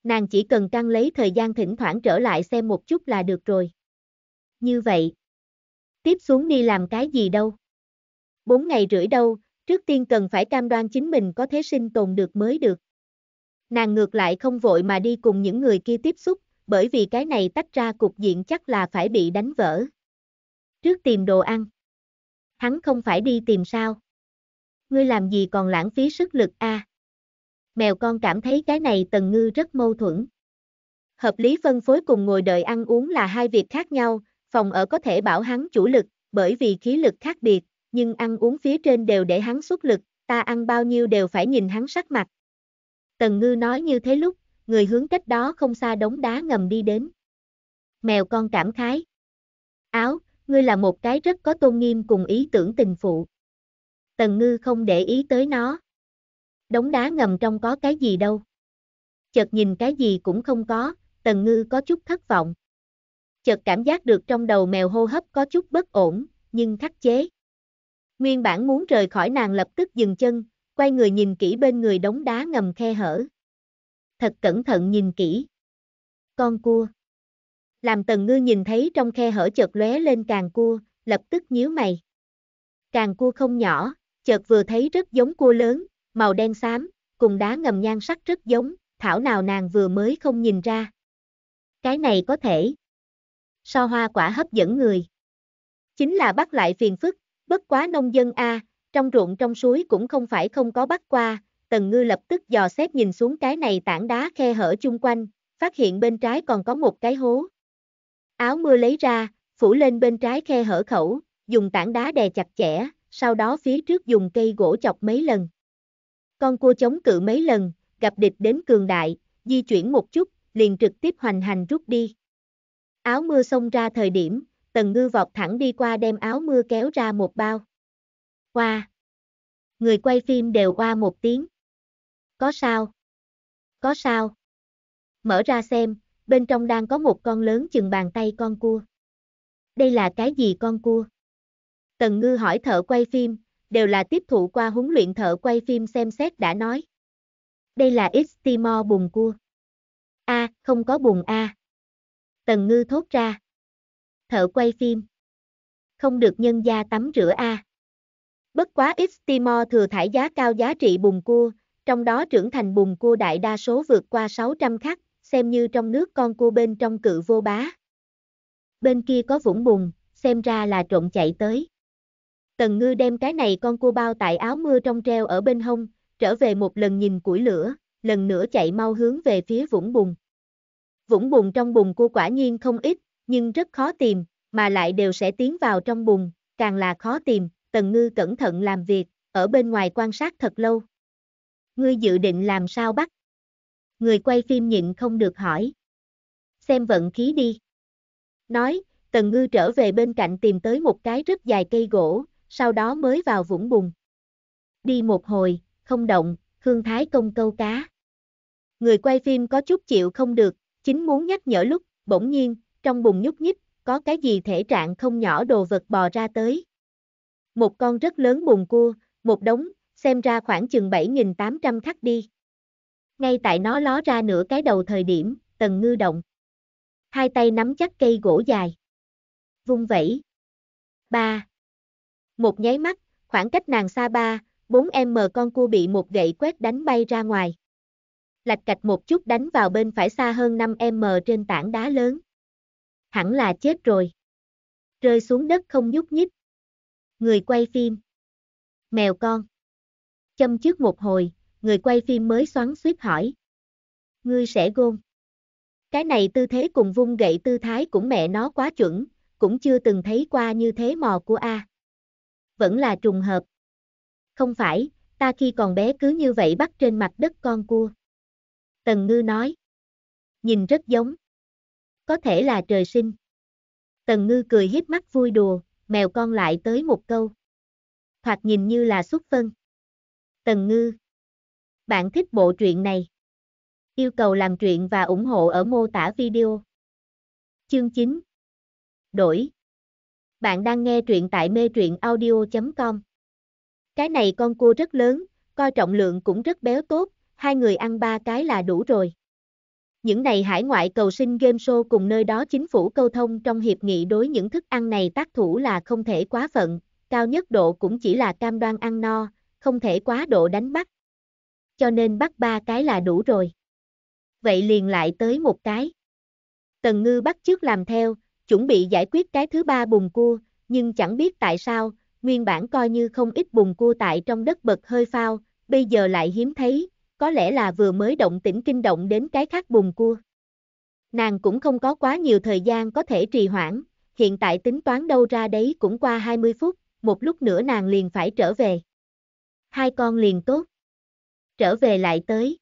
nàng chỉ cần căng lấy thời gian thỉnh thoảng trở lại xem một chút là được rồi. Như vậy, tiếp xuống đi làm cái gì đâu? Bốn ngày rưỡi đâu, trước tiên cần phải cam đoan chính mình có thể sinh tồn được mới được. Nàng ngược lại không vội mà đi cùng những người kia tiếp xúc, bởi vì cái này tách ra cục diện chắc là phải bị đánh vỡ. Trước tìm đồ ăn. Hắn không phải đi tìm sao? Ngươi làm gì còn lãng phí sức lực a? À? mèo con cảm thấy cái này Tần Ngư rất mâu thuẫn. Hợp lý phân phối cùng ngồi đợi ăn uống là hai việc khác nhau, phòng ở có thể bảo hắn chủ lực, bởi vì khí lực khác biệt, nhưng ăn uống phía trên đều để hắn xuất lực, ta ăn bao nhiêu đều phải nhìn hắn sắc mặt. Tần Ngư nói như thế lúc, người hướng cách đó không xa đống đá ngầm đi đến. Mèo con cảm khái. Áo, ngươi là một cái rất có tôn nghiêm cùng ý tưởng tình phụ. Tần Ngư không để ý tới nó đống đá ngầm trong có cái gì đâu. Chợt nhìn cái gì cũng không có, Tần Ngư có chút thất vọng. Chợt cảm giác được trong đầu mèo hô hấp có chút bất ổn, nhưng khắc chế. Nguyên bản muốn rời khỏi nàng lập tức dừng chân, quay người nhìn kỹ bên người đống đá ngầm khe hở. Thật cẩn thận nhìn kỹ. Con cua. Làm Tần Ngư nhìn thấy trong khe hở chợt lóe lên càng cua, lập tức nhíu mày. Càng cua không nhỏ, chợt vừa thấy rất giống cua lớn, màu đen xám, cùng đá ngầm nhan sắc rất giống, thảo nào nàng vừa mới không nhìn ra. Cái này có thể. So hoa quả hấp dẫn người. Chính là bắt lại phiền phức, bất quá nông dân A, trong ruộng trong suối cũng không phải không có bắt qua, Tần Ngư lập tức dò xét nhìn xuống cái này tảng đá khe hở chung quanh, phát hiện bên trái còn có một cái hố. Áo mưa lấy ra, phủ lên bên trái khe hở khẩu, dùng tảng đá đè chặt chẽ, sau đó phía trước dùng cây gỗ chọc mấy lần. Con cua chống cự mấy lần, gặp địch đến cường đại, di chuyển một chút, liền trực tiếp hoành hành rút đi. Áo mưa xông ra thời điểm, tần ngư vọt thẳng đi qua đem áo mưa kéo ra một bao. Qua! Người quay phim đều qua một tiếng. Có sao? Có sao? Mở ra xem, bên trong đang có một con lớn chừng bàn tay con cua. Đây là cái gì con cua? Tần ngư hỏi thợ quay phim, đều là tiếp thụ qua huấn luyện thợ quay phim xem xét đã nói. Đây là X-Timor bùn cua. A, à, không có bùn A. À. Tần ngư thốt ra. Thợ quay phim. Không được nhân gia tắm rửa A. À. Bất quá X-Timor thừa thải giá cao giá trị bùn cua, trong đó trưởng thành bùn cua đại đa số vượt qua 600 khắc, xem như trong nước con cua bên trong cự vô bá. Bên kia có vũng bùn, xem ra là trộn chạy tới. Tần ngư đem cái này con cua bao tại áo mưa trong treo ở bên hông, trở về một lần nhìn củi lửa, lần nữa chạy mau hướng về phía vũng bùn. Vũng bùn trong bùn cua quả nhiên không ít, nhưng rất khó tìm, mà lại đều sẽ tiến vào trong bùn, càng là khó tìm, tần ngư cẩn thận làm việc, ở bên ngoài quan sát thật lâu. Ngươi dự định làm sao bắt? Người quay phim nhịn không được hỏi. Xem vận khí đi. Nói, tần ngư trở về bên cạnh tìm tới một cái rất dài cây gỗ, sau đó mới vào vũng bùn. Đi một hồi, không động, Khương Thái Công câu cá. Người quay phim có chút chịu không được, chính muốn nhắc nhở lúc, bỗng nhiên, trong bùn nhúc nhích, có cái gì thể trạng không nhỏ đồ vật bò ra tới. Một con rất lớn bùn cua, một đống, xem ra khoảng chừng 7.800 khắc đi. Ngay tại nó ló ra nửa cái đầu thời điểm, tần ngư động. Hai tay nắm chắc cây gỗ dài. Vung vẩy. Ba, một nháy mắt, khoảng cách nàng xa ba, bốn em mờ con cua bị một gậy quét đánh bay ra ngoài. Lạch cạch một chút đánh vào bên phải xa hơn 5 mờ trên tảng đá lớn. Hẳn là chết rồi. Rơi xuống đất không nhúc nhích. Người quay phim. Mèo con. Châm trước một hồi, người quay phim mới xoắn suýt hỏi. Ngươi sẽ gôn. Cái này tư thế cùng vung gậy tư thái cũng mẹ nó quá chuẩn, cũng chưa từng thấy qua như thế mò của A vẫn là trùng hợp. Không phải, ta khi còn bé cứ như vậy bắt trên mặt đất con cua. Tần ngư nói. Nhìn rất giống. Có thể là trời sinh. Tần ngư cười hiếp mắt vui đùa, mèo con lại tới một câu. Thoạt nhìn như là xuất phân. Tần ngư. Bạn thích bộ truyện này. Yêu cầu làm truyện và ủng hộ ở mô tả video. Chương 9. Đổi. Bạn đang nghe truyện tại mê truyện audio.com. Cái này con cua rất lớn, coi trọng lượng cũng rất béo tốt, hai người ăn ba cái là đủ rồi. Những này hải ngoại cầu sinh game show cùng nơi đó chính phủ câu thông trong hiệp nghị đối những thức ăn này tác thủ là không thể quá phận, cao nhất độ cũng chỉ là cam đoan ăn no, không thể quá độ đánh bắt. Cho nên bắt ba cái là đủ rồi. Vậy liền lại tới một cái. Tần ngư bắt trước làm theo, chuẩn bị giải quyết cái thứ ba bùng cua, nhưng chẳng biết tại sao, nguyên bản coi như không ít bùng cua tại trong đất bật hơi phao, bây giờ lại hiếm thấy, có lẽ là vừa mới động tĩnh kinh động đến cái khác bùng cua. Nàng cũng không có quá nhiều thời gian có thể trì hoãn, hiện tại tính toán đâu ra đấy cũng qua 20 phút, một lúc nữa nàng liền phải trở về. Hai con liền tốt. Trở về lại tới.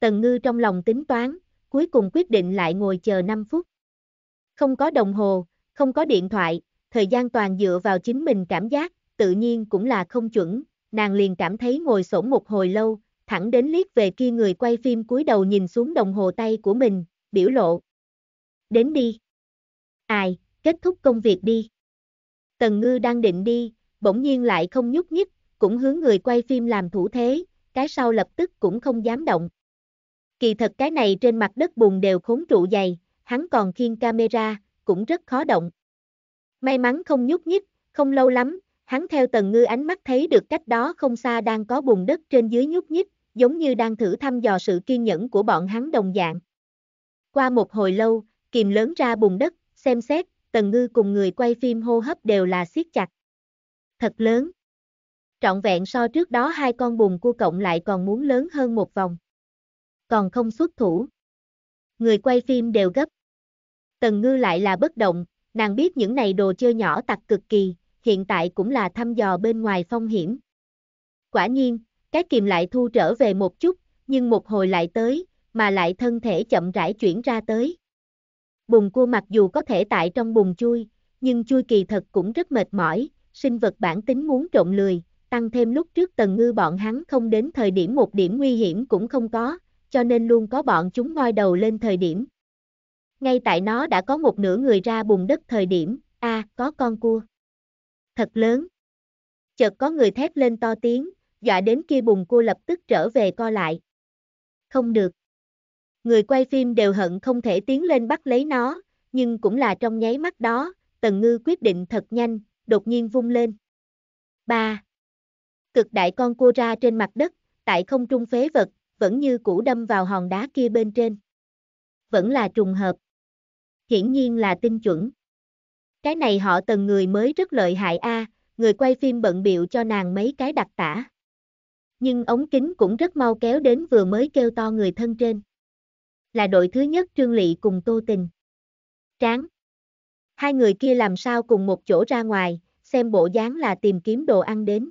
Tần ngư trong lòng tính toán, cuối cùng quyết định lại ngồi chờ 5 phút. Không có đồng hồ, không có điện thoại, thời gian toàn dựa vào chính mình cảm giác, tự nhiên cũng là không chuẩn, nàng liền cảm thấy ngồi sổn một hồi lâu, thẳng đến liếc về kia người quay phim cúi đầu nhìn xuống đồng hồ tay của mình, biểu lộ. Đến đi. Ai, kết thúc công việc đi. Tần ngư đang định đi, bỗng nhiên lại không nhúc nhích, cũng hướng người quay phim làm thủ thế, cái sau lập tức cũng không dám động. Kỳ thật cái này trên mặt đất bùn đều khốn trụ dày, hắn còn khiêng camera, cũng rất khó động. May mắn không nhúc nhích, không lâu lắm, hắn theo tần ngư ánh mắt thấy được cách đó không xa đang có bùn đất trên dưới nhúc nhích, giống như đang thử thăm dò sự kiên nhẫn của bọn hắn đồng dạng. Qua một hồi lâu, kìm lớn ra bùn đất, xem xét, tần ngư cùng người quay phim hô hấp đều là siết chặt. Thật lớn. Trọn vẹn so trước đó hai con bùn cua cộng lại còn muốn lớn hơn một vòng. Còn không xuất thủ. Người quay phim đều gấp. Tần ngư lại là bất động, nàng biết những này đồ chơi nhỏ tặc cực kỳ, hiện tại cũng là thăm dò bên ngoài phong hiểm. Quả nhiên, cái kìm lại thu trở về một chút, nhưng một hồi lại tới, mà lại thân thể chậm rãi chuyển ra tới. Bùn cua mặc dù có thể tại trong bùn chui, nhưng chui kỳ thật cũng rất mệt mỏi, sinh vật bản tính muốn trộn lười, tăng thêm lúc trước tần ngư bọn hắn không đến thời điểm một điểm nguy hiểm cũng không có, cho nên luôn có bọn chúng ngoi đầu lên thời điểm. Ngay tại nó đã có một nửa người ra bùn đất thời điểm, a à, có con cua. Thật lớn. Chợt có người thét lên to tiếng, dọa đến kia bùn cua lập tức trở về co lại. Không được. Người quay phim đều hận không thể tiến lên bắt lấy nó, nhưng cũng là trong nháy mắt đó, Tần Ngư quyết định thật nhanh, đột nhiên vung lên. 3. Cực đại con cua ra trên mặt đất, tại không trung phế vật, vẫn như cũ đâm vào hòn đá kia bên trên. Vẫn là trùng hợp hiển nhiên là tinh chuẩn. Cái này họ tần người mới rất lợi hại a, người quay phim bận biệu cho nàng mấy cái đặc tả. Nhưng ống kính cũng rất mau kéo đến vừa mới kêu to người thân trên. Là đội thứ nhất Trương Lị cùng Tô Tình. Tráng. Hai người kia làm sao cùng một chỗ ra ngoài, xem bộ dáng là tìm kiếm đồ ăn đến.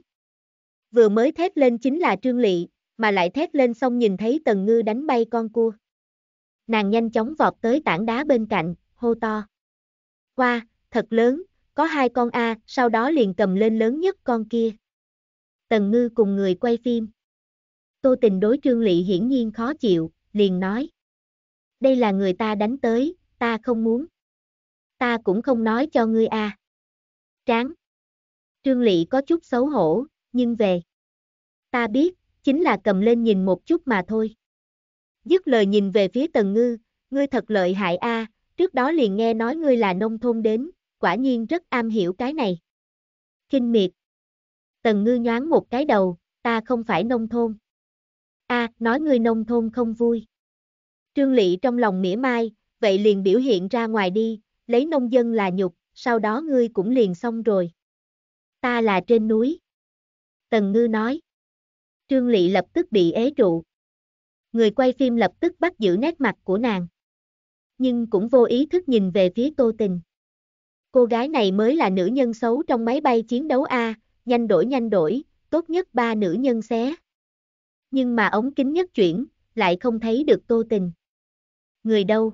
Vừa mới thét lên chính là Trương Lị, mà lại thét lên xong nhìn thấy Tần Ngư đánh bay con cua. Nàng nhanh chóng vọt tới tảng đá bên cạnh, hô to. Qua, thật lớn, có hai con A, sau đó liền cầm lên lớn nhất con kia. Tần Ngư cùng người quay phim. Tô tình đối Trương Lị hiển nhiên khó chịu, liền nói. Đây là người ta đánh tới, ta không muốn. Ta cũng không nói cho ngươi A. Tráng. Trương Lị có chút xấu hổ, nhưng về. Ta biết, chính là cầm lên nhìn một chút mà thôi. Dứt lời nhìn về phía Tần Ngư, ngươi thật lợi hại A, trước đó liền nghe nói ngươi là nông thôn đến, quả nhiên rất am hiểu cái này. Kinh miệt. Tần ngư nhoáng một cái đầu, ta không phải nông thôn. a à, nói ngươi nông thôn không vui. Trương Lị trong lòng mỉa mai, vậy liền biểu hiện ra ngoài đi, lấy nông dân là nhục, sau đó ngươi cũng liền xong rồi. Ta là trên núi. Tần Ngư nói. Trương Lị lập tức bị ế trụ. Người quay phim lập tức bắt giữ nét mặt của nàng nhưng cũng vô ý thức nhìn về phía Tô Tình. Cô gái này mới là nữ nhân xấu trong máy bay chiến đấu A, nhanh đổi nhanh đổi, tốt nhất ba nữ nhân xé. Nhưng mà ống kính nhất chuyển, lại không thấy được Tô Tình. Người đâu?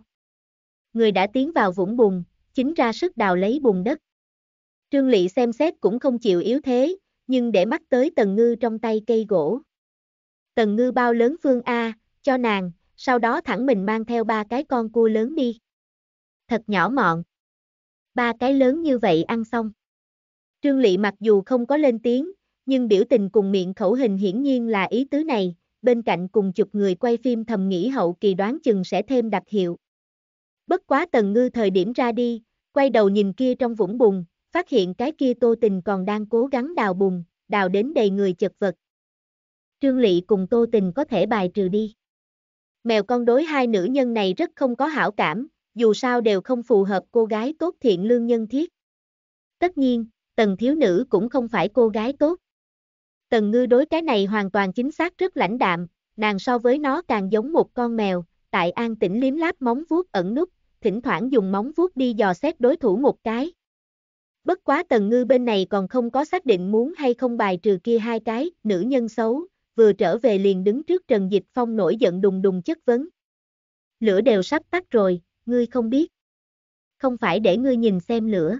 Người đã tiến vào vũng bùn, chính ra sức đào lấy bùn đất. Trương Lị xem xét cũng không chịu yếu thế, nhưng để mắt tới Tần Ngư trong tay cây gỗ. Tần Ngư bao lớn phương A, cho nàng, sau đó thẳng mình mang theo ba cái con cua lớn đi. Thật nhỏ mọn. Ba cái lớn như vậy ăn xong. Trương Lị mặc dù không có lên tiếng, nhưng biểu tình cùng miệng khẩu hình hiển nhiên là ý tứ này, bên cạnh cùng chụp người quay phim thầm nghĩ hậu kỳ đoán chừng sẽ thêm đặc hiệu. Bất quá Tần Ngư thời điểm ra đi, quay đầu nhìn kia trong vũng bùn, phát hiện cái kia Tô Tình còn đang cố gắng đào bùn, đào đến đầy người chật vật. Trương Lị cùng Tô Tình có thể bài trừ đi. Mèo con đối hai nữ nhân này rất không có hảo cảm, dù sao đều không phù hợp cô gái tốt thiện lương nhân thiết. Tất nhiên, tần thiếu nữ cũng không phải cô gái tốt. Tần ngư đối cái này hoàn toàn chính xác rất lãnh đạm, nàng so với nó càng giống một con mèo, tại an tĩnh liếm láp móng vuốt ẩn nút, thỉnh thoảng dùng móng vuốt đi dò xét đối thủ một cái. Bất quá tần ngư bên này còn không có xác định muốn hay không bài trừ kia hai cái, nữ nhân xấu, vừa trở về liền đứng trước Trần Dịch Phong nổi giận đùng đùng chất vấn. Lửa đều sắp tắt rồi, ngươi không biết. Không phải để ngươi nhìn xem lửa.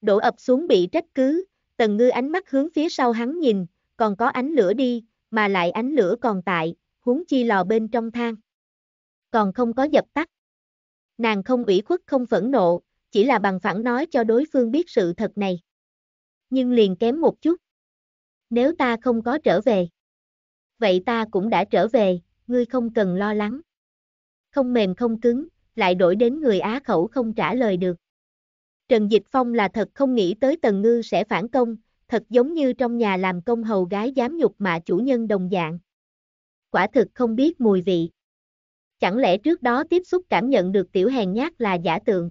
Đổ ập xuống bị trách cứ, Tần Ngư ánh mắt hướng phía sau hắn nhìn, còn có ánh lửa đi, mà lại ánh lửa còn tại, huống chi lò bên trong thang. Còn không có dập tắt. Nàng không ủy khuất không phẫn nộ, chỉ là bằng phẳng nói cho đối phương biết sự thật này. Nhưng liền kém một chút. Nếu ta không có trở về vậy ta cũng đã trở về, ngươi không cần lo lắng. Không mềm không cứng, lại đổi đến người Á khẩu không trả lời được. Trần Dịch Phong là thật không nghĩ tới Tần Ngư sẽ phản công, thật giống như trong nhà làm công hầu gái dám nhục mạ chủ nhân đồng dạng. Quả thực không biết mùi vị. Chẳng lẽ trước đó tiếp xúc cảm nhận được tiểu hèn nhát là giả tượng?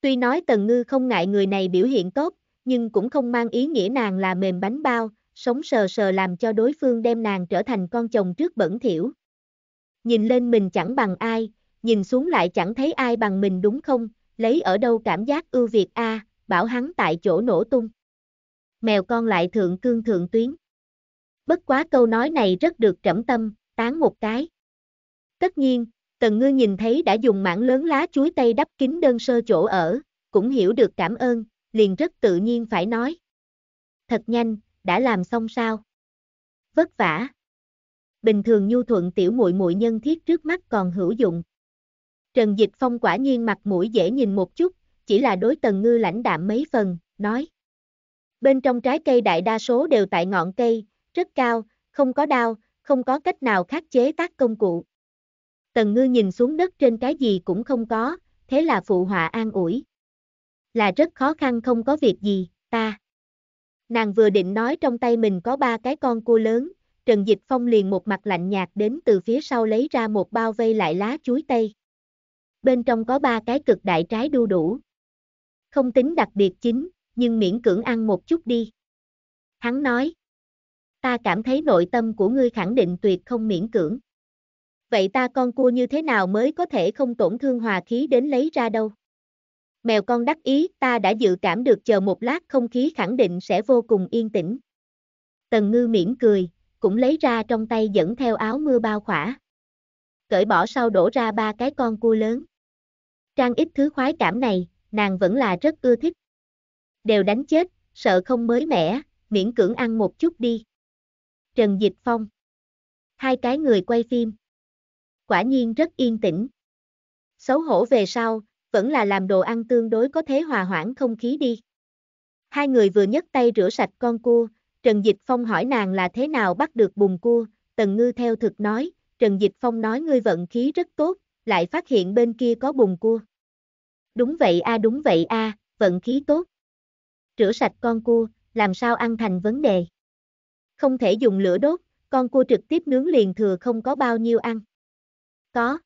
Tuy nói Tần Ngư không ngại người này biểu hiện tốt, nhưng cũng không mang ý nghĩa nàng là mềm bánh bao, sống sờ sờ làm cho đối phương đem nàng trở thành con chồng trước bẩn thiểu. Nhìn lên mình chẳng bằng ai, nhìn xuống lại chẳng thấy ai bằng mình đúng không, lấy ở đâu cảm giác ưu việt a, à, bảo hắn tại chỗ nổ tung. Mèo con lại thượng cương thượng tuyến. Bất quá câu nói này rất được trẫm tâm, tán một cái. Tất nhiên, Tần Ngư nhìn thấy đã dùng mảng lớn lá chuối tây đắp kín đơn sơ chỗ ở, cũng hiểu được cảm ơn, liền rất tự nhiên phải nói. Thật nhanh, đã làm xong sao? Vất vả. Bình thường nhu thuận tiểu muội muội nhân thiết trước mắt còn hữu dụng. Trần Dịch Phong quả nhiên mặt mũi dễ nhìn một chút, chỉ là đối tần ngư lãnh đạm mấy phần, nói. Bên trong trái cây đại đa số đều tại ngọn cây, rất cao, không có đao, không có cách nào khắc chế tác công cụ. Tần ngư nhìn xuống đất trên cái gì cũng không có, thế là phụ họa an ủi. Là rất khó khăn không có việc gì, ta. Nàng vừa định nói trong tay mình có ba cái con cua lớn, Trần Dịch Phong liền một mặt lạnh nhạt đến từ phía sau lấy ra một bao vây lại lá chuối tây. Bên trong có ba cái cực đại trái đu đủ. Không tính đặc biệt chính, nhưng miễn cưỡng ăn một chút đi. Hắn nói. Ta cảm thấy nội tâm của ngươi khẳng định tuyệt không miễn cưỡng. Vậy ta con cua như thế nào mới có thể không tổn thương hòa khí đến lấy ra đâu? Mèo con đắc ý, ta đã dự cảm được chờ một lát không khí khẳng định sẽ vô cùng yên tĩnh. Tần ngư mỉm cười, cũng lấy ra trong tay dẫn theo áo mưa bao khỏa. Cởi bỏ sau đổ ra ba cái con cua lớn. Trang ít thứ khoái cảm này, nàng vẫn là rất ưa thích. Đều đánh chết, sợ không mới mẻ, miễn cưỡng ăn một chút đi. Trần Dịch Phong Hai cái người quay phim Quả nhiên rất yên tĩnh. Xấu hổ về sau, vẫn là làm đồ ăn tương đối có thế hòa hoãn không khí đi. Hai người vừa nhấc tay rửa sạch con cua, Trần Dịch Phong hỏi nàng là thế nào bắt được bùn cua, Tần Ngư theo thực nói, Trần Dịch Phong nói ngươi vận khí rất tốt, lại phát hiện bên kia có bùn cua. Đúng vậy a đúng vậy a, vận khí tốt. Rửa sạch con cua, làm sao ăn thành vấn đề. Không thể dùng lửa đốt, con cua trực tiếp nướng liền thừa không có bao nhiêu ăn. Có.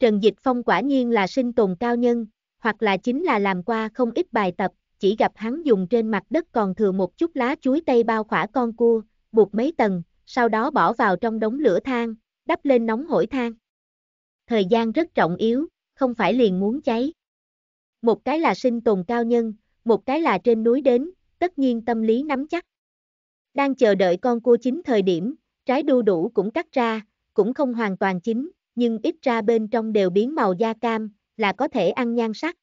Trần Dịch Phong quả nhiên là sinh tồn cao nhân, hoặc là chính là làm qua không ít bài tập, chỉ gặp hắn dùng trên mặt đất còn thừa một chút lá chuối tây bao khỏa con cua, buộc mấy tầng, sau đó bỏ vào trong đống lửa than, đắp lên nóng hổi than. Thời gian rất trọng yếu, không phải liền muốn cháy. Một cái là sinh tồn cao nhân, một cái là trên núi đến, tất nhiên tâm lý nắm chắc. Đang chờ đợi con cua chính thời điểm, trái đu đủ cũng cắt ra, cũng không hoàn toàn chín, nhưng ít ra bên trong đều biến màu da cam, là có thể ăn nhan sắc.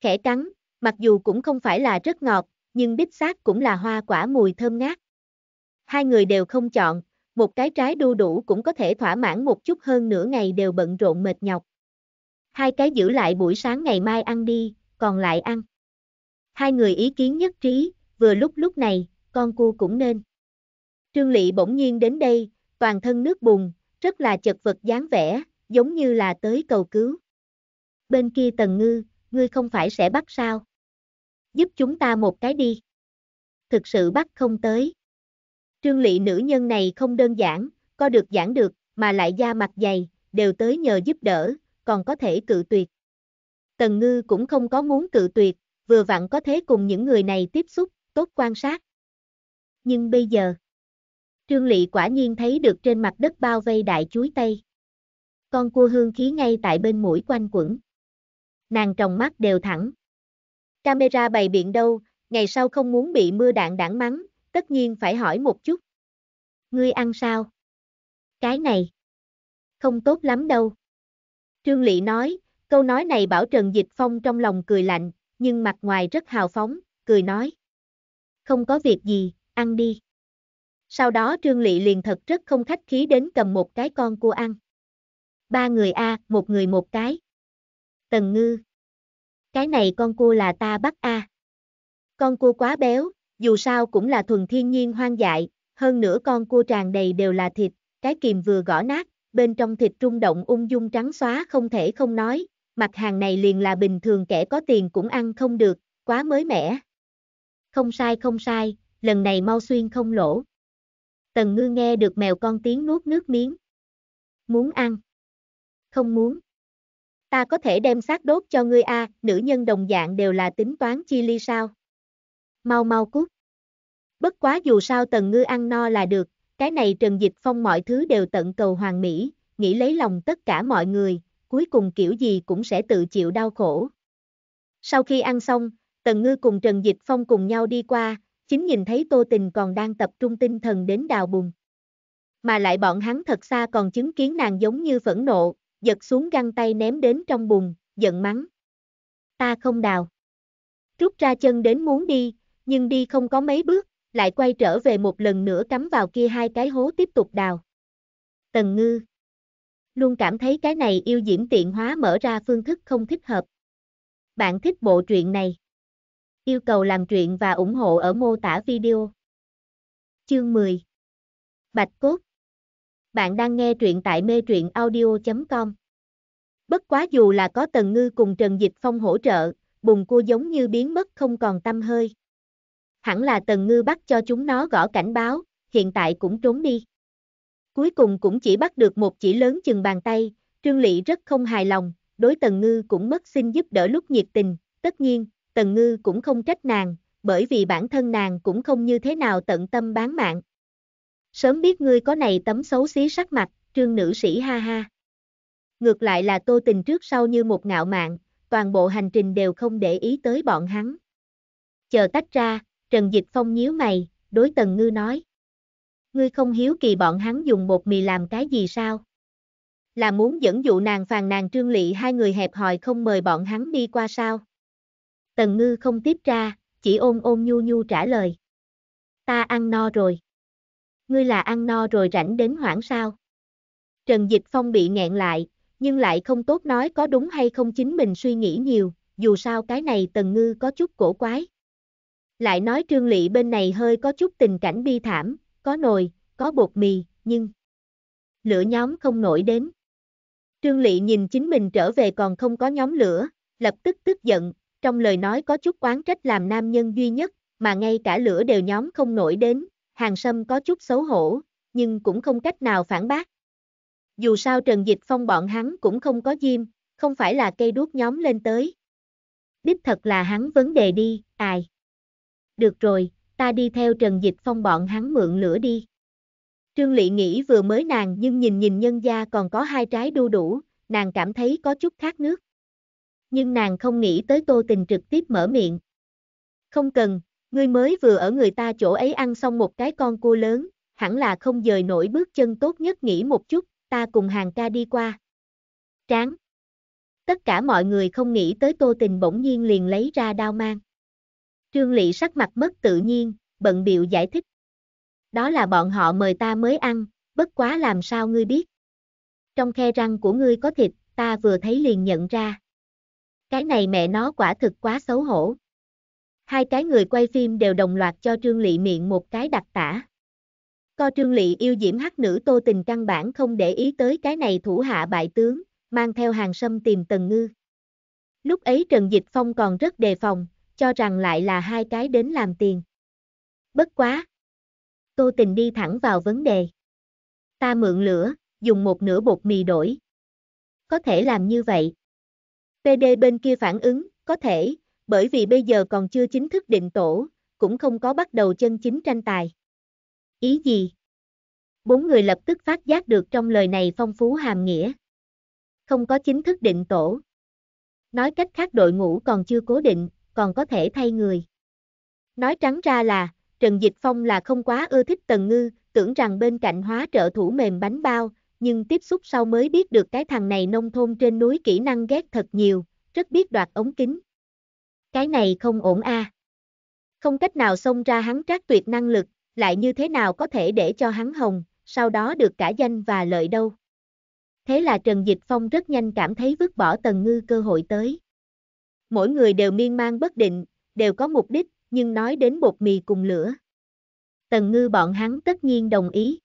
Khẽ cắn, mặc dù cũng không phải là rất ngọt, nhưng bích xác cũng là hoa quả mùi thơm ngát. Hai người đều không chọn, một cái trái đu đủ cũng có thể thỏa mãn một chút hơn nửa ngày đều bận rộn mệt nhọc. Hai cái giữ lại buổi sáng ngày mai ăn đi, còn lại ăn. Hai người ý kiến nhất trí, vừa lúc lúc này, con cua cũng nên. Trương Lị bỗng nhiên đến đây, toàn thân nước bùn, rất là chật vật dáng vẻ, giống như là tới cầu cứu. Bên kia tần ngư, ngươi không phải sẽ bắt sao? Giúp chúng ta một cái đi. Thực sự bắt không tới. Trương lị nữ nhân này không đơn giản, có được giảng được, mà lại da mặt dày, đều tới nhờ giúp đỡ, còn có thể cự tuyệt. Tần ngư cũng không có muốn cự tuyệt, vừa vặn có thế cùng những người này tiếp xúc, tốt quan sát. Nhưng bây giờ, Trương Lị quả nhiên thấy được trên mặt đất bao vây đại chuối tây. Con cua hương khí ngay tại bên mũi quanh quẩn. Nàng trồng mắt đều thẳng. Camera bày biện đâu, ngày sau không muốn bị mưa đạn đảng mắng, tất nhiên phải hỏi một chút. Ngươi ăn sao? Cái này. Không tốt lắm đâu. Trương Lị nói, câu nói này bảo Trần Dịch Phong trong lòng cười lạnh, nhưng mặt ngoài rất hào phóng, cười nói. Không có việc gì, ăn đi sau đó Trương Lị liền thật rất không khách khí đến cầm một cái con cua ăn. Ba người A, một người một cái. Tần Ngư. Cái này con cua là ta bắt A. Con cua quá béo, dù sao cũng là thuần thiên nhiên hoang dại, hơn nữa con cua tràn đầy đều là thịt, cái kìm vừa gõ nát, bên trong thịt rung động ung dung trắng xóa không thể không nói, mặt hàng này liền là bình thường kẻ có tiền cũng ăn không được, quá mới mẻ. Không sai không sai, lần này mau xuyên không lỗ. Tần ngư nghe được mèo con tiếng nuốt nước miếng. Muốn ăn? Không muốn. Ta có thể đem xác đốt cho ngươi a, à, nữ nhân đồng dạng đều là tính toán chi ly sao? Mau mau cút. Bất quá dù sao tần ngư ăn no là được, cái này Trần Dịch Phong mọi thứ đều tận cầu hoàng mỹ, nghĩ lấy lòng tất cả mọi người, cuối cùng kiểu gì cũng sẽ tự chịu đau khổ. Sau khi ăn xong, Tần Ngư cùng Trần Dịch Phong cùng nhau đi qua, chính nhìn thấy Tô Tình còn đang tập trung tinh thần đến đào bùn. Mà lại bọn hắn thật xa còn chứng kiến nàng giống như phẫn nộ, giật xuống găng tay ném đến trong bùn, giận mắng. Ta không đào. Rút ra chân đến muốn đi, nhưng đi không có mấy bước, lại quay trở về một lần nữa cắm vào kia hai cái hố tiếp tục đào. Tần ngư. Luôn cảm thấy cái này yêu diễm tiện hóa mở ra phương thức không thích hợp. Bạn thích bộ truyện này. Yêu cầu làm truyện và ủng hộ ở mô tả video. Chương 10 Bạch Cốt Bạn đang nghe truyện tại mê truyện audio.com Bất quá dù là có Tần Ngư cùng Trần Dịch Phong hỗ trợ, bùng cua giống như biến mất không còn tâm hơi. Hẳn là Tần Ngư bắt cho chúng nó gõ cảnh báo, hiện tại cũng trốn đi. Cuối cùng cũng chỉ bắt được một chỉ lớn chừng bàn tay, Trương Lị rất không hài lòng, đối Tần Ngư cũng mất xin giúp đỡ lúc nhiệt tình, tất nhiên, Tần Ngư cũng không trách nàng, bởi vì bản thân nàng cũng không như thế nào tận tâm bán mạng. Sớm biết ngươi có này tấm xấu xí sắc mặt, trương nữ sĩ ha ha. Ngược lại là tô tình trước sau như một ngạo mạn, toàn bộ hành trình đều không để ý tới bọn hắn. Chờ tách ra, Trần Dịch Phong nhíu mày, đối Tần Ngư nói. Ngươi không hiếu kỳ bọn hắn dùng bột mì làm cái gì sao? Là muốn dẫn dụ nàng phàn nàng trương lị hai người hẹp hòi không mời bọn hắn đi qua sao? Tần ngư không tiếp ra, chỉ ôm ôm nhu nhu trả lời. Ta ăn no rồi. Ngươi là ăn no rồi rảnh đến hoảng sao? Trần Dịch Phong bị nghẹn lại, nhưng lại không tốt nói có đúng hay không chính mình suy nghĩ nhiều, dù sao cái này Tần Ngư có chút cổ quái. Lại nói Trương Lệ bên này hơi có chút tình cảnh bi thảm, có nồi, có bột mì, nhưng lửa nhóm không nổi đến. Trương Lệ nhìn chính mình trở về còn không có nhóm lửa, lập tức tức giận, trong lời nói có chút oán trách làm nam nhân duy nhất, mà ngay cả lửa đều nhóm không nổi đến, hàng sâm có chút xấu hổ, nhưng cũng không cách nào phản bác. Dù sao Trần Dịch Phong bọn hắn cũng không có diêm, không phải là cây đuốc nhóm lên tới. Đích thật là hắn vấn đề đi, ai. Được rồi, ta đi theo Trần Dịch Phong bọn hắn mượn lửa đi. Trương Lị nghĩ vừa mới nàng nhưng nhìn nhìn nhân gia còn có hai trái đu đủ, nàng cảm thấy có chút khát nước nhưng nàng không nghĩ tới Tô Tình trực tiếp mở miệng. Không cần, ngươi mới vừa ở người ta chỗ ấy ăn xong một cái con cua lớn, hẳn là không dời nổi bước chân tốt nhất nghỉ một chút, ta cùng hàng ca đi qua. Tráng. Tất cả mọi người không nghĩ tới Tô Tình bỗng nhiên liền lấy ra đao mang. Trương Lị sắc mặt mất tự nhiên, bận biệu giải thích. Đó là bọn họ mời ta mới ăn, bất quá làm sao ngươi biết. Trong khe răng của ngươi có thịt, ta vừa thấy liền nhận ra. Cái này mẹ nó quả thực quá xấu hổ. Hai cái người quay phim đều đồng loạt cho Trương Lị miệng một cái đặc tả. Co Trương Lị yêu diễm hắc nữ tô tình căn bản không để ý tới cái này thủ hạ bại tướng, mang theo hàng sâm tìm Tần Ngư. Lúc ấy Trần Dịch Phong còn rất đề phòng, cho rằng lại là hai cái đến làm tiền. Bất quá. Tô tình đi thẳng vào vấn đề. Ta mượn lửa, dùng một nửa bột mì đổi. Có thể làm như vậy, PD bên kia phản ứng, có thể, bởi vì bây giờ còn chưa chính thức định tổ, cũng không có bắt đầu chân chính tranh tài. Ý gì? Bốn người lập tức phát giác được trong lời này phong phú hàm nghĩa. Không có chính thức định tổ. Nói cách khác đội ngũ còn chưa cố định, còn có thể thay người. Nói trắng ra là, Trần Dịch Phong là không quá ưa thích Tần Ngư, tưởng rằng bên cạnh hóa trợ thủ mềm bánh bao, nhưng tiếp xúc sau mới biết được cái thằng này nông thôn trên núi kỹ năng ghét thật nhiều, rất biết đoạt ống kính. Cái này không ổn a. À. Không cách nào xông ra hắn trác tuyệt năng lực, lại như thế nào có thể để cho hắn hồng, sau đó được cả danh và lợi đâu. Thế là Trần Dịch Phong rất nhanh cảm thấy vứt bỏ Tần Ngư cơ hội tới. Mỗi người đều miên man bất định, đều có mục đích, nhưng nói đến bột mì cùng lửa. Tần Ngư bọn hắn tất nhiên đồng ý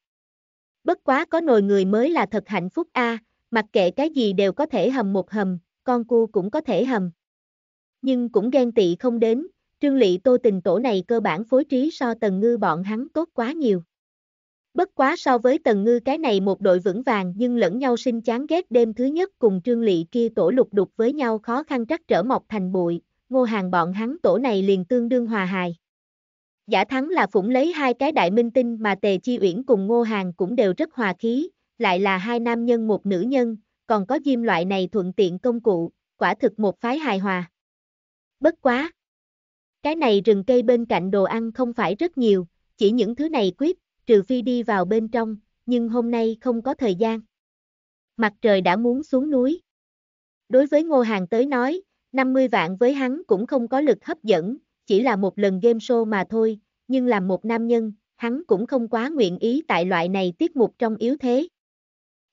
bất quá có nồi người mới là thật hạnh phúc a, à, mặc kệ cái gì đều có thể hầm một hầm, con cua cũng có thể hầm. Nhưng cũng ghen tị không đến, trương lị tô tình tổ này cơ bản phối trí so tần ngư bọn hắn tốt quá nhiều. Bất quá so với tần ngư cái này một đội vững vàng nhưng lẫn nhau sinh chán ghét đêm thứ nhất cùng trương lị kia tổ lục đục với nhau khó khăn trắc trở mọc thành bụi, ngô hàng bọn hắn tổ này liền tương đương hòa hài. Giả thắng là phủng lấy hai cái đại minh tinh mà Tề Chi Uyển cùng Ngô Hàng cũng đều rất hòa khí, lại là hai nam nhân một nữ nhân, còn có diêm loại này thuận tiện công cụ, quả thực một phái hài hòa. Bất quá! Cái này rừng cây bên cạnh đồ ăn không phải rất nhiều, chỉ những thứ này quyết, trừ phi đi vào bên trong, nhưng hôm nay không có thời gian. Mặt trời đã muốn xuống núi. Đối với Ngô Hàng tới nói, 50 vạn với hắn cũng không có lực hấp dẫn, chỉ là một lần game show mà thôi, nhưng làm một nam nhân, hắn cũng không quá nguyện ý tại loại này tiết mục trong yếu thế.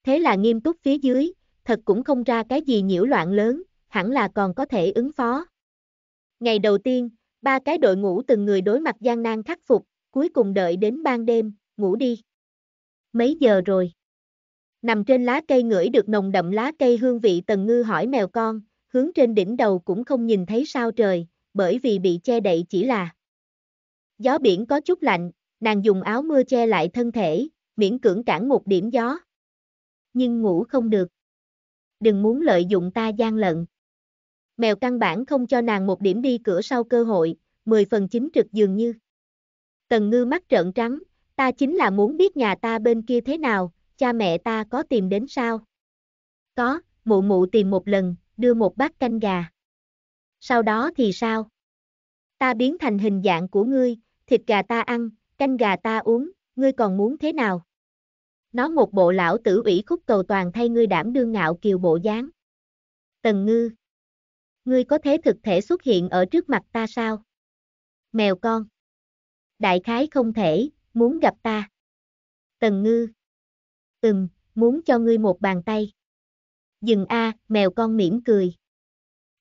Thế là nghiêm túc phía dưới, thật cũng không ra cái gì nhiễu loạn lớn, hẳn là còn có thể ứng phó. Ngày đầu tiên, ba cái đội ngũ từng người đối mặt gian nan khắc phục, cuối cùng đợi đến ban đêm, ngủ đi. Mấy giờ rồi? Nằm trên lá cây ngửi được nồng đậm lá cây hương vị tần ngư hỏi mèo con, hướng trên đỉnh đầu cũng không nhìn thấy sao trời, bởi vì bị che đậy chỉ là gió biển có chút lạnh, nàng dùng áo mưa che lại thân thể, miễn cưỡng cản một điểm gió. Nhưng ngủ không được. Đừng muốn lợi dụng ta gian lận. Mèo căn bản không cho nàng một điểm đi cửa sau cơ hội, 10 phần chính trực dường như. Tần ngư mắt trợn trắng, ta chính là muốn biết nhà ta bên kia thế nào, cha mẹ ta có tìm đến sao? Có, mụ mụ tìm một lần, đưa một bát canh gà. Sau đó thì sao? Ta biến thành hình dạng của ngươi, thịt gà ta ăn, canh gà ta uống, ngươi còn muốn thế nào? Nó một bộ lão tử ủy khúc cầu toàn thay ngươi đảm đương ngạo kiều bộ dáng. Tần ngư. Ngươi có thế thực thể xuất hiện ở trước mặt ta sao? Mèo con. Đại khái không thể, muốn gặp ta. Tần ngư. Ừm, muốn cho ngươi một bàn tay. Dừng a, mèo con mỉm cười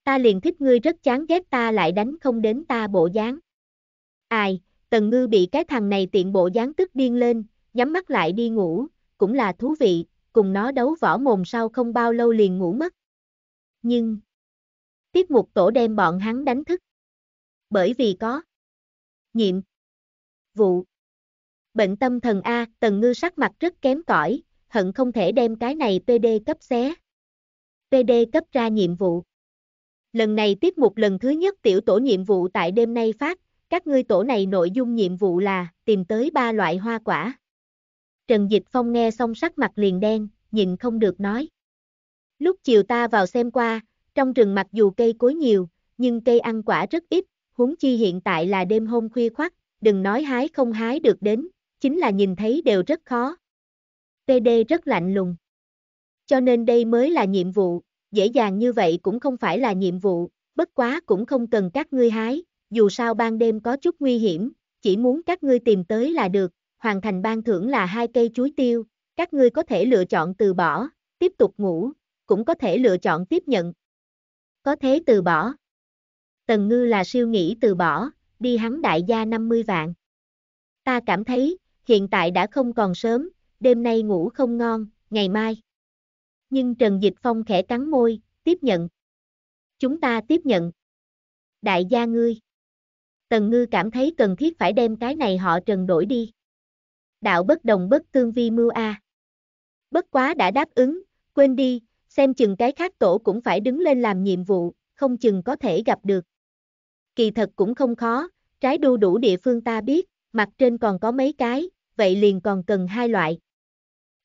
ta liền thích ngươi rất chán ghét ta lại đánh không đến ta bộ dáng. Ai, Tần Ngư bị cái thằng này tiện bộ dáng tức điên lên, nhắm mắt lại đi ngủ, cũng là thú vị, cùng nó đấu võ mồm sau không bao lâu liền ngủ mất. Nhưng, tiết mục tổ đem bọn hắn đánh thức. Bởi vì có nhiệm vụ bệnh tâm thần A, Tần Ngư sắc mặt rất kém cỏi, hận không thể đem cái này PD cấp xé. PD cấp ra nhiệm vụ. Lần này tiết mục lần thứ nhất tiểu tổ nhiệm vụ tại đêm nay phát, các ngươi tổ này nội dung nhiệm vụ là tìm tới ba loại hoa quả. Trần Dịch Phong nghe xong sắc mặt liền đen, nhìn không được nói. Lúc chiều ta vào xem qua, trong rừng mặc dù cây cối nhiều, nhưng cây ăn quả rất ít, huống chi hiện tại là đêm hôm khuya khoắt, đừng nói hái không hái được đến, chính là nhìn thấy đều rất khó. TD rất lạnh lùng. Cho nên đây mới là nhiệm vụ, dễ dàng như vậy cũng không phải là nhiệm vụ, bất quá cũng không cần các ngươi hái, dù sao ban đêm có chút nguy hiểm, chỉ muốn các ngươi tìm tới là được, hoàn thành ban thưởng là hai cây chuối tiêu, các ngươi có thể lựa chọn từ bỏ, tiếp tục ngủ, cũng có thể lựa chọn tiếp nhận. Có thế từ bỏ. Tần ngư là siêu nghĩ từ bỏ, đi hắn đại gia 50 vạn. Ta cảm thấy, hiện tại đã không còn sớm, đêm nay ngủ không ngon, ngày mai nhưng Trần Dịch Phong khẽ cắn môi, tiếp nhận. Chúng ta tiếp nhận. Đại gia ngươi. Tần ngư cảm thấy cần thiết phải đem cái này họ trần đổi đi. Đạo bất đồng bất tương vi mưu a. Bất quá đã đáp ứng, quên đi, xem chừng cái khác tổ cũng phải đứng lên làm nhiệm vụ, không chừng có thể gặp được. Kỳ thật cũng không khó, trái đu đủ địa phương ta biết, mặt trên còn có mấy cái, vậy liền còn cần hai loại.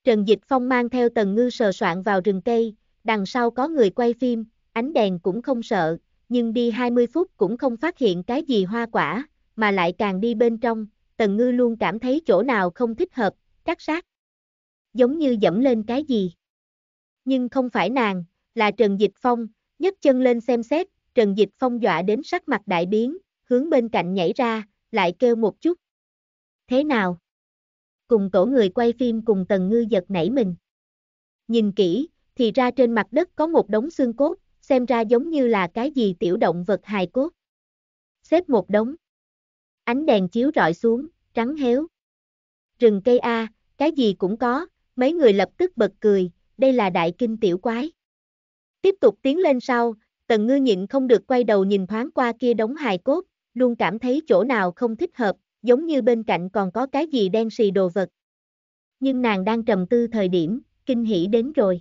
Trần Dịch Phong mang theo Tần Ngư sờ soạn vào rừng cây, đằng sau có người quay phim, ánh đèn cũng không sợ, nhưng đi 20 phút cũng không phát hiện cái gì hoa quả, mà lại càng đi bên trong, Tần Ngư luôn cảm thấy chỗ nào không thích hợp, cắt sát. Giống như dẫm lên cái gì. Nhưng không phải nàng, là Trần Dịch Phong, nhấc chân lên xem xét, Trần Dịch Phong dọa đến sắc mặt đại biến, hướng bên cạnh nhảy ra, lại kêu một chút. Thế nào? cùng tổ người quay phim cùng Tần Ngư giật nảy mình. Nhìn kỹ, thì ra trên mặt đất có một đống xương cốt, xem ra giống như là cái gì tiểu động vật hài cốt. Xếp một đống. Ánh đèn chiếu rọi xuống, trắng héo. Rừng cây A, cái gì cũng có, mấy người lập tức bật cười, đây là đại kinh tiểu quái. Tiếp tục tiến lên sau, tần ngư nhịn không được quay đầu nhìn thoáng qua kia đống hài cốt, luôn cảm thấy chỗ nào không thích hợp, giống như bên cạnh còn có cái gì đen xì đồ vật. Nhưng nàng đang trầm tư thời điểm, kinh hỉ đến rồi.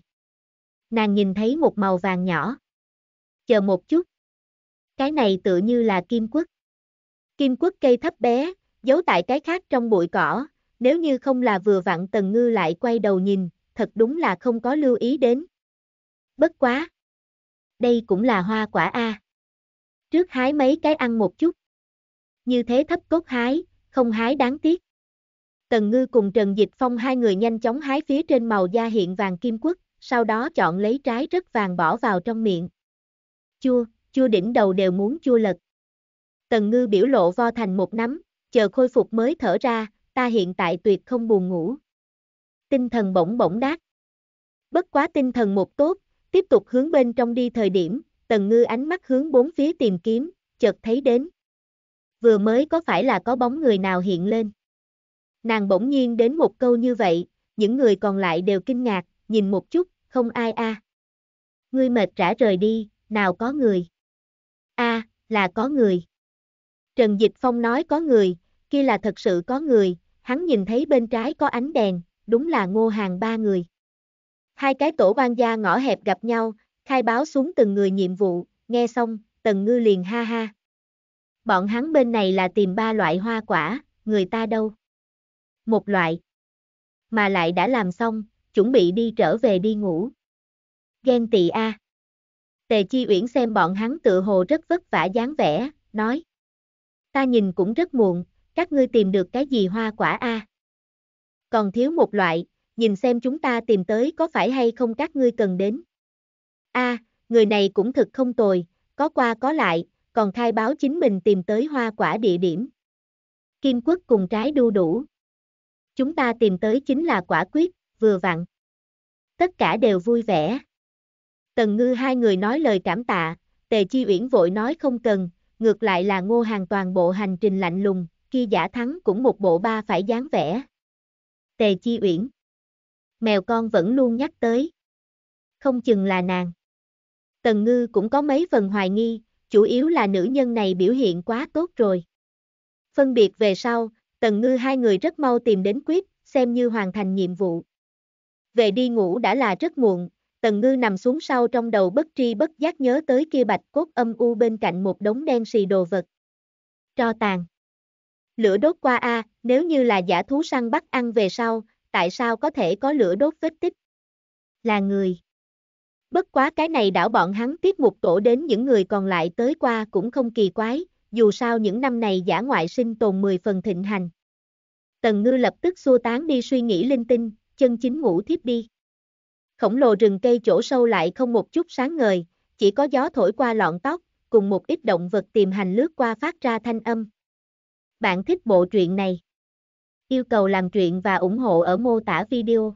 Nàng nhìn thấy một màu vàng nhỏ. Chờ một chút. Cái này tự như là kim quất. Kim quất cây thấp bé, giấu tại cái khác trong bụi cỏ, nếu như không là vừa vặn Tần Ngư lại quay đầu nhìn, thật đúng là không có lưu ý đến. Bất quá. Đây cũng là hoa quả A. Trước hái mấy cái ăn một chút. Như thế thấp cốt hái, không hái đáng tiếc. Tần Ngư cùng Trần Dịch Phong hai người nhanh chóng hái phía trên màu da hiện vàng kim quất, sau đó chọn lấy trái rất vàng bỏ vào trong miệng. Chua, chua đỉnh đầu đều muốn chua lật. Tần Ngư biểu lộ vo thành một nắm, chờ khôi phục mới thở ra, ta hiện tại tuyệt không buồn ngủ. Tinh thần bỗng bỗng đát. Bất quá tinh thần một tốt, tiếp tục hướng bên trong đi thời điểm, Tần Ngư ánh mắt hướng bốn phía tìm kiếm, chợt thấy đến vừa mới có phải là có bóng người nào hiện lên. Nàng bỗng nhiên đến một câu như vậy, những người còn lại đều kinh ngạc, nhìn một chút, không ai a. Ngươi mệt rã rời đi, nào có người. A, là có người. Trần Dịch Phong nói có người, kia là thật sự có người, hắn nhìn thấy bên trái có ánh đèn, đúng là ngô hàng ba người. Hai cái tổ ban gia ngõ hẹp gặp nhau, khai báo xuống từng người nhiệm vụ, nghe xong, Tần Ngư liền ha ha. Bọn hắn bên này là tìm ba loại hoa quả, người ta đâu? Một loại. Mà lại đã làm xong, chuẩn bị đi trở về đi ngủ. Ghen tị a. Tề Chi Uyển xem bọn hắn tự hồ rất vất vả dáng vẻ, nói: "Ta nhìn cũng rất muộn, các ngươi tìm được cái gì hoa quả a? Còn thiếu một loại, nhìn xem chúng ta tìm tới có phải hay không các ngươi cần đến." A, người này cũng thực không tồi, có qua có lại, còn khai báo chính mình tìm tới hoa quả địa điểm. Kim quất cùng trái đu đủ. Chúng ta tìm tới chính là quả quyết, vừa vặn. Tất cả đều vui vẻ. Tần ngư hai người nói lời cảm tạ, tề chi uyển vội nói không cần, ngược lại là ngô hàng toàn bộ hành trình lạnh lùng, kia giả thắng cũng một bộ ba phải dáng vẻ. Tề chi uyển. Mèo con vẫn luôn nhắc tới. Không chừng là nàng. Tần ngư cũng có mấy phần hoài nghi, chủ yếu là nữ nhân này biểu hiện quá tốt rồi. Phân biệt về sau, Tần Ngư hai người rất mau tìm đến quyết, xem như hoàn thành nhiệm vụ. Về đi ngủ đã là rất muộn, Tần Ngư nằm xuống sau trong đầu bất tri bất giác nhớ tới kia bạch cốt âm u bên cạnh một đống đen xì đồ vật. Cho tàn. Lửa đốt qua A, nếu như là giả thú săn bắt ăn về sau, tại sao có thể có lửa đốt vết tích? Là người. Bất quá cái này đảo bọn hắn tiếp mục tổ đến những người còn lại tới qua cũng không kỳ quái, dù sao những năm này giả ngoại sinh tồn 10 phần thịnh hành. Tần ngư lập tức xua tán đi suy nghĩ linh tinh, chân chính ngủ thiếp đi. Khổng lồ rừng cây chỗ sâu lại không một chút sáng ngời, chỉ có gió thổi qua lọn tóc, cùng một ít động vật tìm hành lướt qua phát ra thanh âm. Bạn thích bộ truyện này? Yêu cầu làm truyện và ủng hộ ở mô tả video.